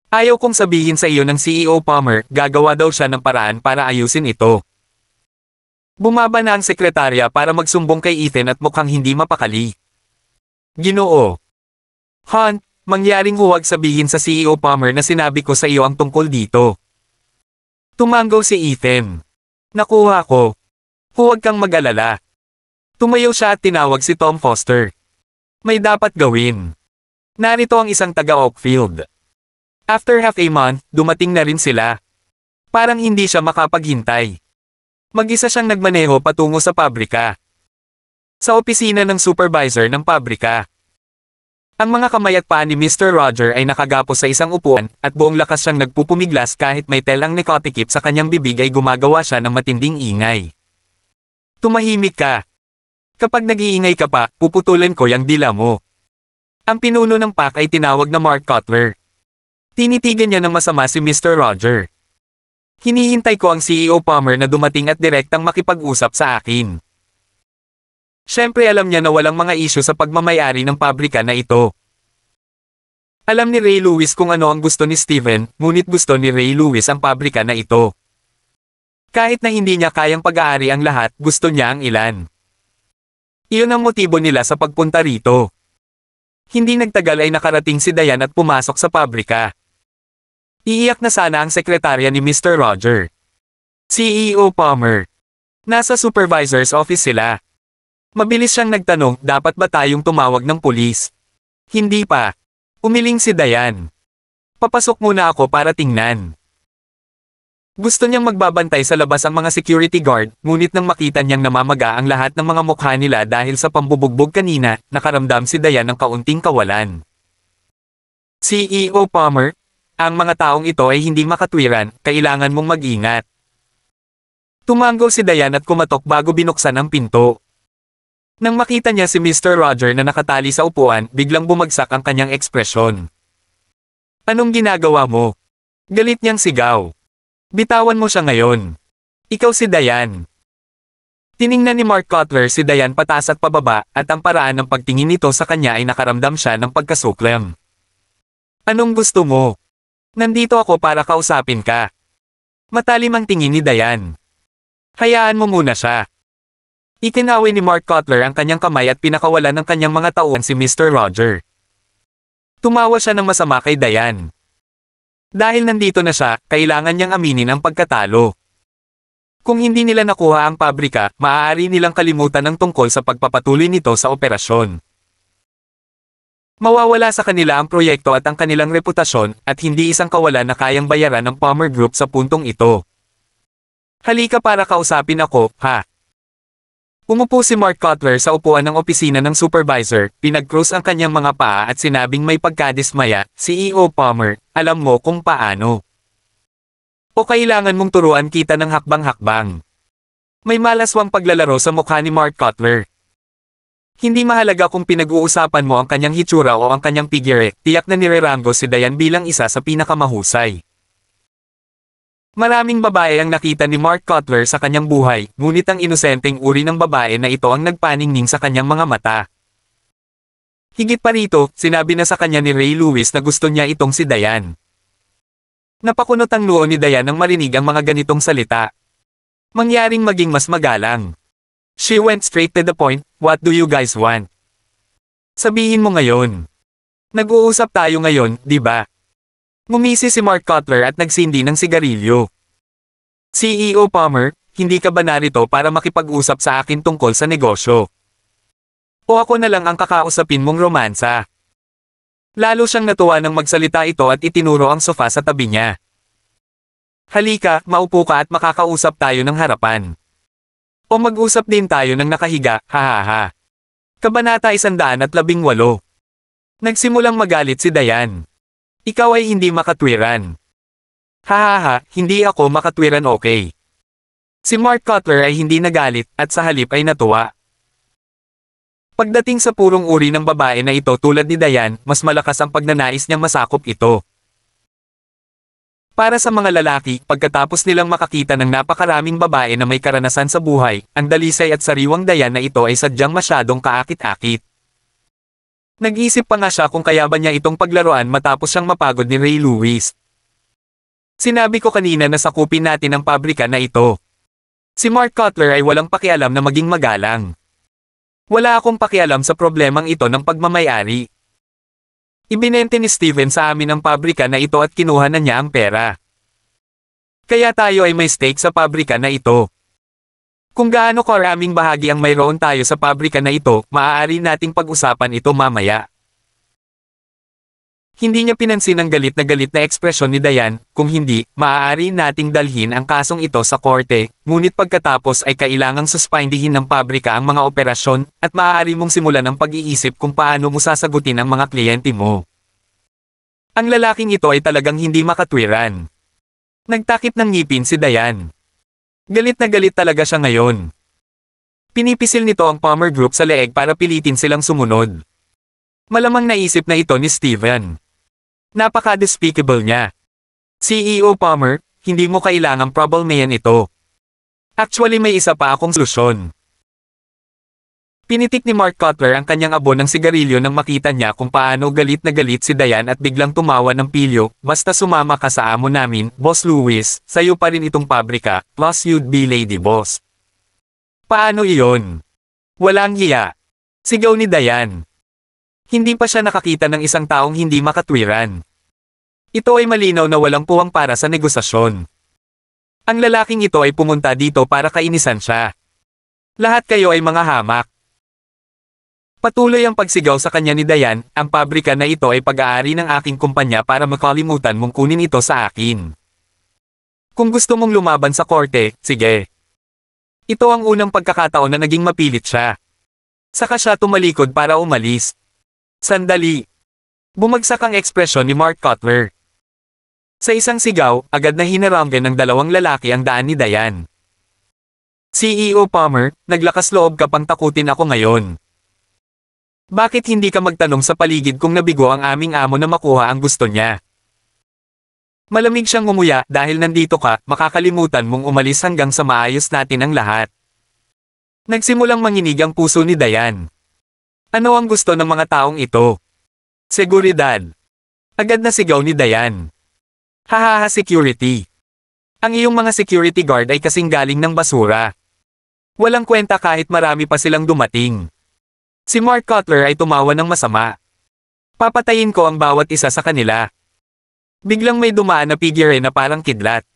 Ayaw kong sabihin sa iyo ng CEO Palmer, gagawa daw siya ng paraan para ayusin ito. Bumaba na ang sekretarya para magsumbong kay Ethan at mukhang hindi mapakali. Ginoo. Hunt, mangyaring huwag sabihin sa CEO Palmer na sinabi ko sa iyo ang tungkol dito. Tumanggaw si Ethan. Nakuha ko. Huwag kang mag-alala. Tumayo siya at tinawag si Tom Foster. May dapat gawin. Narito ang isang taga-Oakfield. After half a month, dumating na rin sila. Parang hindi siya makapaghintay. Mag-isa siyang nagmaneho patungo sa pabrika. Sa opisina ng supervisor ng pabrika. Ang mga kamay at paa ni Mr. Roger ay nakagapos sa isang upuan at buong lakas siyang nagpupumiglas kahit may telang nekotikip sa kanyang bibig ay gumagawa siya ng matinding ingay. Tumahimik ka. Kapag nag-iingay ka pa, puputulin ko yung dila mo. Ang pinuno ng pack ay tinawag na Mark Cutler. Tinitigan niya ng masama si Mr. Roger. Hinihintay ko ang CEO Palmer na dumating at direktang makipag-usap sa akin. Siyempre alam niya na walang mga isyo sa pagmamayari ng pabrika na ito. Alam ni Ray Lewis kung ano ang gusto ni Steven, ngunit gusto ni Ray Lewis ang pabrika na ito. Kahit na hindi niya kayang pag-aari ang lahat, gusto niya ang ilan. Iyon ang motibo nila sa pagpunta rito. Hindi nagtagal ay nakarating si Diane at pumasok sa pabrika. Iiyak na sana ang sekretarya ni Mr. Roger. CEO Palmer. Nasa supervisor's office sila. Mabilis siyang nagtanong, dapat ba tayong tumawag ng pulis? Hindi pa. Umiling si Dayan. Papasok muna ako para tingnan. Gusto niyang magbabantay sa labas ang mga security guard, ngunit nang makita niyang namamaga ang lahat ng mga mukha nila dahil sa pambubugbog kanina, nakaramdam si Dayan ng kaunting kawalan. CEO Palmer, ang mga taong ito ay hindi makatwiran, kailangan mong mag-ingat. Tumanggo si Diane at kumatok bago binuksan ang pinto. Nang makita niya si Mr. Roger na nakatali sa upuan, biglang bumagsak ang kanyang ekspresyon. Anong ginagawa mo? Galit niyang sigaw. Bitawan mo siya ngayon. Ikaw si Diane. Tiningnan ni Mark Cutler si Dayan pataas at pababa at ang paraan ng pagtingin nito sa kanya ay nakaramdam siya ng pagkasuklam. Anong gusto mo? Nandito ako para kausapin ka. Matalim ang tingin ni Dayan. Hayaan mo muna siya. Itinawi ni Mark Cutler ang kanyang kamay at pinakawalan ng kanyang mga tauhan si Mr. Roger. Tumawa siya ng masama kay Dayan. Dahil nandito na siya, kailangan niyang aminin ang pagkatalo. Kung hindi nila nakuha ang pabrika, maaari nilang kalimutan ang tungkol sa pagpapatuloy nito sa operasyon. Mawawala sa kanila ang proyekto at ang kanilang reputasyon, at hindi isang kawalan na kayang bayaran ng Palmer Group sa puntong ito. Halika para kausapin ako, ha? Umupo si Mark Cutler sa upuan ng opisina ng supervisor, pinagkrus ang kanyang mga paa at sinabing may pagkadismaya, CEO Palmer, alam mo kung paano. O kailangan mong turuan kita ng hakbang-hakbang. May malaswang paglalaro sa mukha ni Mark Cutler. Hindi mahalaga kung pinag-uusapan mo ang kanyang hitsura o ang kanyang figure, tiyak na nirerango si Dayan bilang isa sa pinakamahusay. Maraming babae ang nakita ni Mark Cutler sa kanyang buhay, ngunit ang inosenteng uri ng babae na ito ang nagpaningning sa kanyang mga mata. Higit pa rito, sinabi na sa kanya ni Ray Lewis na gusto niya itong si Dayan. Napakunot ang noo ni Dayan nang marinig ang mga ganitong salita. Mangyaring maging mas magalang. She went straight to the point, What do you guys want? Sabihin mo ngayon. Nag-uusap tayo ngayon, di ba? Ngumisi si Mark Cutler at nagsindi ng sigarilyo. CEO Palmer, hindi ka ba narito para makipag-usap sa akin tungkol sa negosyo? O ako na lang ang kakausapin mong romansa? Lalo siyang natuwa nang magsalita ito at itinuro ang sofa sa tabi niya. Halika, maupo ka at makakausap tayo ng harapan. O mag-usap din tayo ng nakahiga, hahaha. Kabanata 118 Nagsimulang magalit si Dayan. Ikaw ay hindi makatwiran. Hahaha, hindi ako makatwiran okay. Si Mark Cutler ay hindi nagalit at sa halip ay natuwa. Pagdating sa purong uri ng babae na ito tulad ni Dayan, mas malakas ang pagnanais niyang masakop ito. Para sa mga lalaki, pagkatapos nilang makakita ng napakaraming babae na may karanasan sa buhay, ang dalisay at sariwang daya na ito ay sadyang masyadong kaakit-akit. Nag-isip pa nga siya kung kaya ba niya itong paglaruan matapos siyang mapagod ni Ray Lewis. Sinabi ko kanina na sakupin natin ang pabrika na ito. Si Mark Cutler ay walang pakialam na maging magalang. Wala akong pakialam sa problemang ito ng pagmamayari. Ibinente ni Steven sa amin ang pabrika na ito at kinuha na niya ang pera. Kaya tayo ay may stake sa pabrika na ito. Kung gaano karaming bahagi ang mayroon tayo sa pabrika na ito, maaari nating pag-usapan ito mamaya. Hindi niya pinansin ang galit na galit na ekspresyon ni Dayan, kung hindi, maaari nating dalhin ang kasong ito sa korte, ngunit pagkatapos ay kailangang suspindihin ng pabrika ang mga operasyon, at maaari mong simulan ang pag-iisip kung paano mo sasagutin ang mga kliyente mo. Ang lalaking ito ay talagang hindi makatwiran. Nagtakip ng ngipin si Dayan. Galit na galit talaga siya ngayon. Pinipisil nito ang Palmer Group sa leeg para pilitin silang sumunod. Malamang naisip na ito ni Steven. Napaka-despicable niya. CEO Palmer, hindi mo kailangang problemayan ito. Actually may isa pa akong solusyon. Pinitik ni Mark Cutler ang kanyang abo ng sigarilyo nang makita niya kung paano galit na galit si Dayan at biglang tumawa ng pilyo, basta sumama ka sa amo namin, Boss Lewis, sayo pa rin itong pabrika, plus you'd be lady boss. Paano iyon? Walang iya. Sigaw ni Dayan. Hindi pa siya nakakita ng isang taong hindi makatwiran. Ito ay malinaw na walang puwang para sa negosasyon. Ang lalaking ito ay pumunta dito para kainisan siya. Lahat kayo ay mga hamak. Patuloy ang pagsigaw sa kanya ni Dayan, ang pabrika na ito ay pag-aari ng aking kumpanya para makalimutan mong kunin ito sa akin. Kung gusto mong lumaban sa korte, sige. Ito ang unang pagkakataon na naging mapilit siya. Saka siya tumalikod para umalis. Sandali. Bumagsak ang ekspresyon ni Mark Cutler. Sa isang sigaw, agad na hinarambe ng dalawang lalaki ang daan ni Dayan. CEO Palmer, naglakas loob ka pang takutin ako ngayon. Bakit hindi ka magtanong sa paligid kung nabigo ang aming amo na makuha ang gusto niya? Malamig siyang umuya dahil nandito ka, makakalimutan mong umalis hanggang sa maayos natin ang lahat. Nagsimulang manginig ang puso ni Dayan. Ano ang gusto ng mga taong ito? Seguridad. Agad na sigaw ni Dayan. Hahaha security. Ang iyong mga security guard ay kasing galing ng basura. Walang kwenta kahit marami pa silang dumating. Si Mark Cutler ay tumawa ng masama. Papatayin ko ang bawat isa sa kanila. Biglang may dumaan na figure na parang kidlat.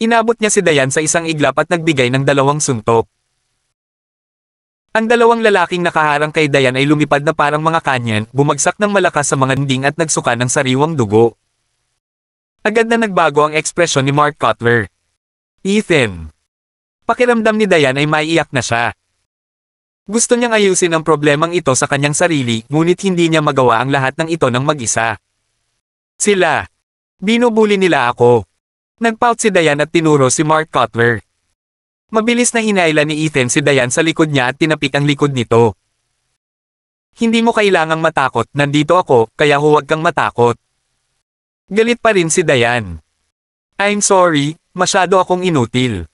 Inabot niya si Dayan sa isang iglap at nagbigay ng dalawang suntok. Ang dalawang lalaking nakaharang kay Dayan ay lumipad na parang mga kanyan, bumagsak ng malakas sa mga dingding at nagsuka ng sariwang dugo. Agad na nagbago ang ekspresyon ni Mark Cutler. Ethan. Pakiramdam ni Dayan ay maiiyak na siya. Gusto niyang ayusin ang problemang ito sa kanyang sarili, ngunit hindi niya magawa ang lahat ng ito ng mag-isa. Sila. Binubuli nila ako. Nagpout si Dayan at tinuro si Mark Cutler. Mabilis na hinaila ni Ethan si Dayan sa likod niya at tinapik ang likod nito. Hindi mo kailangang matakot, nandito ako, kaya huwag kang matakot. Galit pa rin si Dayan. I'm sorry, masyado akong inutil.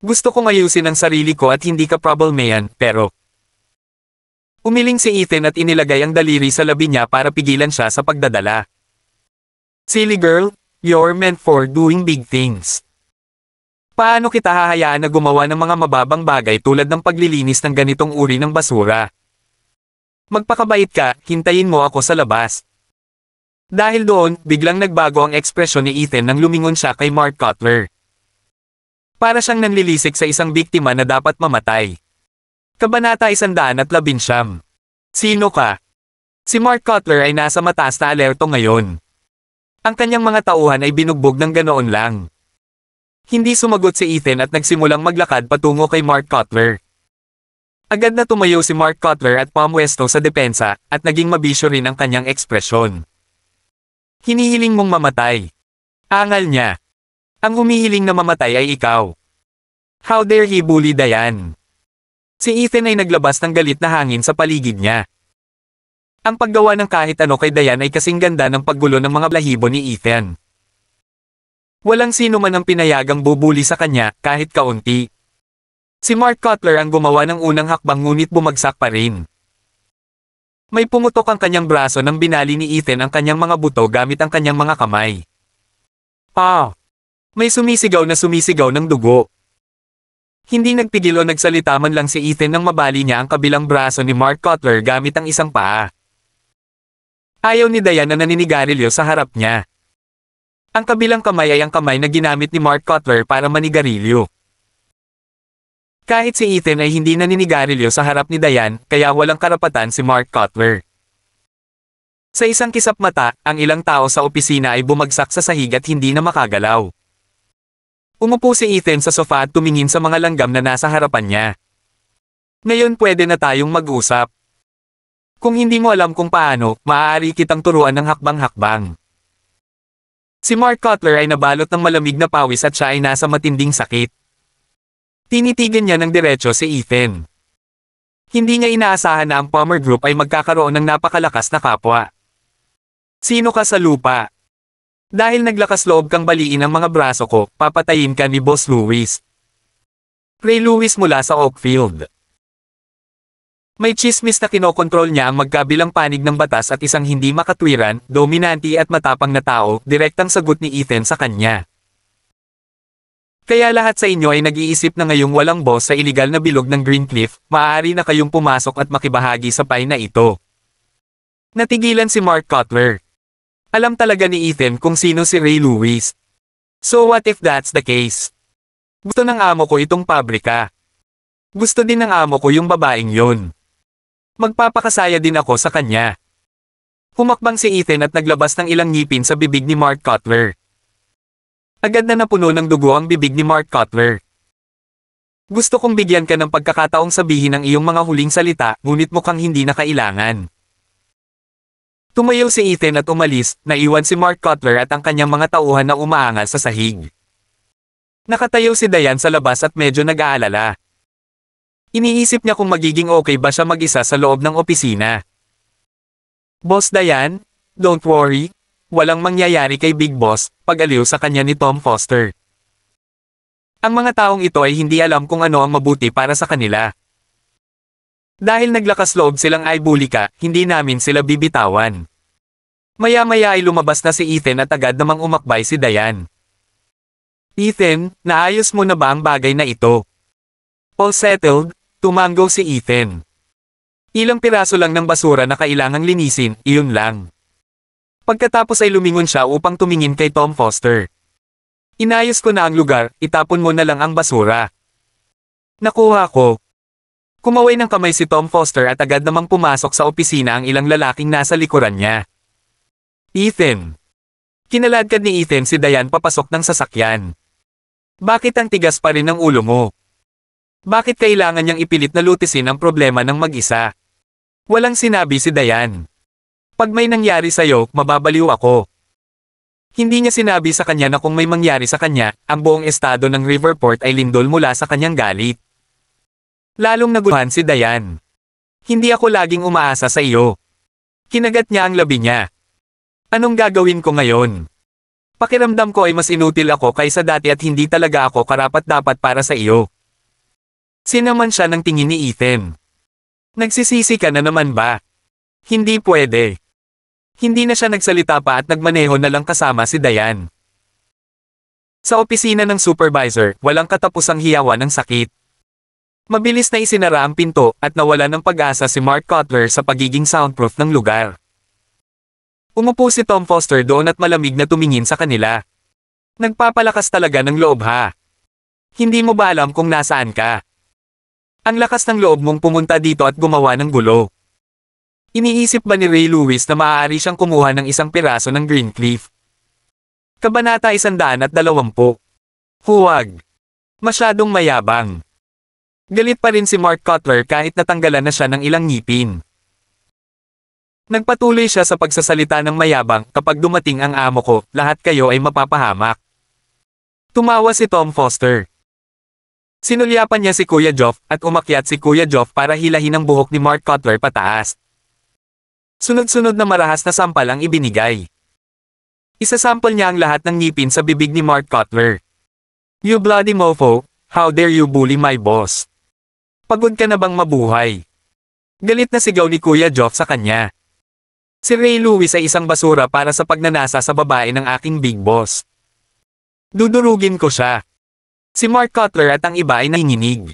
Gusto kong ayusin ang sarili ko at hindi ka problemayan, pero... Umiling si Ethan at inilagay ang daliri sa labi niya para pigilan siya sa pagdadala. Silly girl, you're meant for doing big things. Paano kita hahayaan na gumawa ng mga mababang bagay tulad ng paglilinis ng ganitong uri ng basura? Magpakabait ka, hintayin mo ako sa labas. Dahil doon, biglang nagbago ang ekspresyon ni Ethan nang lumingon siya kay Mark Cutler. Para siyang nanlilisik sa isang biktima na dapat mamatay. Kabanata 119. Sino ka? Si Mark Cutler ay nasa mataas na alerto ngayon. Ang kanyang mga tauhan ay binugbog ng ganoon lang. Hindi sumagot si Ethan at nagsimulang maglakad patungo kay Mark Cutler. Agad na tumayo si Mark Cutler at pamwesto sa depensa, at naging mabisyo rin ang kanyang ekspresyon. Hinihiling mong mamatay. Angal niya. Ang humihiling na mamatay ay ikaw. How dare he bully Dayan? Si Ethan ay naglabas ng galit na hangin sa paligid niya. Ang paggawa ng kahit ano kay Dayan ay kasing ganda ng paggulo ng mga blahibo ni Ethan. Walang sino man ang pinayagang bubuli sa kanya, kahit kaunti. Si Mark Cutler ang gumawa ng unang hakbang ngunit bumagsak pa rin. May pumutok ang kanyang braso nang binali ni Ethan ang kanyang mga buto gamit ang kanyang mga kamay. Ah! May sumisigaw na sumisigaw ng dugo. Hindi nagpigil o nagsalita man lang si Ethan nang mabali niya ang kabilang braso ni Mark Cutler gamit ang isang paa. Ayaw ni Diana na naninigarilyo sa harap niya. Ang kabilang kamay ay ang kamay na ginamit ni Mark Cutler para manigarilyo. Kahit si Ethan ay hindi naninigarilyo sa harap ni Dayan, kaya walang karapatan si Mark Cutler. Sa isang kisap mata, ang ilang tao sa opisina ay bumagsak sa sahig at hindi na makagalaw. Umupo si Ethan sa sofa at tumingin sa mga langgam na nasa harapan niya. Ngayon pwede na tayong mag-usap. Kung hindi mo alam kung paano, maaari kitang turuan ng hakbang-hakbang. Si Mark Cutler ay nabalot ng malamig na pawis at siya ay nasa matinding sakit. Tinitigan niya ng diretso si Ethan. Hindi niya inaasahan na ang Palmer Group ay magkakaroon ng napakalakas na kapwa. Sino ka sa lupa? Dahil naglakas loob kang baliin ang mga braso ko, papatayin ka ni Boss Lewis. Ray Lewis mula sa Oakfield. May chismis na kinokontrol niya ang magkabilang panig ng batas at isang hindi makatwiran, dominante at matapang na tao, direktang sagot ni Ethan sa kanya. Kaya lahat sa inyo ay nag-iisip na ngayong walang boss sa iligal na bilog ng Greencliff, maaari na kayong pumasok at makibahagi sa pay na ito. Natigilan si Mark Cutler. Alam talaga ni Ethan kung sino si Ray Lewis. So what if that's the case? Gusto ng amo ko itong pabrika. Gusto din ng amo ko yung babaeng yon. Magpapakasaya din ako sa kanya. Humakbang si Ethan at naglabas ng ilang ngipin sa bibig ni Mark Cutler. Agad na napuno ng dugo ang bibig ni Mark Cutler. Gusto kong bigyan ka ng pagkakataong sabihin ang iyong mga huling salita, ngunit mukhang hindi na kailangan. Tumayo si Ethan at umalis, naiwan si Mark Cutler at ang kanyang mga tauhan na umaangal sa sahig. Nakatayo si Diane sa labas at medyo nag-aalala. Iniisip niya kung magiging okay ba siya mag-isa sa loob ng opisina. Boss Dayan, don't worry, walang mangyayari kay Big Boss, pag-aliw sa kanya ni Tom Foster. Ang mga taong ito ay hindi alam kung ano ang mabuti para sa kanila. Dahil naglakas loob silang ay bully ka, hindi namin sila bibitawan. Maya-maya ay lumabas na si Ethan at agad namang umakbay si Dayan. Ethan, naayos mo na ba ang bagay na ito? All settled, Tumango si Ethan. Ilang piraso lang ng basura na kailangang linisin, iyon lang. Pagkatapos ay lumingon siya upang tumingin kay Tom Foster. Inayos ko na ang lugar, itapon mo na lang ang basura. Nakuha ko. Kumaway ng kamay si Tom Foster at agad namang pumasok sa opisina ang ilang lalaking nasa likuran niya. Ethan. Kinaladkad ni Ethan si Diane papasok ng sasakyan. Bakit ang tigas pa rin ng ulo mo? Bakit kailangan niyang ipilit na lutisin ang problema ng mag-isa? Walang sinabi si Dayan. Pag may nangyari sa'yo, mababaliw ako. Hindi niya sinabi sa kanya na kung may mangyari sa kanya, ang buong estado ng Riverport ay lindol mula sa kanyang galit. Lalong naguluhan si Dayan. Hindi ako laging umaasa sa iyo. Kinagat niya ang labi niya. Anong gagawin ko ngayon? Pakiramdam ko ay mas inutil ako kaysa dati at hindi talaga ako karapat-dapat para sa iyo. Sinaman siya ng tingin ni Ethan. Nagsisisi ka na naman ba? Hindi pwede. Hindi na siya nagsalita pa at nagmaneho na lang kasama si Dayan. Sa opisina ng supervisor, walang katapusang hiyawan ng sakit. Mabilis na isinara ang pinto at nawala ng pag-asa si Mark Cutler sa pagiging soundproof ng lugar. Umupo si Tom Foster doon at malamig na tumingin sa kanila. Nagpapalakas talaga ng loob ha. Hindi mo ba alam kung nasaan ka? Ang lakas ng loob mong pumunta dito at gumawa ng gulo. Iniisip ba ni Ray Lewis na maaari siyang kumuha ng isang piraso ng Greencliff? Kabanata 120. Huwag. Masyadong mayabang. Galit pa rin si Mark Cutler kahit natanggalan na siya ng ilang ngipin. Nagpatuloy siya sa pagsasalita ng mayabang, kapag dumating ang amo ko, lahat kayo ay mapapahamak. Tumawa si Tom Foster. Sinulyapan niya si Kuya Joff at umakyat si Kuya Joff para hilahin ang buhok ni Mark Cutler pataas. Sunod-sunod na marahas na sampal ang ibinigay. Isasample niya ang lahat ng ngipin sa bibig ni Mark Cutler. You bloody mofo, how dare you bully my boss? Pagod ka na bang mabuhay? Galit na sigaw ni Kuya Joff sa kanya. Si Ray Lewis ay isang basura para sa pagnanasa sa babae ng aking big boss. Dudurugin ko siya. Si Mark Cutler at ang iba ay nanginig.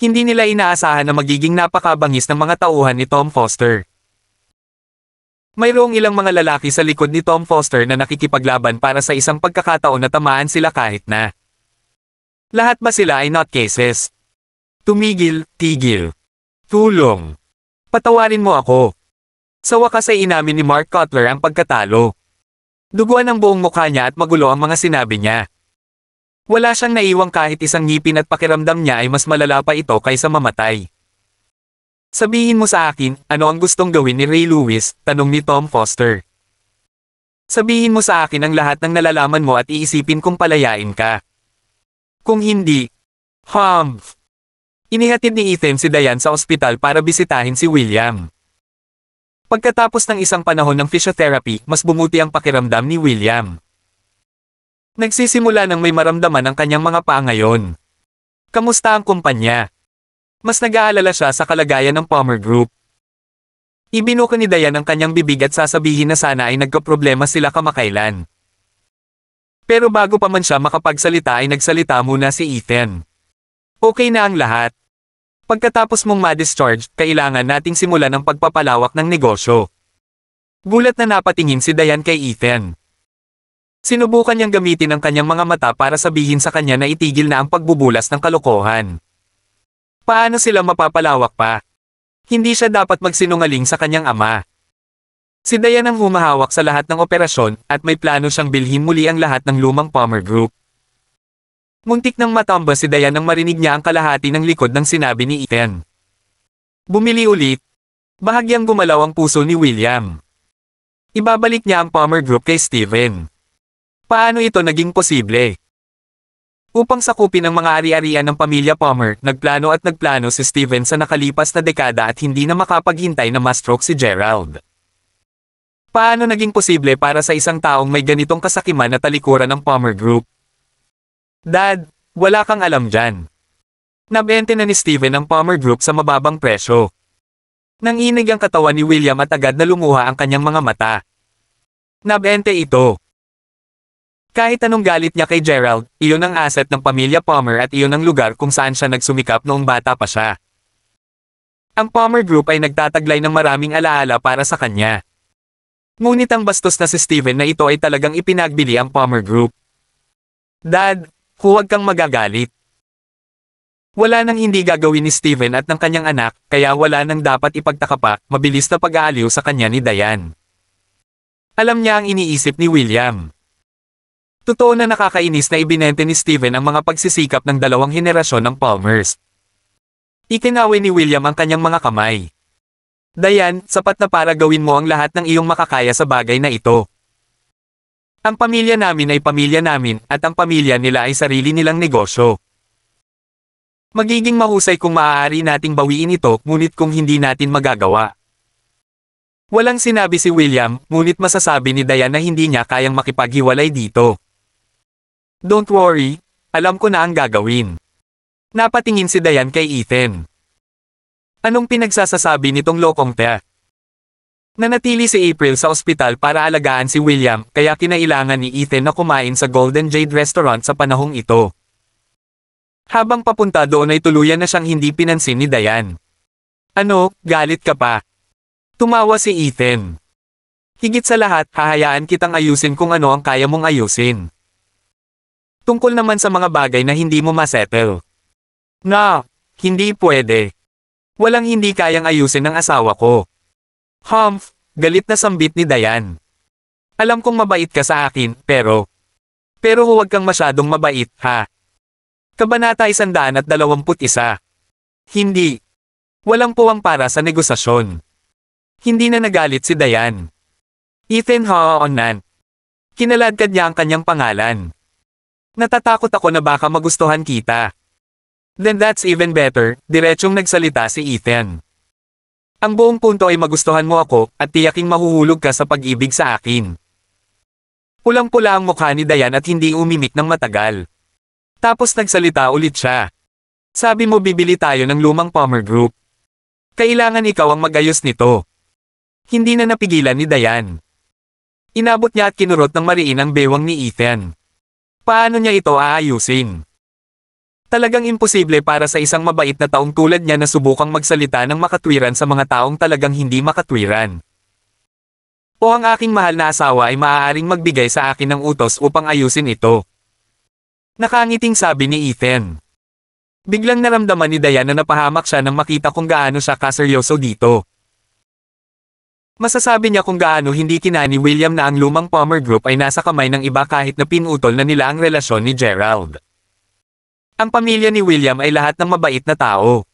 Hindi nila inaasahan na magiging napakabangis ng mga tauhan ni Tom Foster. Mayroong ilang mga lalaki sa likod ni Tom Foster na nakikipaglaban para sa isang pagkakataon na tamaan sila kahit na. Lahat ba sila ay not cases? Tumigil, tigil. Tulong. Patawarin mo ako. Sa wakas ay inamin ni Mark Cutler ang pagkatalo. Duguan ang buong mukha niya at magulo ang mga sinabi niya. Wala siyang naiwang kahit isang ngipin at pakiramdam niya ay mas malala pa ito kaysa mamatay. Sabihin mo sa akin, ano ang gustong gawin ni Ray Lewis, tanong ni Tom Foster. Sabihin mo sa akin ang lahat ng nalalaman mo at iisipin kung palayain ka. Kung hindi, humph. Inihatid ni Ethan si Diane sa ospital para bisitahin si William. Pagkatapos ng isang panahon ng physiotherapy, mas bumuti ang pakiramdam ni William. Nagsisimula nang may maramdaman ang kanyang mga paa ngayon. Kamusta ang kumpanya? Mas nag-aalala siya sa kalagayan ng Palmer Group. Ibinuka ni Dayan ang kanyang bibig at sasabihin na sana ay nagkaproblema sila kamakailan. Pero bago pa man siya makapagsalita ay nagsalita muna si Ethan. Okay na ang lahat. Pagkatapos mong ma-discharge, kailangan nating simulan ang pagpapalawak ng negosyo. Gulat na napatingin si Dayan kay Ethan. Sinubukan niyang gamitin ang kanyang mga mata para sabihin sa kanya na itigil na ang pagbubulas ng kalokohan. Paano sila mapapalawak pa? Hindi siya dapat magsinungaling sa kanyang ama. Si Dayan ang humahawak sa lahat ng operasyon at may plano siyang bilhin muli ang lahat ng lumang Palmer Group. Muntik nang matamba si Dayan nang marinig niya ang kalahati ng likod ng sinabi ni Ethan. Bumili ulit. Bahagyang gumalaw ang puso ni William. Ibabalik niya ang Palmer Group kay Steven. Paano ito naging posible? Upang sakupin ang mga ari-arian ng pamilya Palmer, nagplano at nagplano si Steven sa nakalipas na dekada at hindi na makapaghintay na ma-stroke si Gerald. Paano naging posible para sa isang taong may ganitong kasakiman na talikuran ng Palmer Group? Dad, wala kang alam dyan. Nabente na ni Steven ang Palmer Group sa mababang presyo. Nanginig ang katawan ni William at agad na lumuha ang kanyang mga mata. Nabente ito. Kahit anong galit niya kay Gerald, iyon ang asset ng pamilya Palmer at iyon ang lugar kung saan siya nagsumikap noong bata pa siya. Ang Palmer Group ay nagtataglay ng maraming alaala para sa kanya. Ngunit ang bastos na si Steven na ito ay talagang ipinagbili ang Palmer Group. Dad, huwag kang magagalit. Wala nang hindi gagawin ni Steven at ng kanyang anak, kaya wala nang dapat ipagtaka pa, mabilis na pag-aaliw sa kanya ni Dayan. Alam niya ang iniisip ni William. Totoo na nakakainis na ibinente ni Steven ang mga pagsisikap ng dalawang henerasyon ng Palmers. Itinawi ni William ang kanyang mga kamay. Dayan, sapat na para gawin mo ang lahat ng iyong makakaya sa bagay na ito. Ang pamilya namin ay pamilya namin at ang pamilya nila ay sarili nilang negosyo. Magiging mahusay kung maaari nating bawiin ito ngunit kung hindi natin magagawa. Walang sinabi si William ngunit masasabi ni Dayan na hindi niya kayang makipaghiwalay dito. Don't worry, alam ko na ang gagawin. Napatingin si Dayan kay Ethan. Anong pinagsasasabi nitong lokong te? Nanatili si April sa ospital para alagaan si William kaya kinailangan ni Ethan na kumain sa Golden Jade Restaurant sa panahong ito. Habang papunta doon ay tuluyan na siyang hindi pinansin ni Dayan. Ano, galit ka pa? Tumawa si Ethan. Higit sa lahat, hahayaan kitang ayusin kung ano ang kaya mong ayusin. Tungkol naman sa mga bagay na hindi mo masettle. Na, hindi pwede. Walang hindi kayang ayusin ng asawa ko. Humph, galit na sambit ni Dayan. Alam kong mabait ka sa akin, pero... Pero huwag kang masyadong mabait, ha? Kabanata 121. Hindi. Walang puwang para sa negosasyon. Hindi na nagalit si Dayan. Ethan Hoonan. Kinaladkad niya ang kanyang pangalan. Natatakot ako na baka magustuhan kita. Then that's even better, diretsong nagsalita si Ethan. Ang buong punto ay magustuhan mo ako, at tiyaking mahuhulog ka sa pag-ibig sa akin. Pulang-pula ang mukha ni Dayan at hindi umimik ng matagal. Tapos nagsalita ulit siya. Sabi mo bibili tayo ng lumang Palmer Group. Kailangan ikaw ang magayos nito. Hindi na napigilan ni Dayan. Inabot niya at kinurot ng mariin ang bewang ni Ethan. Paano niya ito aayusin? Talagang imposible para sa isang mabait na taong tulad niya na subukang magsalita ng makatwiran sa mga taong talagang hindi makatwiran. O ang aking mahal na asawa ay maaaring magbigay sa akin ng utos upang ayusin ito. Nakangiting sabi ni Ethan. Biglang naramdaman ni Diana na napahamak siya nang makita kung gaano siya kaseryoso dito. Masasabi niya kung gaano hindi kinani William na ang lumang Palmer Group ay nasa kamay ng iba kahit na pinutol na nila ang relasyon ni Gerald. Ang pamilya ni William ay lahat ng mabait na tao.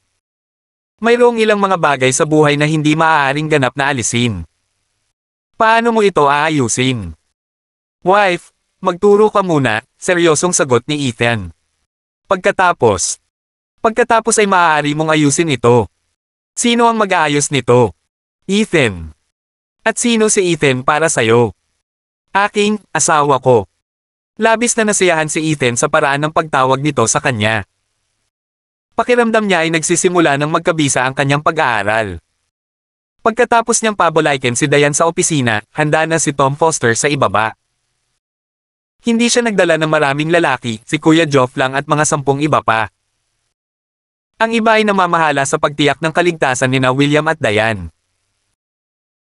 Mayroong ilang mga bagay sa buhay na hindi maaaring ganap na alisin. Paano mo ito aayusin? Wife, magturo ka muna, seryosong sagot ni Ethan. Pagkatapos, pagkatapos ay maaari mong ayusin ito. Sino ang mag-aayos nito? Ethan. At sino si Ethan para sa'yo? Aking, asawa ko. Labis na nasiyahan si Ethan sa paraan ng pagtawag nito sa kanya. Pakiramdam niya ay nagsisimula ng magkabisa ang kanyang pag-aaral. Pagkatapos niyang pabulaikin si Diane sa opisina, handa na si Tom Foster sa ibaba. Hindi siya nagdala ng maraming lalaki, si Kuya Joff lang at mga sampung iba pa. Ang iba ay namamahala sa pagtiyak ng kaligtasan ni na William at Diane.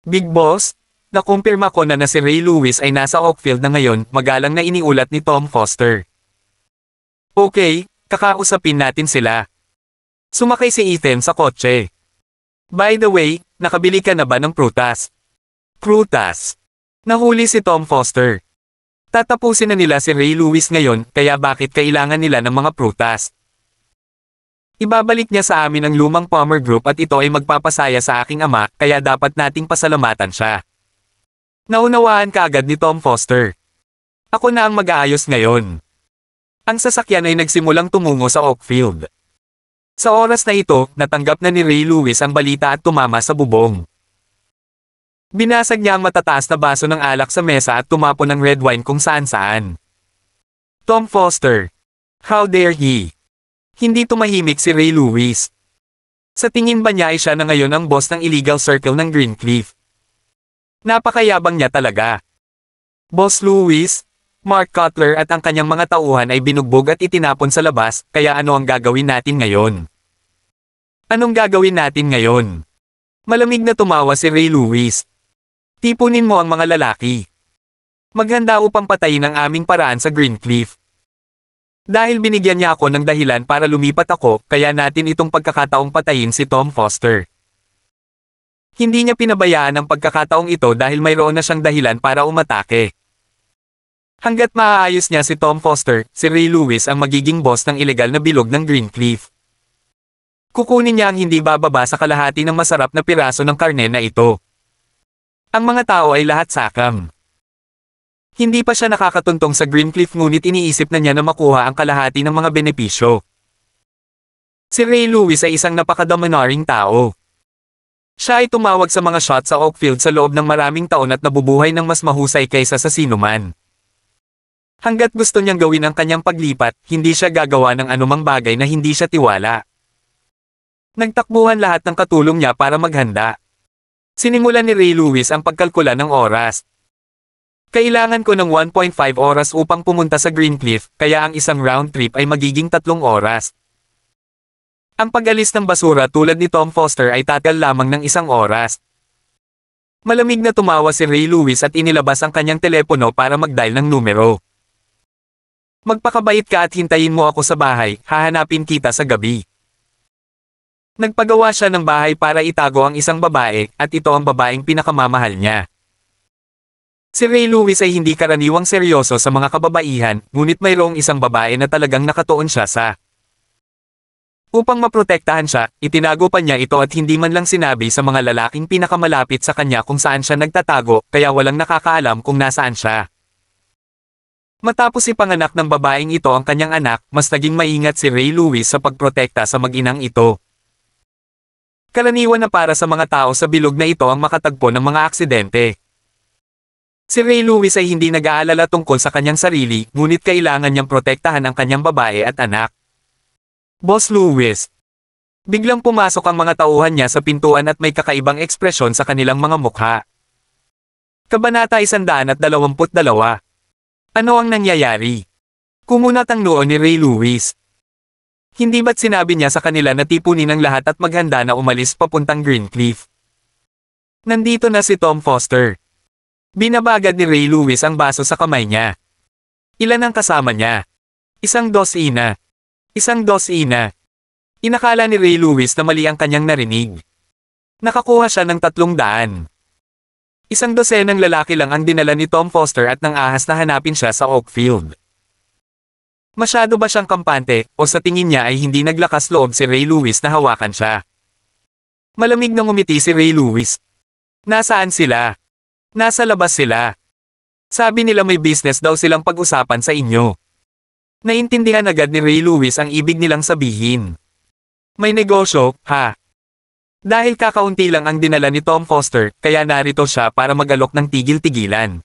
Big Boss, nakumpirma ko na na si Ray Lewis ay nasa Oakfield na ngayon, magalang na iniulat ni Tom Foster. Okay, kakausapin natin sila. Sumakay si Ethan sa kotse. By the way, nakabili ka na ba ng prutas? Prutas. Nahuli si Tom Foster. Tatapusin na nila si Ray Lewis ngayon, kaya bakit kailangan nila ng mga prutas? Ibabalik niya sa amin ang lumang Palmer Group at ito ay magpapasaya sa aking ama, kaya dapat nating pasalamatan siya. Naunawaan ka agad ni Tom Foster. Ako na ang mag-aayos ngayon. Ang sasakyan ay nagsimulang tumungo sa Oakfield. Sa oras na ito, natanggap na ni Ray Lewis ang balita at tumama sa bubong. Binasag niya ang matataas na baso ng alak sa mesa at tumapo ng red wine kung saan saan. Tom Foster. How dare he? Hindi tumahimik si Ray Lewis. Sa tingin ba niya ay siya na ngayon ang boss ng illegal circle ng Greencliff? Napakayabang niya talaga. Boss Lewis, Mark Cutler at ang kanyang mga tauhan ay binugbog at itinapon sa labas, kaya ano ang gagawin natin ngayon? Anong gagawin natin ngayon? Malamig na tumawa si Ray Lewis. Tipunin mo ang mga lalaki. Maghanda upang patayin ang aming paraan sa Greencliff. Dahil binigyan niya ako ng dahilan para lumipat ako, kaya natin itong pagkakataong patayin si Tom Foster. Hindi niya pinabayaan ang pagkakataong ito dahil mayroon na siyang dahilan para umatake. Hanggat maaayos niya si Tom Foster, si Ray Lewis ang magiging boss ng ilegal na bilog ng Greencliff. Kukunin niya ang hindi bababa sa kalahati ng masarap na piraso ng karne na ito. Ang mga tao ay lahat sakam. Hindi pa siya nakakatuntong sa Greencliff ngunit iniisip na niya na makuha ang kalahati ng mga benepisyo. Si Ray Lewis ay isang napakadamanaring tao. Siya ay tumawag sa mga shot sa Oakfield sa loob ng maraming taon at nabubuhay ng mas mahusay kaysa sa sinuman. Hanggat gusto niyang gawin ang kanyang paglipat, hindi siya gagawa ng anumang bagay na hindi siya tiwala. Nagtakbuhan lahat ng katulong niya para maghanda. Sinimulan ni Ray Lewis ang pagkalkula ng oras, kailangan ko ng 1.5 oras upang pumunta sa Greencliff, kaya ang isang round trip ay magiging tatlong oras. Ang pagalis ng basura tulad ni Tom Foster ay tatal lamang ng isang oras. Malamig na tumawa si Ray Lewis at inilabas ang kanyang telepono para magdial ng numero. Magpakabait ka at hintayin mo ako sa bahay, hahanapin kita sa gabi. Nagpagawa siya ng bahay para itago ang isang babae, at ito ang babaeng pinakamamahal niya. Si Ray Lewis ay hindi karaniwang seryoso sa mga kababaihan, ngunit mayroong isang babae na talagang nakatuon siya sa. Upang maprotektahan siya, itinago pa niya ito at hindi man lang sinabi sa mga lalaking pinakamalapit sa kanya kung saan siya nagtatago, kaya walang nakakaalam kung nasaan siya. Matapos ipanganak ng babaeng ito ang kanyang anak, mas naging maingat si Ray Lewis sa pagprotekta sa mag-inang ito. Kalaniwan na para sa mga tao sa bilog na ito ang makatagpo ng mga aksidente. Si Ray Lewis ay hindi nag-aalala tungkol sa kanyang sarili, ngunit kailangan niyang protektahan ang kanyang babae at anak. Boss Lewis. Biglang pumasok ang mga tauhan niya sa pintuan at may kakaibang ekspresyon sa kanilang mga mukha. Kabanata 122. Ano ang nangyayari? Kumunat ang noo ni Ray Lewis. Hindi ba't sinabi niya sa kanila na tipunin ang lahat at maghanda na umalis papuntang Greencliff? Nandito na si Tom Foster. Binabagad ni Ray Lewis ang baso sa kamay niya. Ilan ang kasama niya? Isang dosina. Isang dosina. Inakala ni Ray Lewis na mali ang kanyang narinig. Nakakuha siya ng tatlong daan. Isang dosenang lalaki lang ang dinala ni Tom Foster at nang ahas na hanapin siya sa Oakfield. Masyado ba siyang kampante o sa tingin niya ay hindi naglakas loob si Ray Lewis na hawakan siya? Malamig na ngumiti si Ray Lewis. Nasaan sila? Nasa labas sila. Sabi nila may business daw silang pag-usapan sa inyo. Naintindihan agad ni Ray Lewis ang ibig nilang sabihin. May negosyo, ha? Dahil kakaunti lang ang dinala ni Tom Foster, kaya narito siya para magalok ng tigil-tigilan.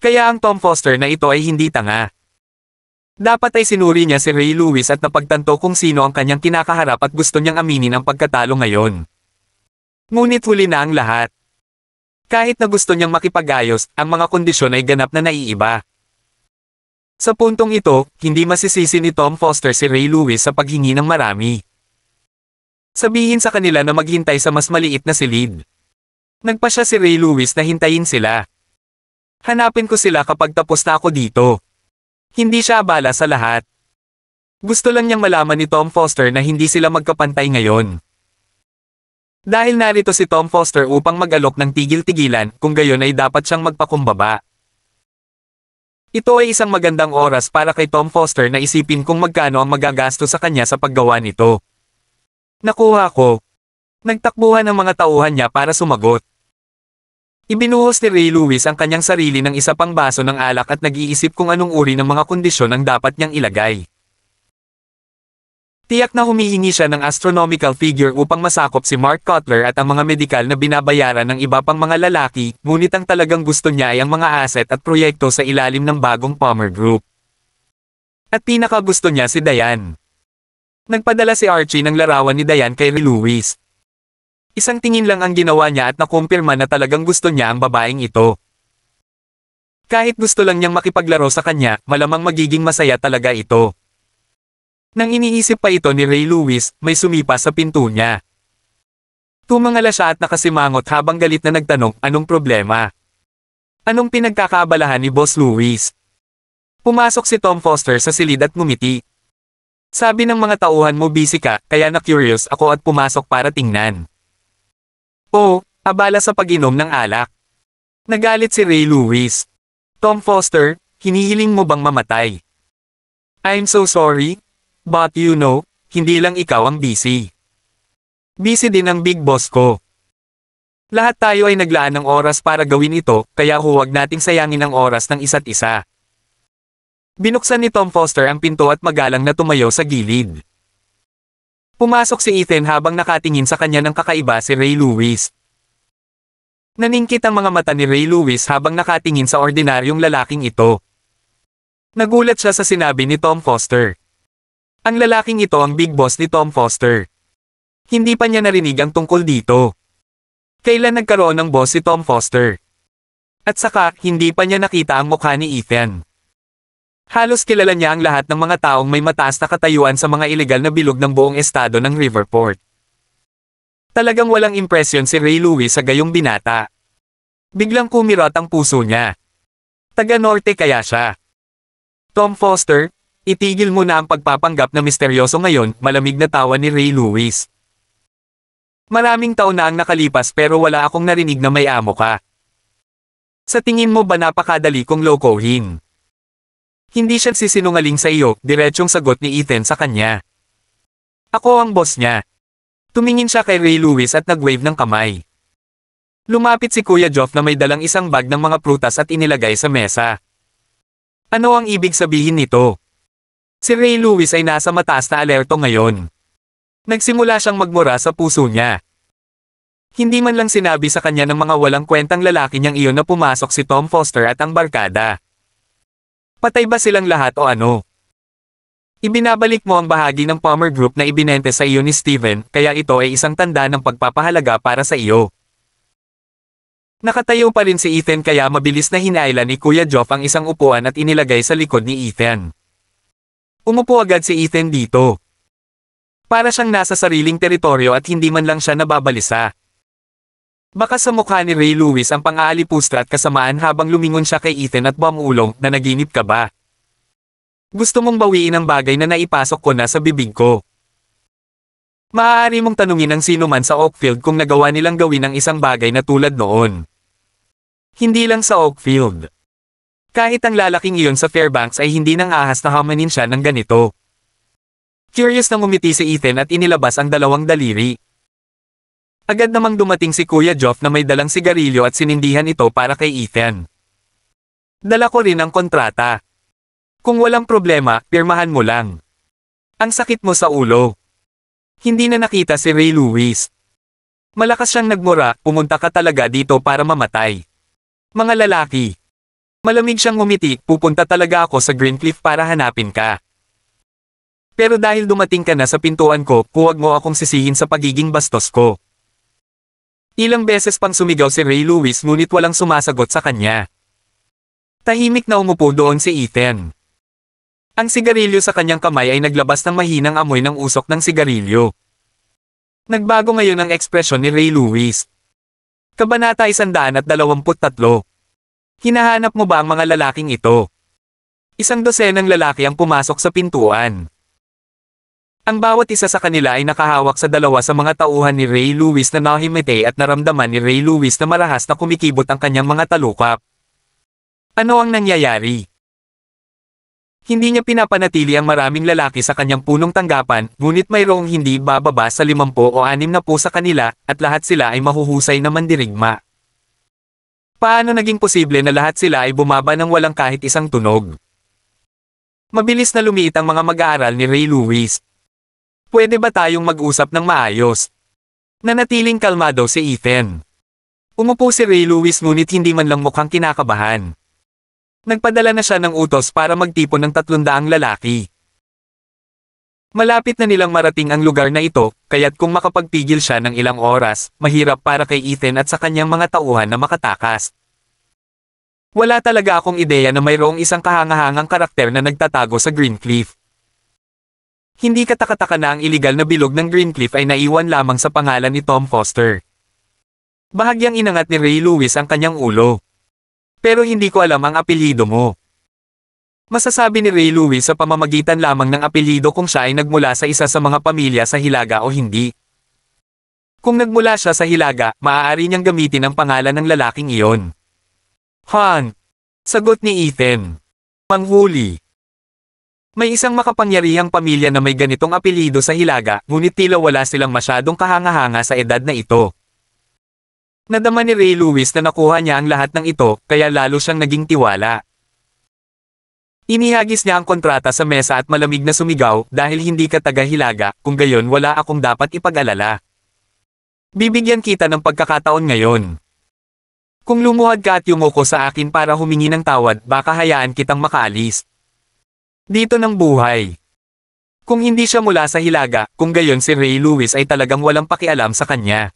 Kaya ang Tom Foster na ito ay hindi tanga. Dapat ay sinuri niya si Ray Lewis at napagtanto kung sino ang kanyang kinakaharap at gusto niyang aminin ang pagkatalo ngayon. Ngunit huli na ang lahat. Kahit na gusto niyang makipagayos, ang mga kondisyon ay ganap na naiiba. Sa puntong ito, hindi masisisi ni Tom Foster si Ray Lewis sa paghingi ng marami. Sabihin sa kanila na maghintay sa mas maliit na silid. Nagpa siya si Ray Lewis na hintayin sila. Hanapin ko sila kapag tapos na ako dito. Hindi siya abala sa lahat. Gusto lang niyang malaman ni Tom Foster na hindi sila magkapantay ngayon. Dahil narito si Tom Foster upang mag-alok ng tigil-tigilan, kung gayon ay dapat siyang magpakumbaba. Ito ay isang magandang oras para kay Tom Foster na isipin kung magkano ang magagasto sa kanya sa paggawa nito. Nakuha ko. Nagtakbuhan ang mga tauhan niya para sumagot. Ibinuhos ni Ray Lewis ang kanyang sarili ng isa pang baso ng alak at nag-iisip kung anong uri ng mga kondisyon ang dapat niyang ilagay. Tiyak na humihingi siya ng astronomical figure upang masakop si Mark Cutler at ang mga medikal na binabayaran ng iba pang mga lalaki, ngunit ang talagang gusto niya ay ang mga asset at proyekto sa ilalim ng bagong Palmer Group. At pinakagusto niya si Dayan. Nagpadala si Archie ng larawan ni Dayan kay Lewis. Isang tingin lang ang ginawa niya at nakumpirma na talagang gusto niya ang babaeng ito. Kahit gusto lang niyang makipaglaro sa kanya, malamang magiging masaya talaga ito. Nang iniisip pa ito ni Ray Lewis, may sumipa sa pinto niya. Tumangala siya at nakasimangot habang galit na nagtanong, anong problema? Anong pinagkakabalahan ni Boss Lewis? Pumasok si Tom Foster sa silid at ngumiti. Sabi ng mga tauhan mo busy ka, kaya na-curious ako at pumasok para tingnan. Oh, abala sa pag-inom ng alak. Nagalit si Ray Lewis. Tom Foster, hinihiling mo bang mamatay? I'm so sorry, But you know, hindi lang ikaw ang busy. Busy din ang big boss ko. Lahat tayo ay naglaan ng oras para gawin ito, kaya huwag nating sayangin ang oras ng isa't isa. Binuksan ni Tom Foster ang pinto at magalang na tumayo sa gilid. Pumasok si Ethan habang nakatingin sa kanya ng kakaiba si Ray Lewis. Naningkit ang mga mata ni Ray Lewis habang nakatingin sa ordinaryong lalaking ito. Nagulat siya sa sinabi ni Tom Foster. Ang lalaking ito ang big boss ni Tom Foster. Hindi pa niya narinig ang tungkol dito. Kailan nagkaroon ng boss si Tom Foster? At saka, hindi pa niya nakita ang mukha ni Ethan. Halos kilala niya ang lahat ng mga taong may mataas na katayuan sa mga ilegal na bilog ng buong estado ng Riverport. Talagang walang impresyon si Ray Lewis sa gayong binata. Biglang kumirot ang puso niya. Taga-norte kaya siya. Tom Foster, Itigil mo na ang pagpapanggap na misteryoso ngayon, malamig na tawa ni Ray Lewis. Maraming taon na ang nakalipas pero wala akong narinig na may amo ka. Sa tingin mo ba napakadali kong lokohin? Hindi siya sisinungaling sa iyo, diretsong sagot ni Ethan sa kanya. Ako ang boss niya. Tumingin siya kay Ray Lewis at nagwave ng kamay. Lumapit si Kuya Joff na may dalang isang bag ng mga prutas at inilagay sa mesa. Ano ang ibig sabihin nito? Si Ray Lewis ay nasa mataas na alerto ngayon. Nagsimula siyang magmura sa puso niya. Hindi man lang sinabi sa kanya ng mga walang kwentang lalaki niyang iyon na pumasok si Tom Foster at ang barkada. Patay ba silang lahat o ano? Ibinabalik mo ang bahagi ng Palmer Group na ibinente sa iyo ni Steven, kaya ito ay isang tanda ng pagpapahalaga para sa iyo. Nakatayo pa rin si Ethan kaya mabilis na hinailan ni Kuya Joff ang isang upuan at inilagay sa likod ni Ethan. Umupo agad si Ethan dito. Para siyang nasa sariling teritoryo at hindi man lang siya nababalisa. Baka sa mukha ni Ray Lewis ang pang-aalipusta at kasamaan habang lumingon siya kay Ethan at bumulong na naginip ka ba. Gusto mong bawiin ang bagay na naipasok ko na sa bibig ko. Maaari mong tanungin ang sino man sa Oakfield kung nagawa nilang gawin ang isang bagay na tulad noon. Hindi lang sa Oakfield. Kahit ang lalaking iyon sa Fairbanks ay hindi nang ahas na hamanin siya ng ganito. Curious na ngumiti si Ethan at inilabas ang dalawang daliri. Agad namang dumating si Kuya Joff na may dalang sigarilyo at sinindihan ito para kay Ethan. Dala ko rin ang kontrata. Kung walang problema, pirmahan mo lang. Ang sakit mo sa ulo. Hindi na nakita si Ray Lewis. Malakas siyang nagmura, pumunta ka talaga dito para mamatay. Mga lalaki, Malamig siyang umiti, pupunta talaga ako sa Greencliff para hanapin ka. Pero dahil dumating ka na sa pintuan ko, huwag mo akong sisihin sa pagiging bastos ko. Ilang beses pang sumigaw si Ray Lewis ngunit walang sumasagot sa kanya. Tahimik na umupo doon si Ethan. Ang sigarilyo sa kanyang kamay ay naglabas ng mahinang amoy ng usok ng sigarilyo. Nagbago ngayon ang ekspresyon ni Ray Lewis. Kabanata 123 Hinahanap mo ba ang mga lalaking ito? Isang dosenang lalaki ang pumasok sa pintuan. Ang bawat isa sa kanila ay nakahawak sa dalawa sa mga tauhan ni Ray Lewis na nahimete at naramdaman ni Ray Lewis na malahas na kumikibot ang kanyang mga talukap. Ano ang nangyayari? Hindi niya pinapanatili ang maraming lalaki sa kanyang punong tanggapan, ngunit mayroong hindi bababa sa limampo o anim na po sa kanila, at lahat sila ay mahuhusay na mandirigma. Paano naging posible na lahat sila ay bumaba ng walang kahit isang tunog? Mabilis na lumiit ang mga mag-aaral ni Ray Lewis. Pwede ba tayong mag-usap ng maayos? Nanatiling kalmado si Ethan. Umupo si Ray Lewis ngunit hindi man lang mukhang kinakabahan. Nagpadala na siya ng utos para magtipon ng tatlundaang lalaki. Malapit na nilang marating ang lugar na ito, kaya't kung makapagpigil siya ng ilang oras, mahirap para kay Ethan at sa kanyang mga tauhan na makatakas. Wala talaga akong ideya na mayroong isang kahangahangang karakter na nagtatago sa Greencliff. Cliff. Hindi katakataka na ang iligal na bilog ng Greencliff ay naiwan lamang sa pangalan ni Tom Foster. Bahagyang inangat ni Ray Lewis ang kanyang ulo. Pero hindi ko alam ang apelyido mo. Masasabi ni Ray Louis sa pamamagitan lamang ng apelido kung siya ay nagmula sa isa sa mga pamilya sa Hilaga o hindi. Kung nagmula siya sa Hilaga, maaari niyang gamitin ang pangalan ng lalaking iyon. Han. Sagot ni Ethan. Manghuli. May isang makapangyarihang pamilya na may ganitong apelido sa Hilaga, ngunit tila wala silang masyadong kahangahanga sa edad na ito. Nadama ni Ray Lewis na nakuha niya ang lahat ng ito, kaya lalo siyang naging tiwala. Inihagis niya ang kontrata sa mesa at malamig na sumigaw, dahil hindi ka taga-hilaga, kung gayon wala akong dapat ipag-alala. Bibigyan kita ng pagkakataon ngayon. Kung lumuhad ka at yumuko sa akin para humingi ng tawad, baka hayaan kitang makaalis. Dito ng buhay. Kung hindi siya mula sa hilaga, kung gayon si Ray Lewis ay talagang walang pakialam sa kanya.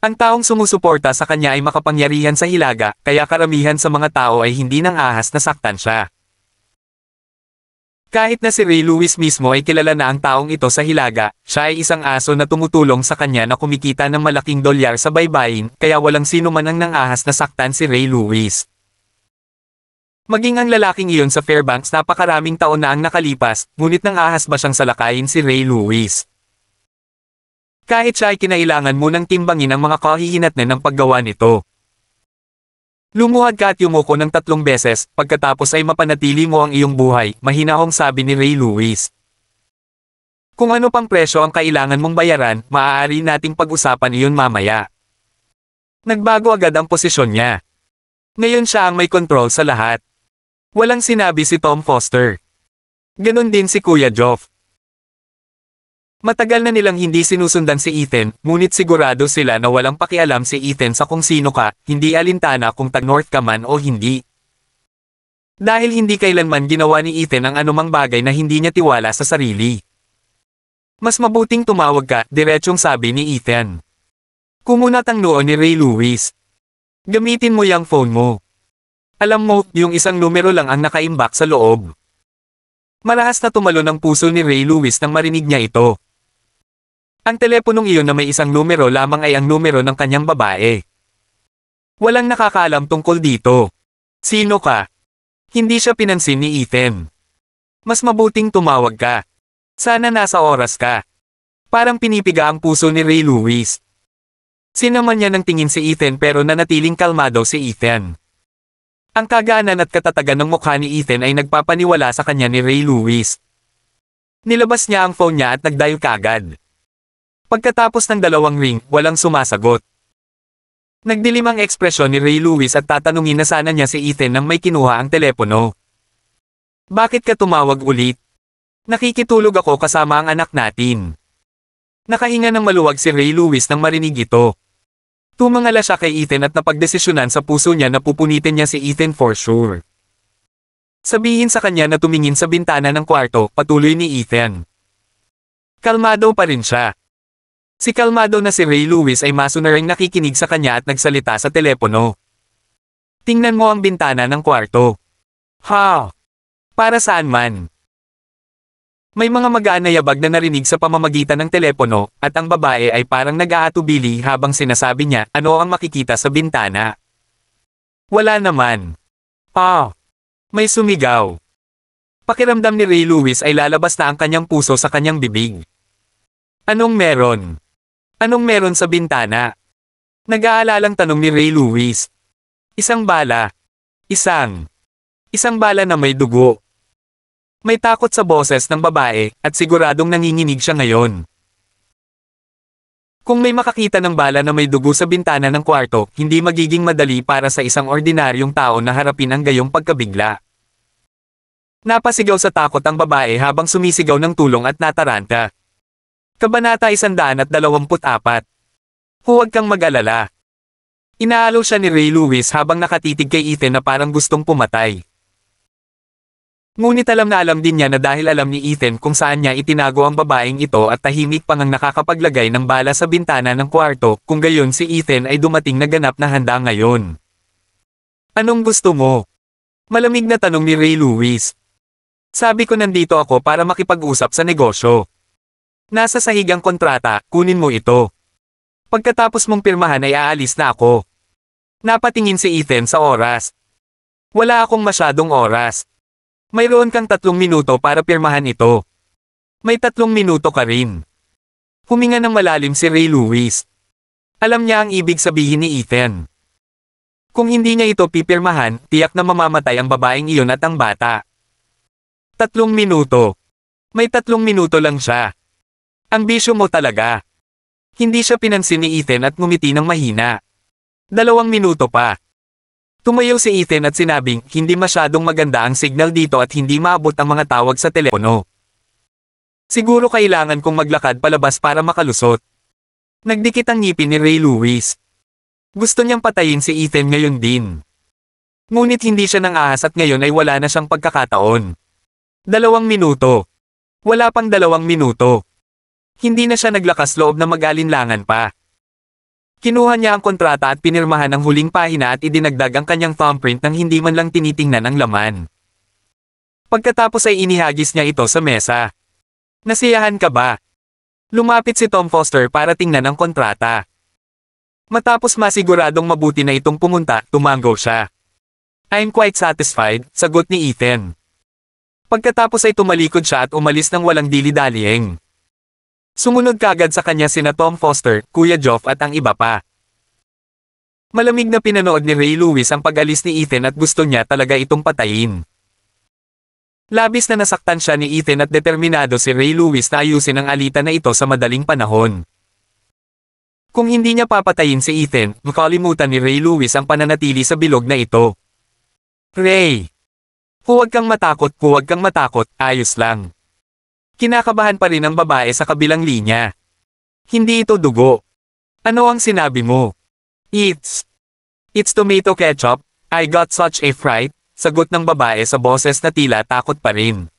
Ang taong sumusuporta sa kanya ay makapangyarihan sa hilaga, kaya karamihan sa mga tao ay hindi nang ahas na saktan siya. Kahit na si Ray Lewis mismo ay kilala na ang taong ito sa hilaga, siya ay isang aso na tumutulong sa kanya na kumikita ng malaking dolyar sa baybayin, kaya walang sino man ang nangahas na saktan si Ray Lewis. Maging ang lalaking iyon sa Fairbanks napakaraming taon na ang nakalipas, ngunit nang ahas ba siyang salakayin si Ray Lewis? Kahit sa ay kinailangan mo nang timbangin ang mga kahihinatnan ng paggawa nito. Lumuhad ka at yumuko ng tatlong beses, pagkatapos ay mapanatili mo ang iyong buhay, mahinahong sabi ni Ray Lewis. Kung ano pang presyo ang kailangan mong bayaran, maaari nating pag-usapan iyon mamaya. Nagbago agad ang posisyon niya. Ngayon siya ang may control sa lahat. Walang sinabi si Tom Foster. Ganon din si Kuya Joff. Matagal na nilang hindi sinusundan si Ethan, ngunit sigurado sila na walang pakialam si Ethan sa kung sino ka, hindi alintana kung tag-north ka man o hindi. Dahil hindi kailanman ginawa ni Ethan ang anumang bagay na hindi niya tiwala sa sarili. Mas mabuting tumawag ka, diretsong sabi ni Ethan. Kumunat ang noo ni Ray Lewis. Gamitin mo yung phone mo. Alam mo, yung isang numero lang ang nakaimbak sa loob. Malahas na tumalo ng puso ni Ray Lewis nang marinig niya ito. Ang teleponong iyon na may isang numero lamang ay ang numero ng kanyang babae. Walang nakakaalam tungkol dito. Sino ka? Hindi siya pinansin ni Ethan. Mas mabuting tumawag ka. Sana nasa oras ka. Parang pinipiga ang puso ni Ray Lewis. Sinaman niya ng tingin si Ethan pero nanatiling kalmado si Ethan. Ang kagaanan at katatagan ng mukha ni Ethan ay nagpapaniwala sa kanya ni Ray Lewis. Nilabas niya ang phone niya at nagdial kagad. Pagkatapos ng dalawang ring, walang sumasagot. Nagdilim ang ekspresyon ni Ray Lewis at tatanungin na sana niya si Ethan nang may kinuha ang telepono. Bakit ka tumawag ulit? Nakikitulog ako kasama ang anak natin. Nakahinga ng maluwag si Ray Lewis nang marinig ito. Tumangala siya kay Ethan at napagdesisyonan sa puso niya na pupunitin niya si Ethan for sure. Sabihin sa kanya na tumingin sa bintana ng kwarto, patuloy ni Ethan. Kalmado pa rin siya. Si kalmado na si Ray Lewis ay maso masunaring nakikinig sa kanya at nagsalita sa telepono. Tingnan mo ang bintana ng kwarto. Ha! Para saan man? May mga magaan na na narinig sa pamamagitan ng telepono, at ang babae ay parang nag-aatubili habang sinasabi niya ano ang makikita sa bintana. Wala naman. Ha? May sumigaw. Pakiramdam ni Ray Lewis ay lalabas na ang kanyang puso sa kanyang bibig. Anong meron? Anong meron sa bintana? Nag-aalalang tanong ni Ray Lewis. Isang bala. Isang. Isang bala na may dugo. May takot sa boses ng babae, at siguradong nanginginig siya ngayon. Kung may makakita ng bala na may dugo sa bintana ng kwarto, hindi magiging madali para sa isang ordinaryong tao na harapin ang gayong pagkabigla. Napasigaw sa takot ang babae habang sumisigaw ng tulong at nataranta. Kabanata 124. Huwag kang mag-alala. Inaalaw siya ni Ray Lewis habang nakatitig kay Ethan na parang gustong pumatay. Ngunit alam na alam din niya na dahil alam ni Ethan kung saan niya itinago ang babaeng ito at tahimik pang ang nakakapaglagay ng bala sa bintana ng kwarto, kung gayon si Ethan ay dumating na ganap na handa ngayon. Anong gusto mo? Malamig na tanong ni Ray Lewis. Sabi ko nandito ako para makipag-usap sa negosyo. Nasa sahig ang kontrata, kunin mo ito. Pagkatapos mong pirmahan ay aalis na ako. Napatingin si Ethan sa oras. Wala akong masyadong oras. Mayroon kang tatlong minuto para pirmahan ito. May tatlong minuto ka rin. Huminga ng malalim si Ray Lewis. Alam niya ang ibig sabihin ni Ethan. Kung hindi niya ito pipirmahan, tiyak na mamamatay ang babaeng iyon at ang bata. Tatlong minuto. May tatlong minuto lang siya. Ang bisyo mo talaga. Hindi siya pinansin ni Ethan at ngumiti ng mahina. Dalawang minuto pa. Tumayo si Ethan at sinabing hindi masyadong maganda ang signal dito at hindi maabot ang mga tawag sa telepono. Siguro kailangan kong maglakad palabas para makalusot. Nagdikit ang ngipin ni Ray Lewis. Gusto niyang patayin si Ethan ngayon din. Ngunit hindi siya nang ahas at ngayon ay wala na siyang pagkakataon. Dalawang minuto. Wala pang dalawang minuto. Hindi na siya naglakas loob na mag-alinlangan pa. Kinuha niya ang kontrata at pinirmahan ang huling pahina at idinagdag ang kanyang thumbprint nang hindi man lang tinitingnan ang laman. Pagkatapos ay inihagis niya ito sa mesa. Nasiyahan ka ba? Lumapit si Tom Foster para tingnan ang kontrata. Matapos masiguradong mabuti na itong pumunta, tumango siya. I'm quite satisfied, sagot ni Ethan. Pagkatapos ay tumalikod siya at umalis ng walang dilidaliyeng. Sumunod kaagad sa kanya sina Tom Foster, Kuya Joff at ang iba pa. Malamig na pinanood ni Ray Lewis ang pag-alis ni Ethan at gusto niya talaga itong patayin. Labis na nasaktan siya ni Ethan at determinado si Ray Lewis na ayusin ang alitan na ito sa madaling panahon. Kung hindi niya papatayin si Ethan, makalimutan ni Ray Lewis ang pananatili sa bilog na ito. Ray! Huwag kang matakot, huwag kang matakot, ayos lang. Kinakabahan pa rin ang babae sa kabilang linya. Hindi ito dugo. Ano ang sinabi mo? It's... It's tomato ketchup, I got such a fright, sagot ng babae sa boses na tila takot pa rin.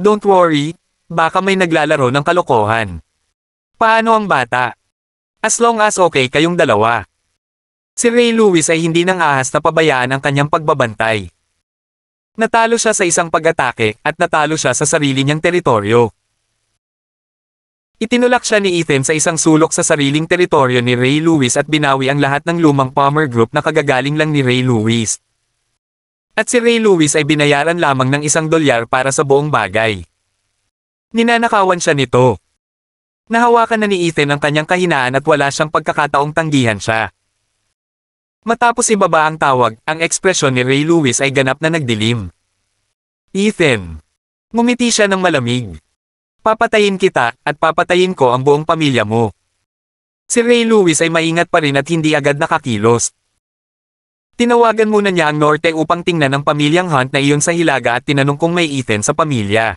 Don't worry, baka may naglalaro ng kalokohan. Paano ang bata? As long as okay kayong dalawa. Si Ray Lewis ay hindi nang ahas na pabayaan ang kanyang pagbabantay. Natalo siya sa isang pag-atake, at natalo siya sa sarili niyang teritoryo. Itinulak siya ni Ethan sa isang sulok sa sariling teritoryo ni Ray Lewis at binawi ang lahat ng lumang Palmer Group na kagagaling lang ni Ray Lewis. At si Ray Lewis ay binayaran lamang ng isang dolyar para sa buong bagay. Ninanakawan siya nito. Nahawakan na ni Ethan ang kanyang kahinaan at wala siyang pagkakataong tanggihan siya. Matapos ibaba ang tawag, ang ekspresyon ni Ray Lewis ay ganap na nagdilim. Ethan. Ngumiti siya ng malamig. Papatayin kita, at papatayin ko ang buong pamilya mo. Si Ray Lewis ay maingat pa rin at hindi agad nakakilos. Tinawagan muna niya ang norte upang tingnan ang pamilyang Hunt na iyon sa Hilaga at tinanong kung may Ethan sa pamilya.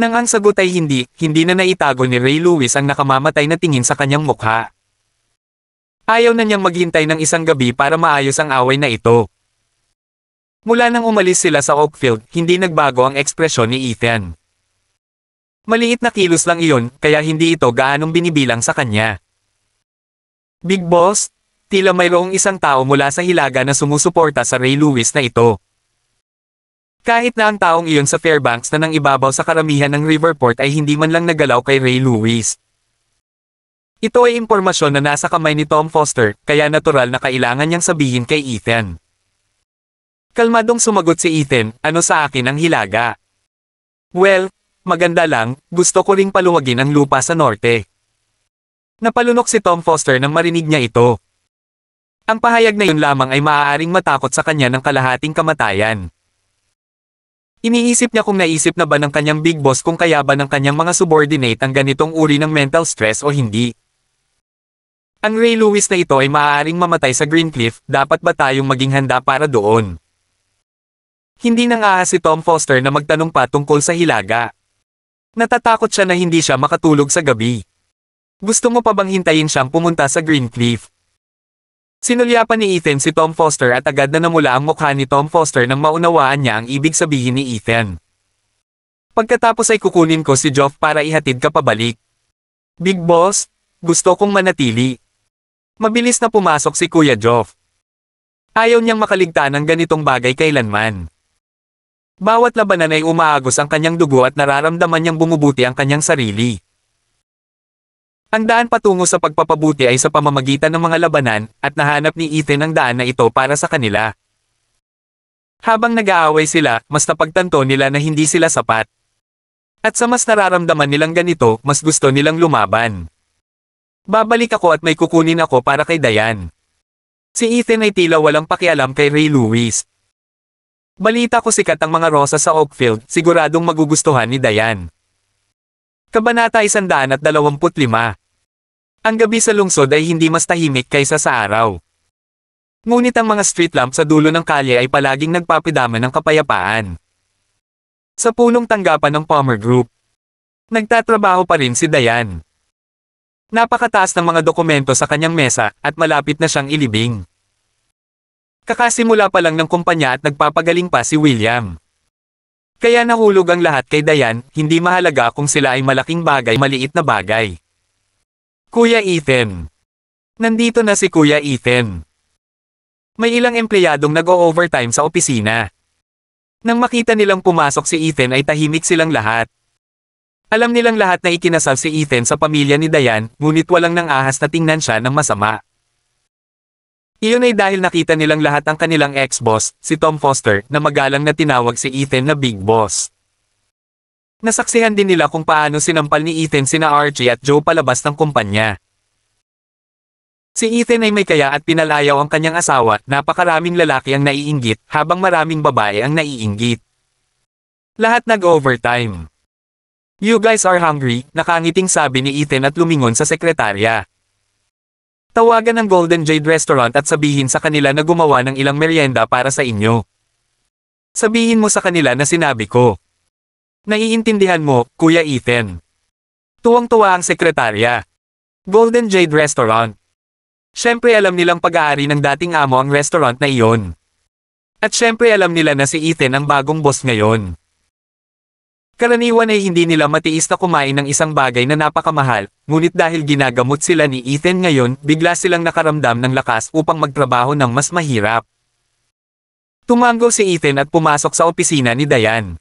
Nang ang sagot ay hindi, hindi na naitago ni Ray Lewis ang nakamamatay na tingin sa kanyang mukha. Ayaw na niyang maghintay ng isang gabi para maayos ang away na ito. Mula nang umalis sila sa Oakfield, hindi nagbago ang ekspresyon ni Ethan. Maliit na kilos lang iyon, kaya hindi ito gaanong binibilang sa kanya. Big Boss, tila mayroong isang tao mula sa Hilaga na sumusuporta sa Ray Lewis na ito. Kahit na ang taong iyon sa Fairbanks na nang ibabaw sa karamihan ng Riverport ay hindi man lang nagalaw kay Ray Lewis. Ito ay impormasyon na nasa kamay ni Tom Foster, kaya natural na kailangan niyang sabihin kay Ethan. Kalmadong sumagot si Ethan, ano sa akin ang hilaga? Well, maganda lang, gusto ko ring paluwagin ang lupa sa norte. Napalunok si Tom Foster nang marinig niya ito. Ang pahayag na yun lamang ay maaaring matakot sa kanya ng kalahating kamatayan. Iniisip niya kung naisip na ba ng kanyang big boss kung kaya ba ng kanyang mga subordinate ang ganitong uri ng mental stress o hindi. Ang Ray Lewis na ito ay maaaring mamatay sa Greencliff, dapat ba tayong maging handa para doon? Hindi na nga si Tom Foster na magtanong pa tungkol sa hilaga. Natatakot siya na hindi siya makatulog sa gabi. Gusto mo pa bang hintayin siyang pumunta sa Greencliff? Sinulyapan ni Ethan si Tom Foster at agad na namula ang mukha ni Tom Foster nang maunawaan niya ang ibig sabihin ni Ethan. Pagkatapos ay kukunin ko si Joff para ihatid ka pabalik. Big Boss, gusto kong manatili. Mabilis na pumasok si Kuya Joff. Ayaw niyang makaligtaan ng ganitong bagay kailanman. Bawat labanan ay umaagos ang kanyang dugo at nararamdaman niyang bumubuti ang kanyang sarili. Ang daan patungo sa pagpapabuti ay sa pamamagitan ng mga labanan at nahanap ni Ethan ang daan na ito para sa kanila. Habang nag-aaway sila, mas napagtanto nila na hindi sila sapat. At sa mas nararamdaman nilang ganito, mas gusto nilang lumaban. Babalik ako at may kukunin ako para kay Dayan. Si Ethan ay tila walang pakialam kay Ray Lewis. Balita ko sikat ang mga rosa sa Oakfield, siguradong magugustuhan ni Dayan. Kabanata 125 Ang gabi sa lungsod ay hindi mas tahimik kaysa sa araw. Ngunit ang mga street lamp sa dulo ng kalye ay palaging nagpapidama ng kapayapaan. Sa punong tanggapan ng Palmer Group, nagtatrabaho pa rin si Dayan. Napakataas ng mga dokumento sa kanyang mesa, at malapit na siyang ilibing. Kakasimula pa lang ng kumpanya at nagpapagaling pa si William. Kaya nahulog ang lahat kay Dayan, hindi mahalaga kung sila ay malaking bagay maliit na bagay. Kuya Ethan Nandito na si Kuya Ethan. May ilang empleyadong nag-o-overtime sa opisina. Nang makita nilang pumasok si Ethan ay tahimik silang lahat. Alam nilang lahat na ikinasal si Ethan sa pamilya ni Dayan, ngunit walang nang ahas na tingnan siya ng masama. Iyon ay dahil nakita nilang lahat ang kanilang ex-boss, si Tom Foster, na magalang na tinawag si Ethan na Big Boss. Nasaksihan din nila kung paano sinampal ni Ethan sina Archie at Joe palabas ng kumpanya. Si Ethan ay may kaya at pinalayaw ang kanyang asawa, napakaraming lalaki ang naiinggit habang maraming babae ang naiinggit. Lahat nag-overtime. You guys are hungry, nakangiting sabi ni Ethan at lumingon sa sekretarya. Tawagan ng Golden Jade Restaurant at sabihin sa kanila na gumawa ng ilang merienda para sa inyo. Sabihin mo sa kanila na sinabi ko. Naiintindihan mo, Kuya Ethan. Tuwang-tuwa ang sekretarya. Golden Jade Restaurant. Siyempre alam nilang pag-aari ng dating amo ang restaurant na iyon. At siyempre alam nila na si Ethan ang bagong boss ngayon. Karaniwan ay hindi nila matiis na kumain ng isang bagay na napakamahal, ngunit dahil ginagamot sila ni Ethan ngayon, bigla silang nakaramdam ng lakas upang magtrabaho ng mas mahirap. Tumango si Ethan at pumasok sa opisina ni Dayan.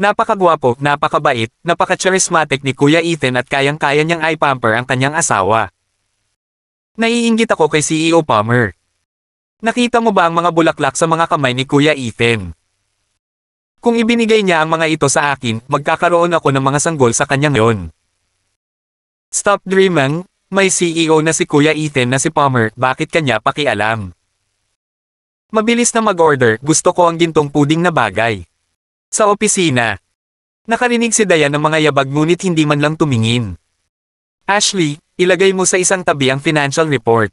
Napakagwapo, napakabait, napaka-charismatic ni Kuya Ethan at kayang-kaya niyang eye-pamper ang kanyang asawa. Naiinggit ako kay CEO Palmer. Nakita mo ba ang mga bulaklak sa mga kamay ni Kuya Ethan? Kung ibinigay niya ang mga ito sa akin, magkakaroon ako ng mga sanggol sa kanya ngayon. Stop dreaming, may CEO na si Kuya Ethan na si Palmer, bakit kanya pakialam? Mabilis na mag-order, gusto ko ang gintong puding na bagay. Sa opisina, nakarinig si Dayan ng mga yabag ngunit hindi man lang tumingin. Ashley, ilagay mo sa isang tabi ang financial report.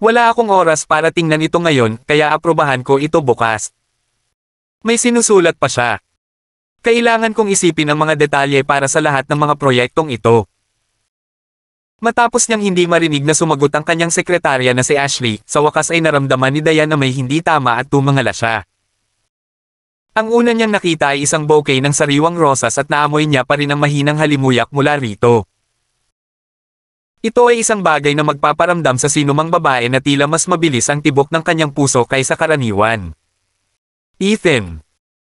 Wala akong oras para tingnan ito ngayon, kaya aprobahan ko ito bukas. May sinusulat pa siya. Kailangan kong isipin ang mga detalye para sa lahat ng mga proyektong ito. Matapos niyang hindi marinig na sumagot ang kanyang sekretarya na si Ashley, sa wakas ay naramdaman ni Diane na may hindi tama at tumangala siya. Ang una niyang nakita ay isang bouquet ng sariwang rosas at naamoy niya pa rin ang mahinang halimuyak mula rito. Ito ay isang bagay na magpaparamdam sa sinumang babae na tila mas mabilis ang tibok ng kanyang puso kaysa karaniwan. Ethan.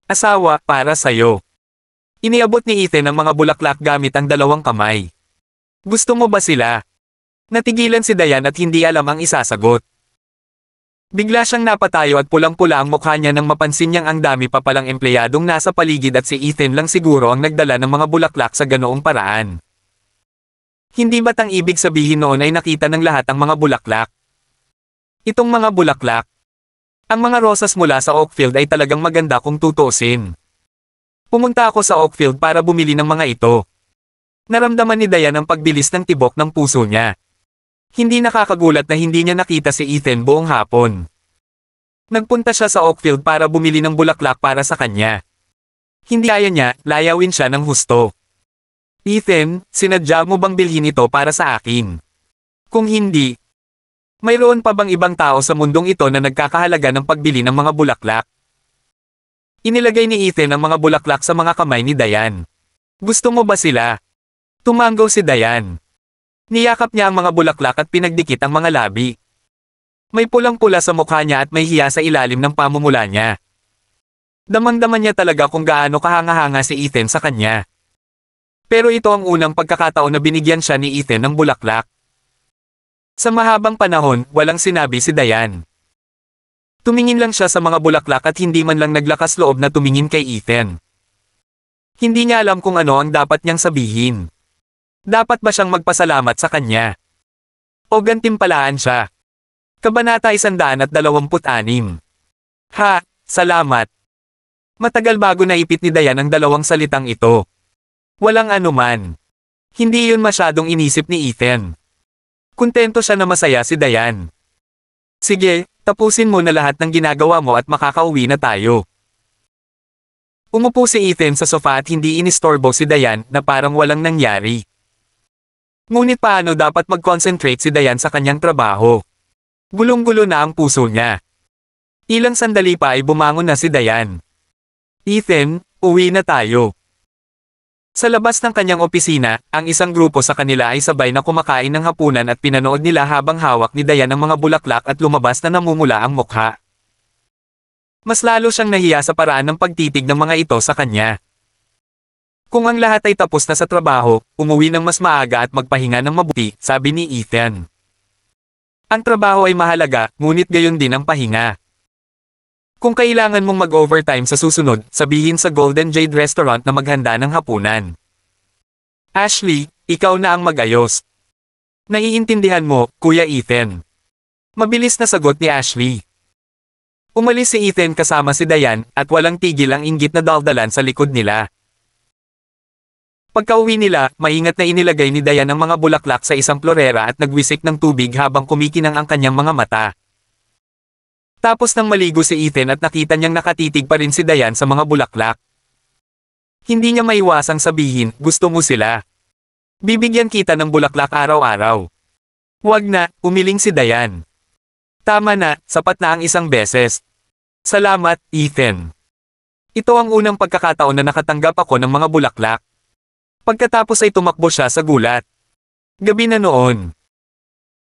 Asawa, para sa'yo. Iniabot ni Ethan ang mga bulaklak gamit ang dalawang kamay. Gusto mo ba sila? Natigilan si Dayan at hindi alam ang isasagot. Bigla siyang napatayo at pulang-pula ang mukha niya nang mapansin niyang ang dami pa palang empleyadong nasa paligid at si Ethan lang siguro ang nagdala ng mga bulaklak sa ganoong paraan. Hindi ba't ang ibig sabihin noon ay nakita ng lahat ang mga bulaklak? Itong mga bulaklak, ang mga rosas mula sa Oakfield ay talagang maganda kung tutusin. Pumunta ako sa Oakfield para bumili ng mga ito. Naramdaman ni Dayan ang pagbilis ng tibok ng puso niya. Hindi nakakagulat na hindi niya nakita si Ethan buong hapon. Nagpunta siya sa Oakfield para bumili ng bulaklak para sa kanya. Hindi kaya niya, layawin siya ng husto. Ethan, sinadya mo bang bilhin ito para sa akin? Kung hindi, mayroon pa bang ibang tao sa mundong ito na nagkakahalaga ng pagbili ng mga bulaklak? Inilagay ni Ethan ang mga bulaklak sa mga kamay ni Dayan. Gusto mo ba sila? Tumanggaw si Dayan. Niyakap niya ang mga bulaklak at pinagdikit ang mga labi. May pulang-pula sa mukha niya at may hiya sa ilalim ng pamumula niya. Damang-daman niya talaga kung gaano kahanga-hanga si Ethan sa kanya. Pero ito ang unang pagkakataon na binigyan siya ni Ethan ng bulaklak. Sa mahabang panahon, walang sinabi si Dayan. Tumingin lang siya sa mga bulaklak at hindi man lang naglakas loob na tumingin kay Ethan. Hindi niya alam kung ano ang dapat niyang sabihin. Dapat ba siyang magpasalamat sa kanya? O gantimpalaan siya? Kabanata 126 Ha, salamat. Matagal bago naipit ni Dayan ang dalawang salitang ito. Walang anuman. Hindi yun masyadong inisip ni Ethan. Kontento siya na masaya si Dayan. Sige, tapusin mo na lahat ng ginagawa mo at makakauwi na tayo. Umupo si Ethan sa sofa at hindi inistorbo si Dayan na parang walang nangyari. Ngunit paano dapat mag-concentrate si Dayan sa kanyang trabaho? Gulong-gulo na ang puso niya. Ilang sandali pa ay bumangon na si Dayan. Ethan, uwi na tayo. Sa labas ng kanyang opisina, ang isang grupo sa kanila ay sabay na kumakain ng hapunan at pinanood nila habang hawak ni Dayan ang mga bulaklak at lumabas na namumula ang mukha. Mas lalo siyang nahiya sa paraan ng pagtitig ng mga ito sa kanya. Kung ang lahat ay tapos na sa trabaho, umuwi ng mas maaga at magpahinga ng mabuti, sabi ni Ethan. Ang trabaho ay mahalaga, ngunit gayon din ang pahinga. Kung kailangan mong mag-overtime sa susunod, sabihin sa Golden Jade Restaurant na maghanda ng hapunan. Ashley, ikaw na ang magayos. Naiintindihan mo, Kuya Ethan. Mabilis na sagot ni Ashley. Umalis si Ethan kasama si Dayan, at walang tigil ang inggit na daldalan sa likod nila. Pagkauwi nila, maingat na inilagay ni Dayan ang mga bulaklak sa isang florera at nagwisik ng tubig habang kumikinang ang kanyang mga mata. Tapos nang maligo si Ethan at nakita niyang nakatitig pa rin si Dayan sa mga bulaklak. Hindi niya maiwasang sabihin, gusto mo sila. Bibigyan kita ng bulaklak araw-araw. Wag na, umiling si Dayan. Tama na, sapat na ang isang beses. Salamat, Ethan. Ito ang unang pagkakataon na nakatanggap ako ng mga bulaklak. Pagkatapos ay tumakbo siya sa gulat. Gabi na noon.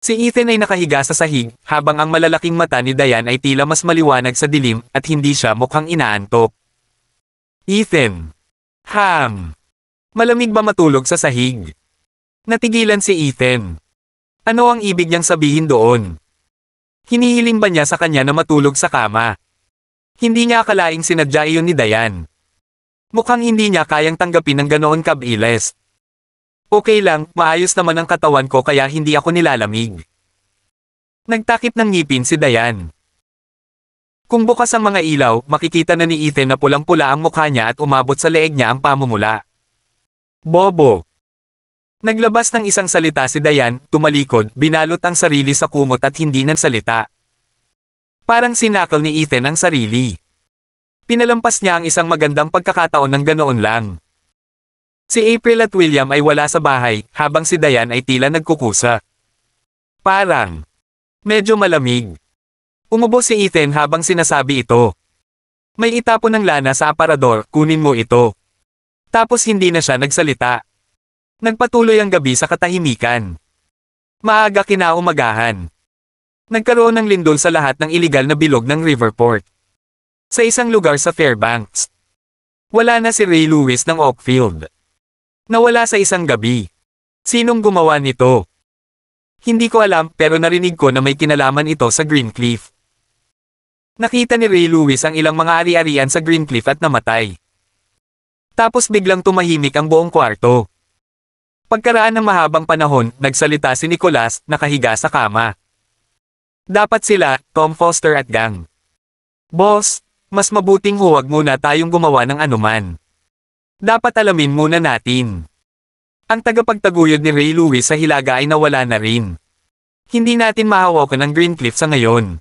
Si Ethan ay nakahiga sa sahig, habang ang malalaking mata ni Dayan ay tila mas maliwanag sa dilim, at hindi siya mukhang inaantok. Ethan! Ham! Malamig ba matulog sa sahig? Natigilan si Ethan. Ano ang ibig niyang sabihin doon? Hinihiling ba niya sa kanya na matulog sa kama? Hindi niya akalaing sinadya iyon ni Dayan. Mukhang hindi niya kayang tanggapin ng ganoon kabiles. Okay lang, maayos naman ang katawan ko kaya hindi ako nilalamig. Nagtakip ng ngipin si Dayan. Kung bukas ang mga ilaw, makikita na ni Ethan na pulang-pula ang mukha niya at umabot sa leeg niya ang pamumula. Bobo! Naglabas ng isang salita si Dayan, tumalikod, binalot ang sarili sa kumot at hindi ng salita. Parang sinakal ni Ethan ang sarili. Pinalampas niya ang isang magandang pagkakataon ng ganoon lang. Si April at William ay wala sa bahay, habang si Dayan ay tila nagkukusa. Parang, medyo malamig. Umubo si Ethan habang sinasabi ito. May itapon ng lana sa aparador, kunin mo ito. Tapos hindi na siya nagsalita. Nagpatuloy ang gabi sa katahimikan. Maaga kinaumagahan. Nagkaroon ng lindol sa lahat ng iligal na bilog ng Riverport. Sa isang lugar sa Fairbanks. Wala na si Ray Lewis ng Oakfield. Nawala sa isang gabi. Sinong gumawa nito? Hindi ko alam pero narinig ko na may kinalaman ito sa Greencliff. Nakita ni Ray Lewis ang ilang mga ari-arian sa Greencliff at namatay. Tapos biglang tumahimik ang buong kwarto. Pagkaraan ng mahabang panahon, nagsalita si Nicholas, nakahiga sa kama. Dapat sila, Tom Foster at gang. Boss, mas mabuting huwag muna tayong gumawa ng anuman. Dapat alamin muna natin. Ang tagapagtaguyod ni Ray Lewis sa hilaga ay nawala na rin. Hindi natin mahawakan ang Greencliff sa ngayon.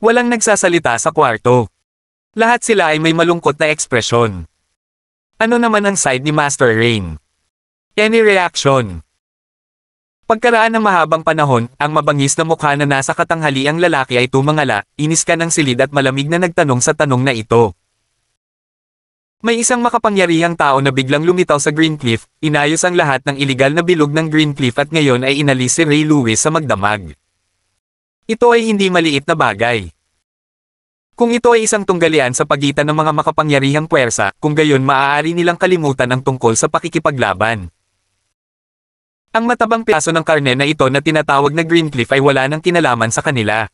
Walang nagsasalita sa kwarto. Lahat sila ay may malungkot na ekspresyon. Ano naman ang side ni Master Rain? Any reaction? Pagkaraan ng mahabang panahon, ang mabangis na mukha na nasa katanghali ang lalaki ay tumangala, inis ka ng silid at malamig na nagtanong sa tanong na ito. May isang makapangyarihang tao na biglang lumitaw sa Greencliff, inayos ang lahat ng iligal na bilog ng Greencliff at ngayon ay inalis si Ray Lewis sa magdamag. Ito ay hindi maliit na bagay. Kung ito ay isang tunggalian sa pagitan ng mga makapangyarihang puwersa, kung gayon maaari nilang kalimutan ang tungkol sa pakikipaglaban. Ang matabang piraso ng karne na ito na tinatawag na Greencliff ay wala nang kinalaman sa kanila.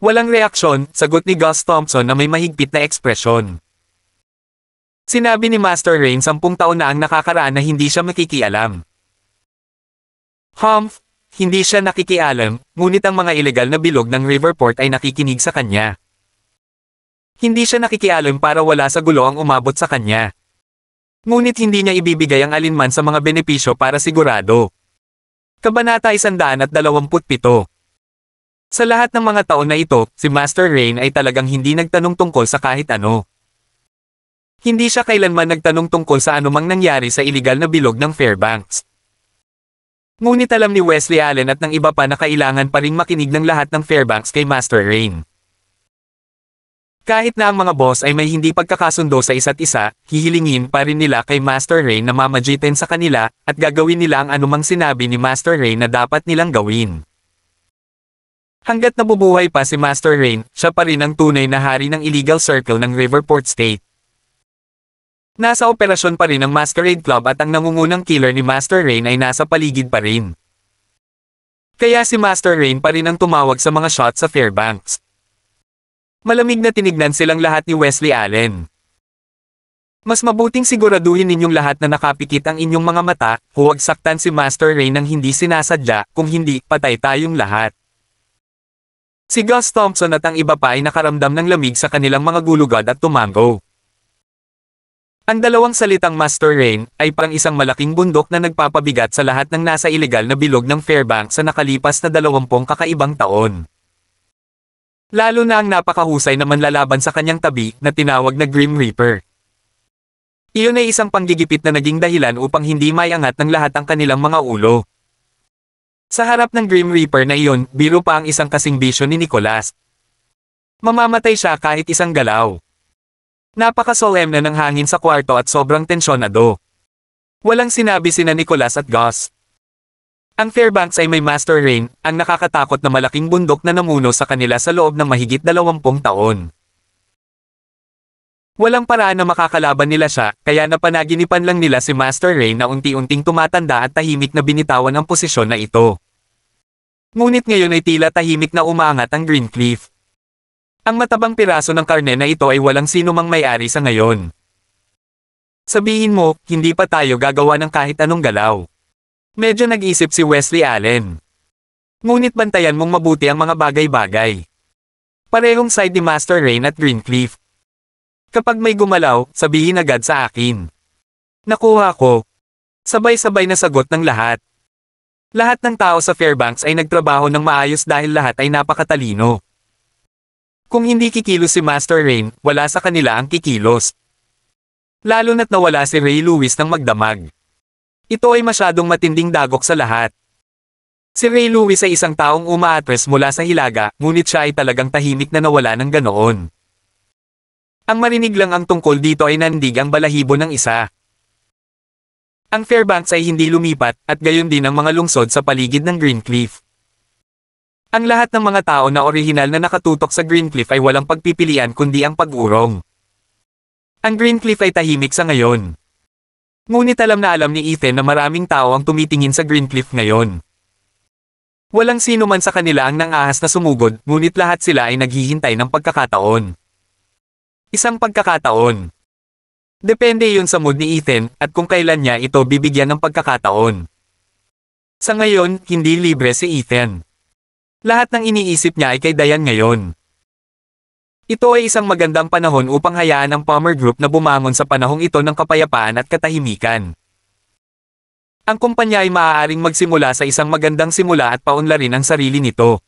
Walang reaksyon, sagot ni Gus Thompson na may mahigpit na ekspresyon. Sinabi ni Master Rain sampung taon na ang nakakaraan na hindi siya makikialam. Humph, hindi siya nakikialam, ngunit ang mga ilegal na bilog ng Riverport ay nakikinig sa kanya. Hindi siya nakikialam para wala sa gulo ang umabot sa kanya. Ngunit hindi niya ibibigay ang alinman sa mga benepisyo para sigurado. Kabanata 127 Sa lahat ng mga taon na ito, si Master Rain ay talagang hindi nagtanong tungkol sa kahit ano. Hindi siya kailanman nagtanong tungkol sa anumang nangyari sa iligal na bilog ng Fairbanks. Ngunit alam ni Wesley Allen at ng iba pa na kailangan pa ring makinig ng lahat ng Fairbanks kay Master Rain. Kahit na ang mga boss ay may hindi pagkakasundo sa isa't isa, hihilingin pa rin nila kay Master Rain na mamajitin sa kanila at gagawin nila ang anumang sinabi ni Master Rain na dapat nilang gawin. Hanggat nabubuhay pa si Master Rain, siya pa rin ang tunay na hari ng illegal circle ng Riverport State. Nasa operasyon pa rin ang Masquerade Club at ang nangungunang killer ni Master Rain ay nasa paligid pa rin. Kaya si Master Rain pa rin ang tumawag sa mga shots sa Fairbanks. Malamig na tinignan silang lahat ni Wesley Allen. Mas mabuting siguraduhin ninyong lahat na nakapikit ang inyong mga mata, huwag saktan si Master Rain ng hindi sinasadya, kung hindi, patay tayong lahat. Si Gus Thompson at ang iba pa ay nakaramdam ng lamig sa kanilang mga gulugad at tumango. Ang dalawang salitang Master Rain ay pang isang malaking bundok na nagpapabigat sa lahat ng nasa ilegal na bilog ng Fairbank sa nakalipas na dalawampung kakaibang taon. Lalo na ang napakahusay na manlalaban sa kanyang tabi na tinawag na Grim Reaper. Iyon ay isang panggigipit na naging dahilan upang hindi mayangat ng lahat ang kanilang mga ulo. Sa harap ng Grim Reaper na iyon, biro pa ang isang kasing bisyo ni Nicholas. Mamamatay siya kahit isang galaw. Napakasolemn na ng hangin sa kwarto at sobrang tensyonado. Walang sinabi sina Nicolas at Gus. Ang Fairbanks ay may master rain, ang nakakatakot na malaking bundok na namuno sa kanila sa loob ng mahigit dalawampung taon. Walang paraan na makakalaban nila siya, kaya napanaginipan lang nila si Master Ray na unti-unting tumatanda at tahimik na binitawan ang posisyon na ito. Ngunit ngayon ay tila tahimik na umaangat ang Greencliff. Ang matabang piraso ng karne na ito ay walang sino mang may-ari sa ngayon. Sabihin mo, hindi pa tayo gagawa ng kahit anong galaw. Medyo nag-isip si Wesley Allen. Ngunit bantayan mong mabuti ang mga bagay-bagay. Parehong side ni Master Rain at Greencliff. Kapag may gumalaw, sabihin agad sa akin. Nakuha ko. Sabay-sabay na sagot ng lahat. Lahat ng tao sa Fairbanks ay nagtrabaho ng maayos dahil lahat ay napakatalino. Kung hindi kikilos si Master Rain, wala sa kanila ang kikilos. Lalo na't nawala si Ray Lewis ng magdamag. Ito ay masyadong matinding dagok sa lahat. Si Ray Lewis ay isang taong umaatres mula sa hilaga, ngunit siya ay talagang tahimik na nawala ng ganoon. Ang marinig lang ang tungkol dito ay nandig ang balahibo ng isa. Ang Fairbanks ay hindi lumipat, at gayon din ang mga lungsod sa paligid ng Greencliff. Ang lahat ng mga tao na orihinal na nakatutok sa Greencliff ay walang pagpipilian kundi ang pag-urong. Ang Greencliff ay tahimik sa ngayon. Ngunit alam na alam ni Ethan na maraming tao ang tumitingin sa Greencliff ngayon. Walang sino man sa kanila ang nangahas na sumugod, ngunit lahat sila ay naghihintay ng pagkakataon. Isang pagkakataon. Depende yun sa mood ni Ethan, at kung kailan niya ito bibigyan ng pagkakataon. Sa ngayon, hindi libre si Ethan. Lahat ng iniisip niya ay kay Dayan ngayon. Ito ay isang magandang panahon upang hayaan ang Palmer Group na bumangon sa panahong ito ng kapayapaan at katahimikan. Ang kumpanya ay maaaring magsimula sa isang magandang simula at paunlarin ang sarili nito.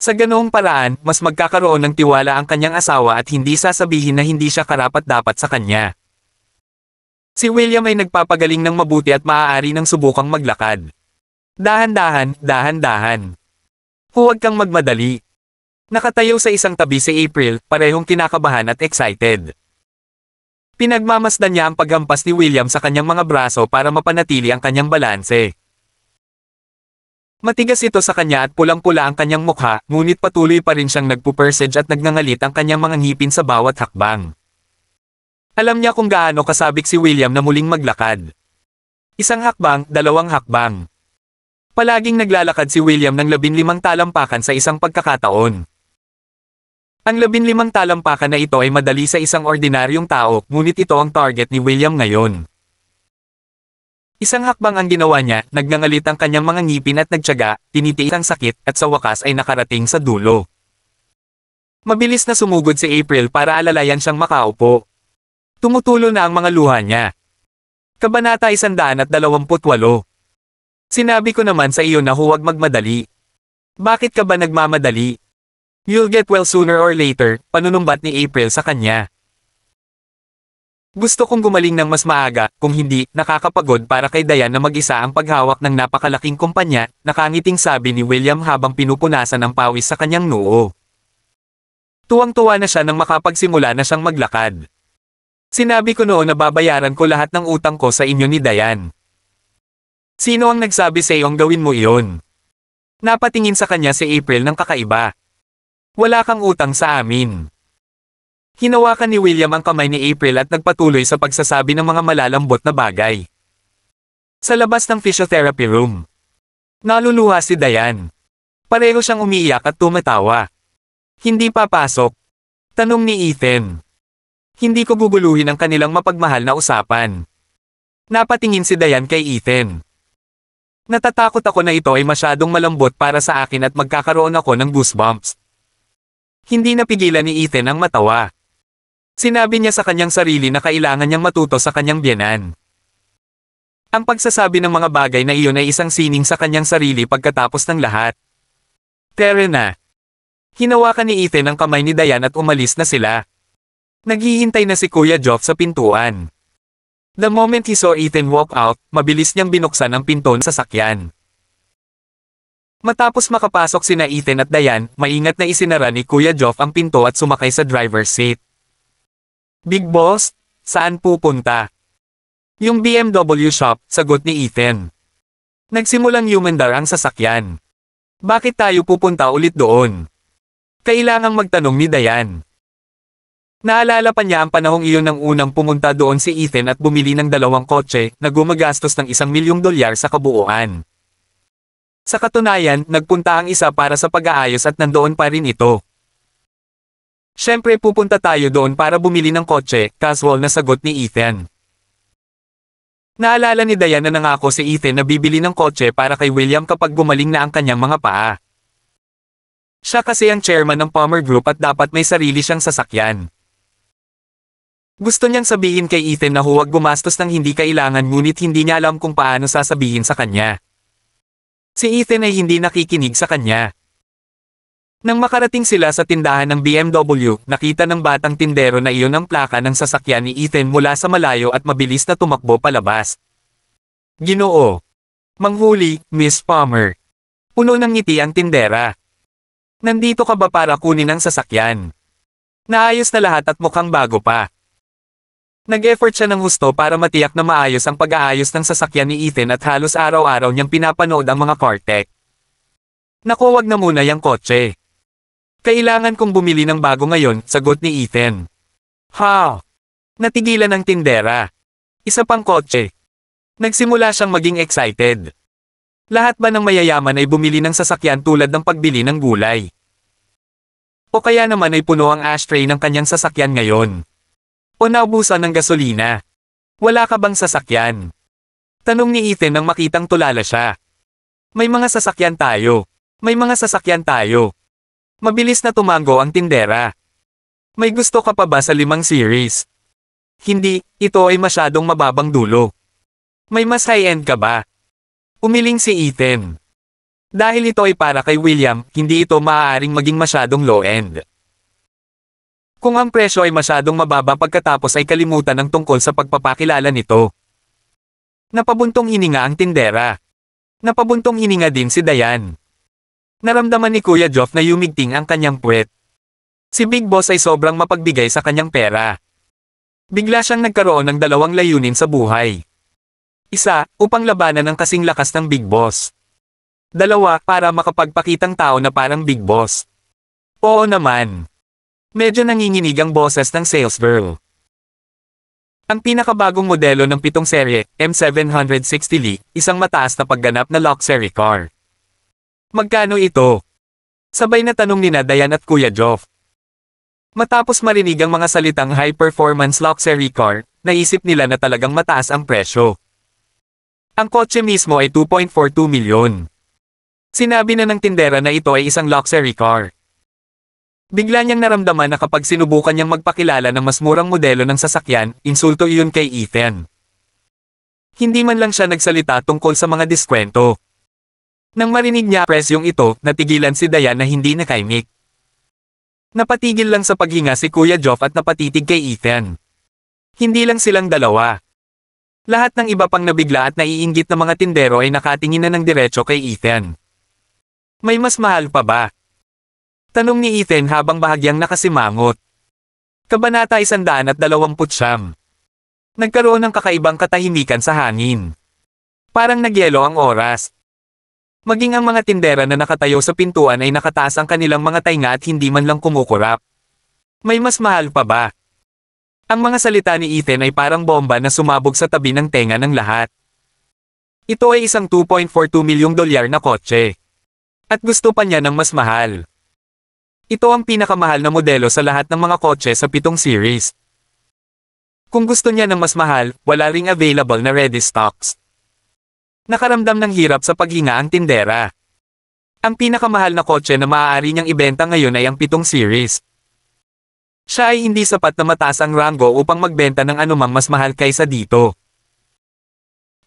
Sa ganoong paraan, mas magkakaroon ng tiwala ang kanyang asawa at hindi sasabihin na hindi siya karapat-dapat sa kanya. Si William ay nagpapagaling ng mabuti at maaari ng subukang maglakad. Dahan-dahan, dahan-dahan. Huwag kang magmadali. Nakatayo sa isang tabi si April, parehong kinakabahan at excited. Pinagmamasdan niya ang paghampas ni William sa kanyang mga braso para mapanatili ang kanyang balanse. Matigas ito sa kanya at pulang-pula ang kanyang mukha, ngunit patuloy pa rin siyang nagpupersage at nagngangalit ang kanyang mga ngipin sa bawat hakbang. Alam niya kung gaano kasabik si William na muling maglakad. Isang hakbang, dalawang hakbang. Palaging naglalakad si William ng labinlimang talampakan sa isang pagkakataon. Ang labinlimang talampakan na ito ay madali sa isang ordinaryong tao, ngunit ito ang target ni William ngayon. Isang hakbang ang ginawa niya, nagngangalit ang kanyang mga ngipin at nagtyaga, tinitiis ang sakit, at sa wakas ay nakarating sa dulo. Mabilis na sumugod si April para alalayan siyang makaupo. Tumutulo na ang mga luha niya. Kabanata 128 Sinabi ko naman sa iyo na huwag magmadali. Bakit ka ba nagmamadali? You'll get well sooner or later, panunumbat ni April sa kanya. Gusto kong gumaling ng mas maaga, kung hindi, nakakapagod para kay Dayan na mag-isa ang paghawak ng napakalaking kumpanya, nakangiting sabi ni William habang pinupunasan ang pawis sa kanyang noo. Tuwang-tuwa na siya nang makapagsimula na siyang maglakad. Sinabi ko noon na babayaran ko lahat ng utang ko sa inyo ni Dayan. Sino ang nagsabi sa iyong gawin mo iyon? Napatingin sa kanya si April ng kakaiba. Wala kang utang sa amin. Hinawakan ni William ang kamay ni April at nagpatuloy sa pagsasabi ng mga malalambot na bagay. Sa labas ng physiotherapy room, naluluha si Dayan. Pareho siyang umiiyak at tumatawa. Hindi papasok. Tanong ni Ethan. Hindi ko guguluhin ang kanilang mapagmahal na usapan. Napatingin si Dayan kay Ethan. Natatakot ako na ito ay masyadong malambot para sa akin at magkakaroon ako ng goosebumps. Hindi napigilan ni Ethan ang matawa. Sinabi niya sa kanyang sarili na kailangan niyang matuto sa kanyang biyanan. Ang pagsasabi ng mga bagay na iyon ay isang sining sa kanyang sarili pagkatapos ng lahat. Terena. Hinawakan ni Ethan ang kamay ni Dayan at umalis na sila. Naghihintay na si Kuya Joff sa pintuan. The moment he saw Ethan walk out, mabilis niyang binuksan ang pinton sa sakyan. Matapos makapasok sina Ethan at Dayan, maingat na isinara ni Kuya Joff ang pinto at sumakay sa driver's seat. Big Boss, saan pupunta? Yung BMW shop, sagot ni Ethan. Nagsimulang humandar ang sasakyan. Bakit tayo pupunta ulit doon? Kailangang magtanong ni Dayan. Naalala pa niya ang panahong iyon ng unang pumunta doon si Ethan at bumili ng dalawang kotse na gumagastos ng isang milyong dolyar sa kabuuan. Sa katunayan, nagpunta ang isa para sa pag-aayos at nandoon pa rin ito. Siyempre pupunta tayo doon para bumili ng kotse, casual na sagot ni Ethan. Naalala ni Diana na nangako si Ethan na bibili ng kotse para kay William kapag gumaling na ang kanyang mga paa. Siya kasi ang chairman ng Palmer Group at dapat may sarili siyang sasakyan. Gusto niyang sabihin kay Ethan na huwag gumastos ng hindi kailangan ngunit hindi niya alam kung paano sasabihin sa kanya. Si Ethan ay hindi nakikinig sa kanya. Nang makarating sila sa tindahan ng BMW, nakita ng batang tindero na iyon ang plaka ng sasakyan ni Ethan mula sa malayo at mabilis na tumakbo palabas. Ginoo. Manghuli, Miss Palmer. Puno ng ngiti ang tindera. Nandito ka ba para kunin ang sasakyan? Naayos na lahat at mukhang bago pa. Nag-effort siya ng husto para matiyak na maayos ang pag-aayos ng sasakyan ni Ethan at halos araw-araw niyang pinapanood ang mga Cortec. Naku wag na muna yung kotse. Kailangan kong bumili ng bago ngayon, sagot ni Ethan. Ha! Natigilan ang tindera. Isa pang kotse. Nagsimula siyang maging excited. Lahat ba ng mayayaman ay bumili ng sasakyan tulad ng pagbili ng gulay? O kaya naman ay puno ang ashtray ng kanyang sasakyan ngayon? O naubusan ng gasolina? Wala ka bang sasakyan? Tanong ni Ethan nang makitang tulala siya. May mga sasakyan tayo. May mga sasakyan tayo. Mabilis na tumango ang tindera. May gusto ka pa ba sa limang series? Hindi, ito ay masyadong mababang dulo. May mas high-end ka ba? Umiling si Ethan. Dahil ito ay para kay William, hindi ito maaaring maging masyadong low-end. Kung ang presyo ay masyadong mababa pagkatapos ay kalimutan ang tungkol sa pagpapakilala nito. Napabuntong hininga ang tindera. Napabuntong hininga din si Dayan. Naramdaman ni Kuya Joff na yumigting ang kanyang puwet. Si Big Boss ay sobrang mapagbigay sa kanyang pera. Bigla siyang nagkaroon ng dalawang layunin sa buhay. Isa, upang labanan ang kasing lakas ng Big Boss. Dalawa, para makapagpakitang tao na parang Big Boss. Oo naman. Medyo nanginginig ang boses ng sales girl. Ang pinakabagong modelo ng pitong serye, M760 Li, isang mataas na pagganap na luxury car. Magkano ito? Sabay na tanong ni Nadayan at Kuya Joff. Matapos marinig ang mga salitang high-performance luxury car, naisip nila na talagang mataas ang presyo. Ang kotse mismo ay 2.42 milyon. Sinabi na ng tindera na ito ay isang luxury car. Bigla niyang naramdaman na kapag sinubukan niyang magpakilala ng mas murang modelo ng sasakyan, insulto iyon kay Ethan. Hindi man lang siya nagsalita tungkol sa mga diskwento. Nang marinig niya presyong ito, natigilan si Diane na hindi nakaimik. Napatigil lang sa paghinga si Kuya Joff at napatitig kay Ethan. Hindi lang silang dalawa. Lahat ng iba pang nabigla at naiinggit na mga tindero ay nakatingin na ng diretso kay Ethan. May mas mahal pa ba? Tanong ni Ethan habang bahagyang nakasimangot. Kabanata 129. Nagkaroon ng kakaibang katahimikan sa hangin. Parang nagyelo ang oras. Maging ang mga tindera na nakatayo sa pintuan ay nakataas ang kanilang mga tainga at hindi man lang kumukurap. May mas mahal pa ba? Ang mga salita ni Ethan ay parang bomba na sumabog sa tabi ng tenga ng lahat. Ito ay isang 2.42 milyong dolyar na kotse. At gusto pa niya ng mas mahal. Ito ang pinakamahal na modelo sa lahat ng mga kotse sa pitong series. Kung gusto niya ng mas mahal, wala ring available na ready stocks. Nakaramdam ng hirap sa paghinga ang tindera. Ang pinakamahal na kotse na maaari niyang ibenta ngayon ay ang pitong series. Siya ay hindi sapat na mataas ang rango upang magbenta ng anumang mas mahal kaysa dito.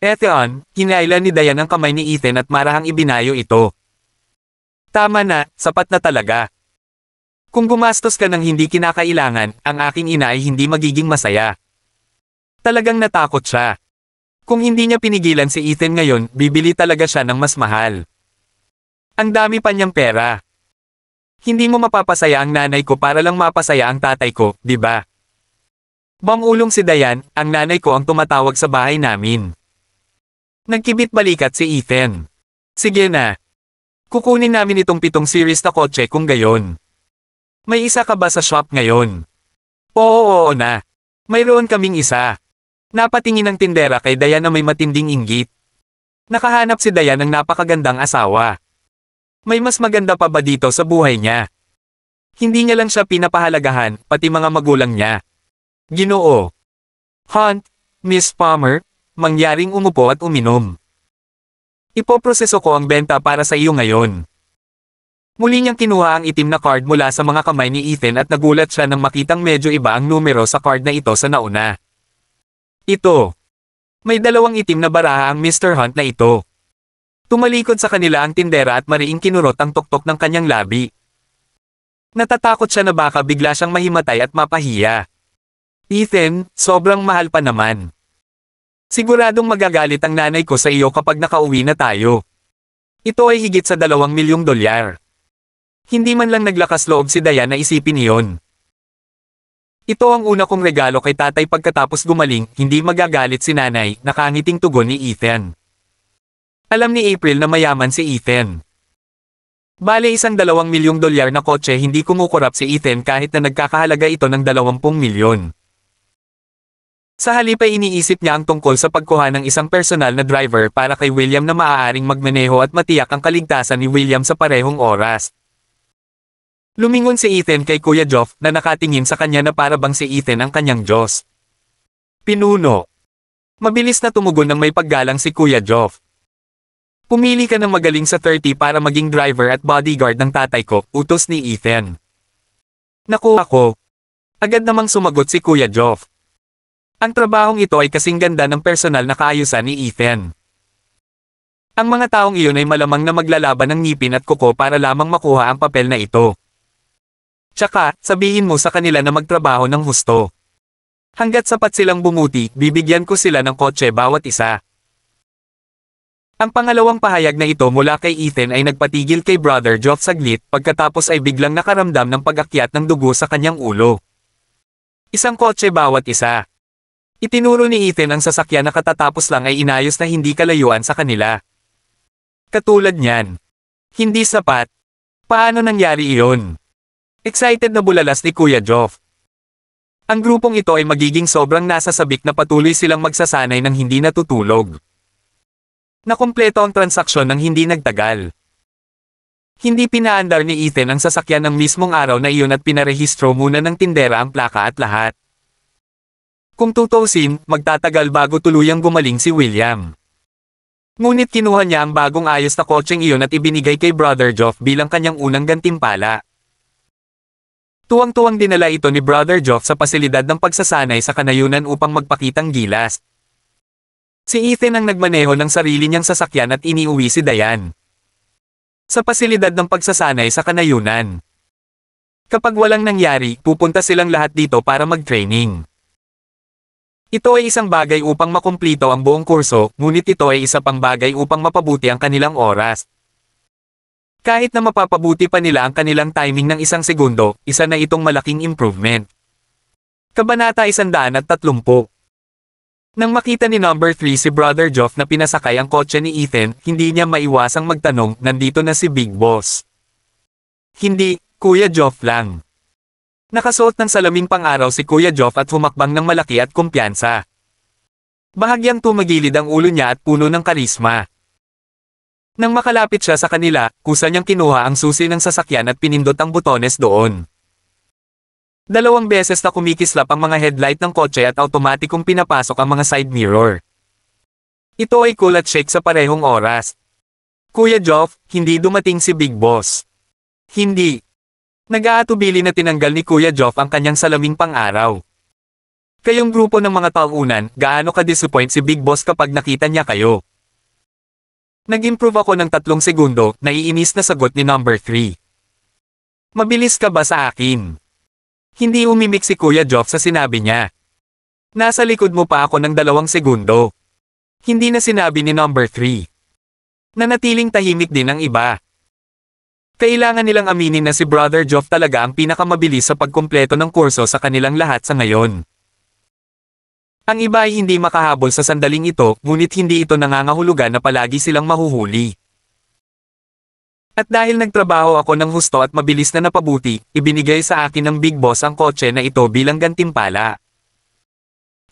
Ethan, hinailan ni Dayan ang kamay ni Ethan at marahang ibinayo ito. Tama na, sapat na talaga. Kung gumastos ka ng hindi kinakailangan, ang aking ina ay hindi magiging masaya. Talagang natakot siya. Kung hindi niya pinigilan si Ethan ngayon, bibili talaga siya ng mas mahal. Ang dami pa niyang pera. Hindi mo mapapasaya ang nanay ko para lang mapasaya ang tatay ko, di ba? Bangulong si Dayan, ang nanay ko ang tumatawag sa bahay namin. Nagkibit balikat si Ethan. Sige na. Kukunin namin itong pitong series na kotse kung gayon. May isa ka ba sa shop ngayon? Oo, oo na. Mayroon kaming isa. Napatingin ng tindera kay Dayan na may matinding inggit. Nakahanap si Dayan ng napakagandang asawa. May mas maganda pa ba dito sa buhay niya? Hindi niya lang siya pinapahalagahan, pati mga magulang niya. Ginoo. Hunt, Miss Palmer, mangyaring umupo at uminom. Ipoproseso ko ang benta para sa iyo ngayon. Muli niyang kinuha ang itim na card mula sa mga kamay ni Ethan at nagulat siya nang makitang medyo iba ang numero sa card na ito sa nauna. Ito. May dalawang itim na baraha ang Mr. Hunt na ito. Tumalikod sa kanila ang tindera at mariing kinurot ang tuktok ng kanyang labi. Natatakot siya na baka bigla siyang mahimatay at mapahiya. Ethan, sobrang mahal pa naman. Siguradong magagalit ang nanay ko sa iyo kapag nakauwi na tayo. Ito ay higit sa dalawang milyong dolyar. Hindi man lang naglakas loob si Daya na isipin iyon. Ito ang una kong regalo kay tatay pagkatapos gumaling, hindi magagalit si nanay, nakangiting tugon ni Ethan. Alam ni April na mayaman si Ethan. Bale isang dalawang milyong dolyar na kotse hindi kumukurap si Ethan kahit na nagkakahalaga ito ng dalawampung milyon. Sa halip ay iniisip niya ang tungkol sa pagkuha ng isang personal na driver para kay William na maaaring magmaneho at matiyak ang kaligtasan ni William sa parehong oras. Lumingon si Ethan kay Kuya Joff na nakatingin sa kanya na para si Ethan ang kanyang Diyos. Pinuno. Mabilis na tumugon ng may paggalang si Kuya Joff. Pumili ka ng magaling sa 30 para maging driver at bodyguard ng tatay ko, utos ni Ethan. Naku ako. Agad namang sumagot si Kuya Joff. Ang trabahong ito ay kasing ganda ng personal na kaayusan ni Ethan. Ang mga taong iyon ay malamang na maglalaban ng ngipin at kuko para lamang makuha ang papel na ito. Tsaka, sabihin mo sa kanila na magtrabaho ng husto. Hanggat sapat silang bumuti, bibigyan ko sila ng kotse bawat isa. Ang pangalawang pahayag na ito mula kay Ethan ay nagpatigil kay Brother Geoff saglit pagkatapos ay biglang nakaramdam ng pagakyat ng dugo sa kanyang ulo. Isang kotse bawat isa. Itinuro ni Ethan ang sasakyan na katatapos lang ay inayos na hindi kalayuan sa kanila. Katulad niyan. Hindi sapat. Paano nangyari iyon? Excited na bulalas ni Kuya Joff. Ang grupong ito ay magiging sobrang nasa sabik na patuloy silang magsasanay ng hindi natutulog. Nakumpleto ang transaksyon ng hindi nagtagal. Hindi pinaandar ni Ethan ang sasakyan ng mismong araw na iyon at pinarehistro muna ng tindera ang plaka at lahat. Kung tutusin, magtatagal bago tuluyang gumaling si William. Ngunit kinuha niya ang bagong ayos na kotseng iyon at ibinigay kay Brother Joff bilang kanyang unang gantimpala. Tuwang-tuwang dinala ito ni Brother Jock sa pasilidad ng pagsasanay sa kanayunan upang magpakitang gilas. Si Ethan ang nagmaneho ng sarili niyang sasakyan at iniuwi si Dayan. Sa pasilidad ng pagsasanay sa kanayunan. Kapag walang nangyari, pupunta silang lahat dito para mag-training. Ito ay isang bagay upang makumplito ang buong kurso, ngunit ito ay isa pang bagay upang mapabuti ang kanilang oras. Kahit na mapapabuti pa nila ang kanilang timing ng isang segundo, isa na itong malaking improvement. Kabanata 130 Nang makita ni number 3 si Brother Joff na pinasakay ang kotse ni Ethan, hindi niya maiwasang magtanong, nandito na si Big Boss. Hindi, Kuya Joff lang. Nakasuot ng salaming pang-araw si Kuya Joff at humakbang ng malaki at kumpiyansa. Bahagyang tumagilid ang ulo niya at puno ng karisma. Nang makalapit siya sa kanila, kusa niyang kinuha ang susi ng sasakyan at pinindot ang butones doon. Dalawang beses na kumikislap ang mga headlight ng kotse at automatikong pinapasok ang mga side mirror. Ito ay cool at shake sa parehong oras. Kuya Joff, hindi dumating si Big Boss. Hindi. Nag-aatubili na tinanggal ni Kuya Joff ang kanyang salaming pang-araw. Kayong grupo ng mga taunan, gaano ka-disappoint si Big Boss kapag nakita niya kayo? Nag-improve ako ng tatlong segundo, naiinis na sagot ni number 3. Mabilis ka ba sa akin? Hindi umimik si Kuya Joff sa sinabi niya. Nasa likod mo pa ako ng dalawang segundo. Hindi na sinabi ni number 3. Nanatiling tahimik din ang iba. Kailangan nilang aminin na si Brother Joff talaga ang pinakamabilis sa pagkumpleto ng kurso sa kanilang lahat sa ngayon. Ang iba ay hindi makahabol sa sandaling ito, ngunit hindi ito nangangahulugan na palagi silang mahuhuli. At dahil nagtrabaho ako ng husto at mabilis na napabuti, ibinigay sa akin ng Big Boss ang kotse na ito bilang gantimpala.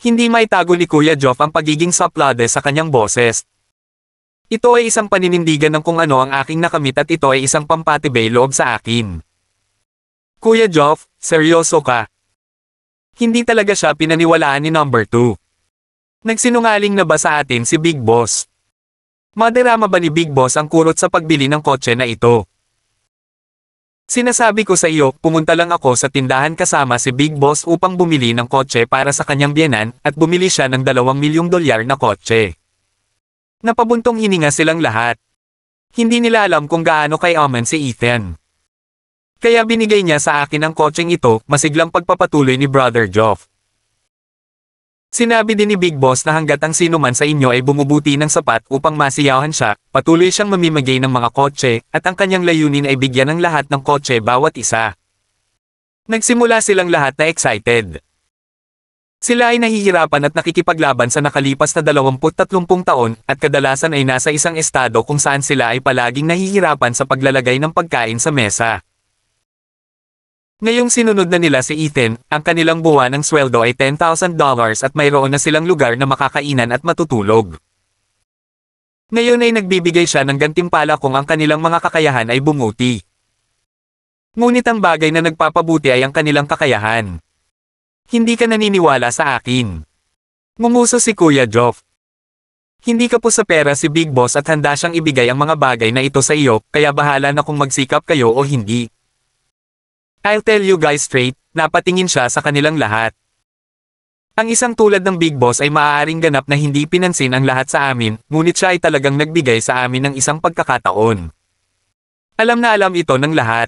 Hindi maitago ni Kuya Joff ang pagiging saplade sa kanyang boses. Ito ay isang paninindigan ng kung ano ang aking nakamit at ito ay isang pampatibay loob sa akin. Kuya Joff, seryoso ka, hindi talaga siya pinaniwalaan ni number 2. Nagsinungaling na ba sa atin si Big Boss? Maderama ba ni Big Boss ang kurot sa pagbili ng kotse na ito? Sinasabi ko sa iyo, pumunta lang ako sa tindahan kasama si Big Boss upang bumili ng kotse para sa kanyang biyanan at bumili siya ng 2 milyong dolyar na kotse. Napabuntong hininga silang lahat. Hindi nila alam kung gaano kay Omen si Ethan. Kaya binigay niya sa akin ang kotseng ito, masiglang pagpapatuloy ni Brother Joff. Sinabi din ni Big Boss na hanggat ang sino man sa inyo ay bumubuti ng sapat upang masiyahan siya, patuloy siyang mamimigay ng mga kotse, at ang kanyang layunin ay bigyan ng lahat ng kotse bawat isa. Nagsimula silang lahat na excited. Sila ay nahihirapan at nakikipaglaban sa nakalipas na 23 taon, at kadalasan ay nasa isang estado kung saan sila ay palaging nahihirapan sa paglalagay ng pagkain sa mesa. Ngayong sinunod na nila si Ethan, ang kanilang buwan ng sweldo ay $10,000 at mayroon na silang lugar na makakainan at matutulog. Ngayon ay nagbibigay siya ng gantimpala kung ang kanilang mga kakayahan ay bumuti. Ngunit ang bagay na nagpapabuti ay ang kanilang kakayahan. Hindi ka naniniwala sa akin. Mumuso si Kuya Joff. Hindi ka po sa pera si Big Boss at handa siyang ibigay ang mga bagay na ito sa iyo, kaya bahala na kung magsikap kayo o hindi. I'll tell you guys straight, napatingin siya sa kanilang lahat. Ang isang tulad ng Big Boss ay maaaring ganap na hindi pinansin ang lahat sa amin, ngunit siya ay talagang nagbigay sa amin ng isang pagkakataon. Alam na alam ito ng lahat.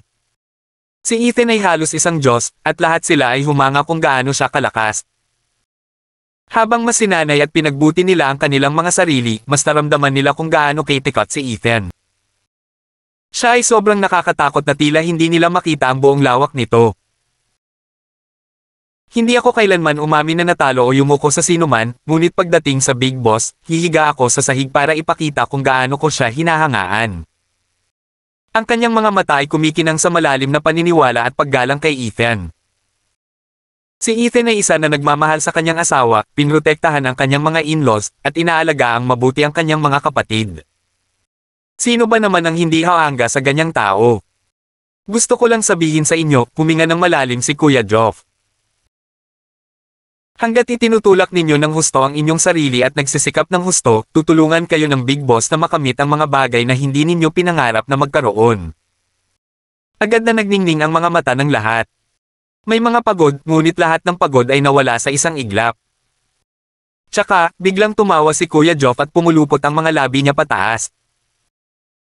Si Ethan ay halos isang Diyos, at lahat sila ay humanga kung gaano siya kalakas. Habang mas sinanay at pinagbuti nila ang kanilang mga sarili, mas naramdaman nila kung gaano kitikat si Ethan. Siya ay sobrang nakakatakot na tila hindi nila makita ang buong lawak nito. Hindi ako kailanman umamin na natalo o yumuko sa sinuman, ngunit pagdating sa Big Boss, hihiga ako sa sahig para ipakita kung gaano ko siya hinahangaan. Ang kanyang mga mata ay kumikinang sa malalim na paniniwala at paggalang kay Ethan. Si Ethan ay isa na nagmamahal sa kanyang asawa, pinrotektahan ang kanyang mga in-laws, at inaalaga ang mabuti ang kanyang mga kapatid. Sino ba naman ang hindi haanga sa ganyang tao? Gusto ko lang sabihin sa inyo, huminga ng malalim si Kuya Joff. Hanggat itinutulak ninyo ng husto ang inyong sarili at nagsisikap ng husto, tutulungan kayo ng Big Boss na makamit ang mga bagay na hindi ninyo pinangarap na magkaroon. Agad na nagningning ang mga mata ng lahat. May mga pagod, ngunit lahat ng pagod ay nawala sa isang iglap. Tsaka, biglang tumawa si Kuya Joff at pumulupot ang mga labi niya pataas,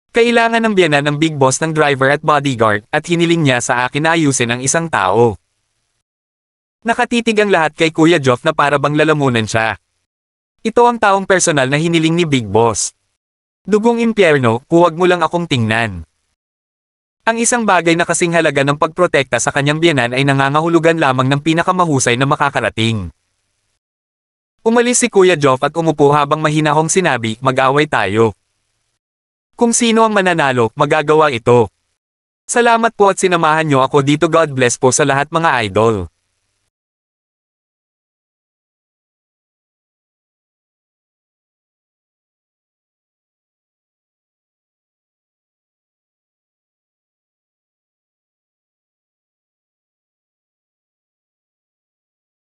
kailangan ng biyanan ng big boss ng driver at bodyguard, at hiniling niya sa akin na ayusin ang isang tao. Nakatitig ang lahat kay Kuya Joff na para bang lalamunan siya. Ito ang taong personal na hiniling ni Big Boss. Dugong impyerno, huwag mo lang akong tingnan. Ang isang bagay na kasing halaga ng pagprotekta sa kanyang biyanan ay nangangahulugan lamang ng pinakamahusay na makakarating. Umalis si Kuya Joff at umupo habang mahinahong sinabi, mag-away tayo. Kung sino ang mananalo, magagawa ito. Salamat po at sinamahan nyo ako dito God bless po sa lahat mga idol.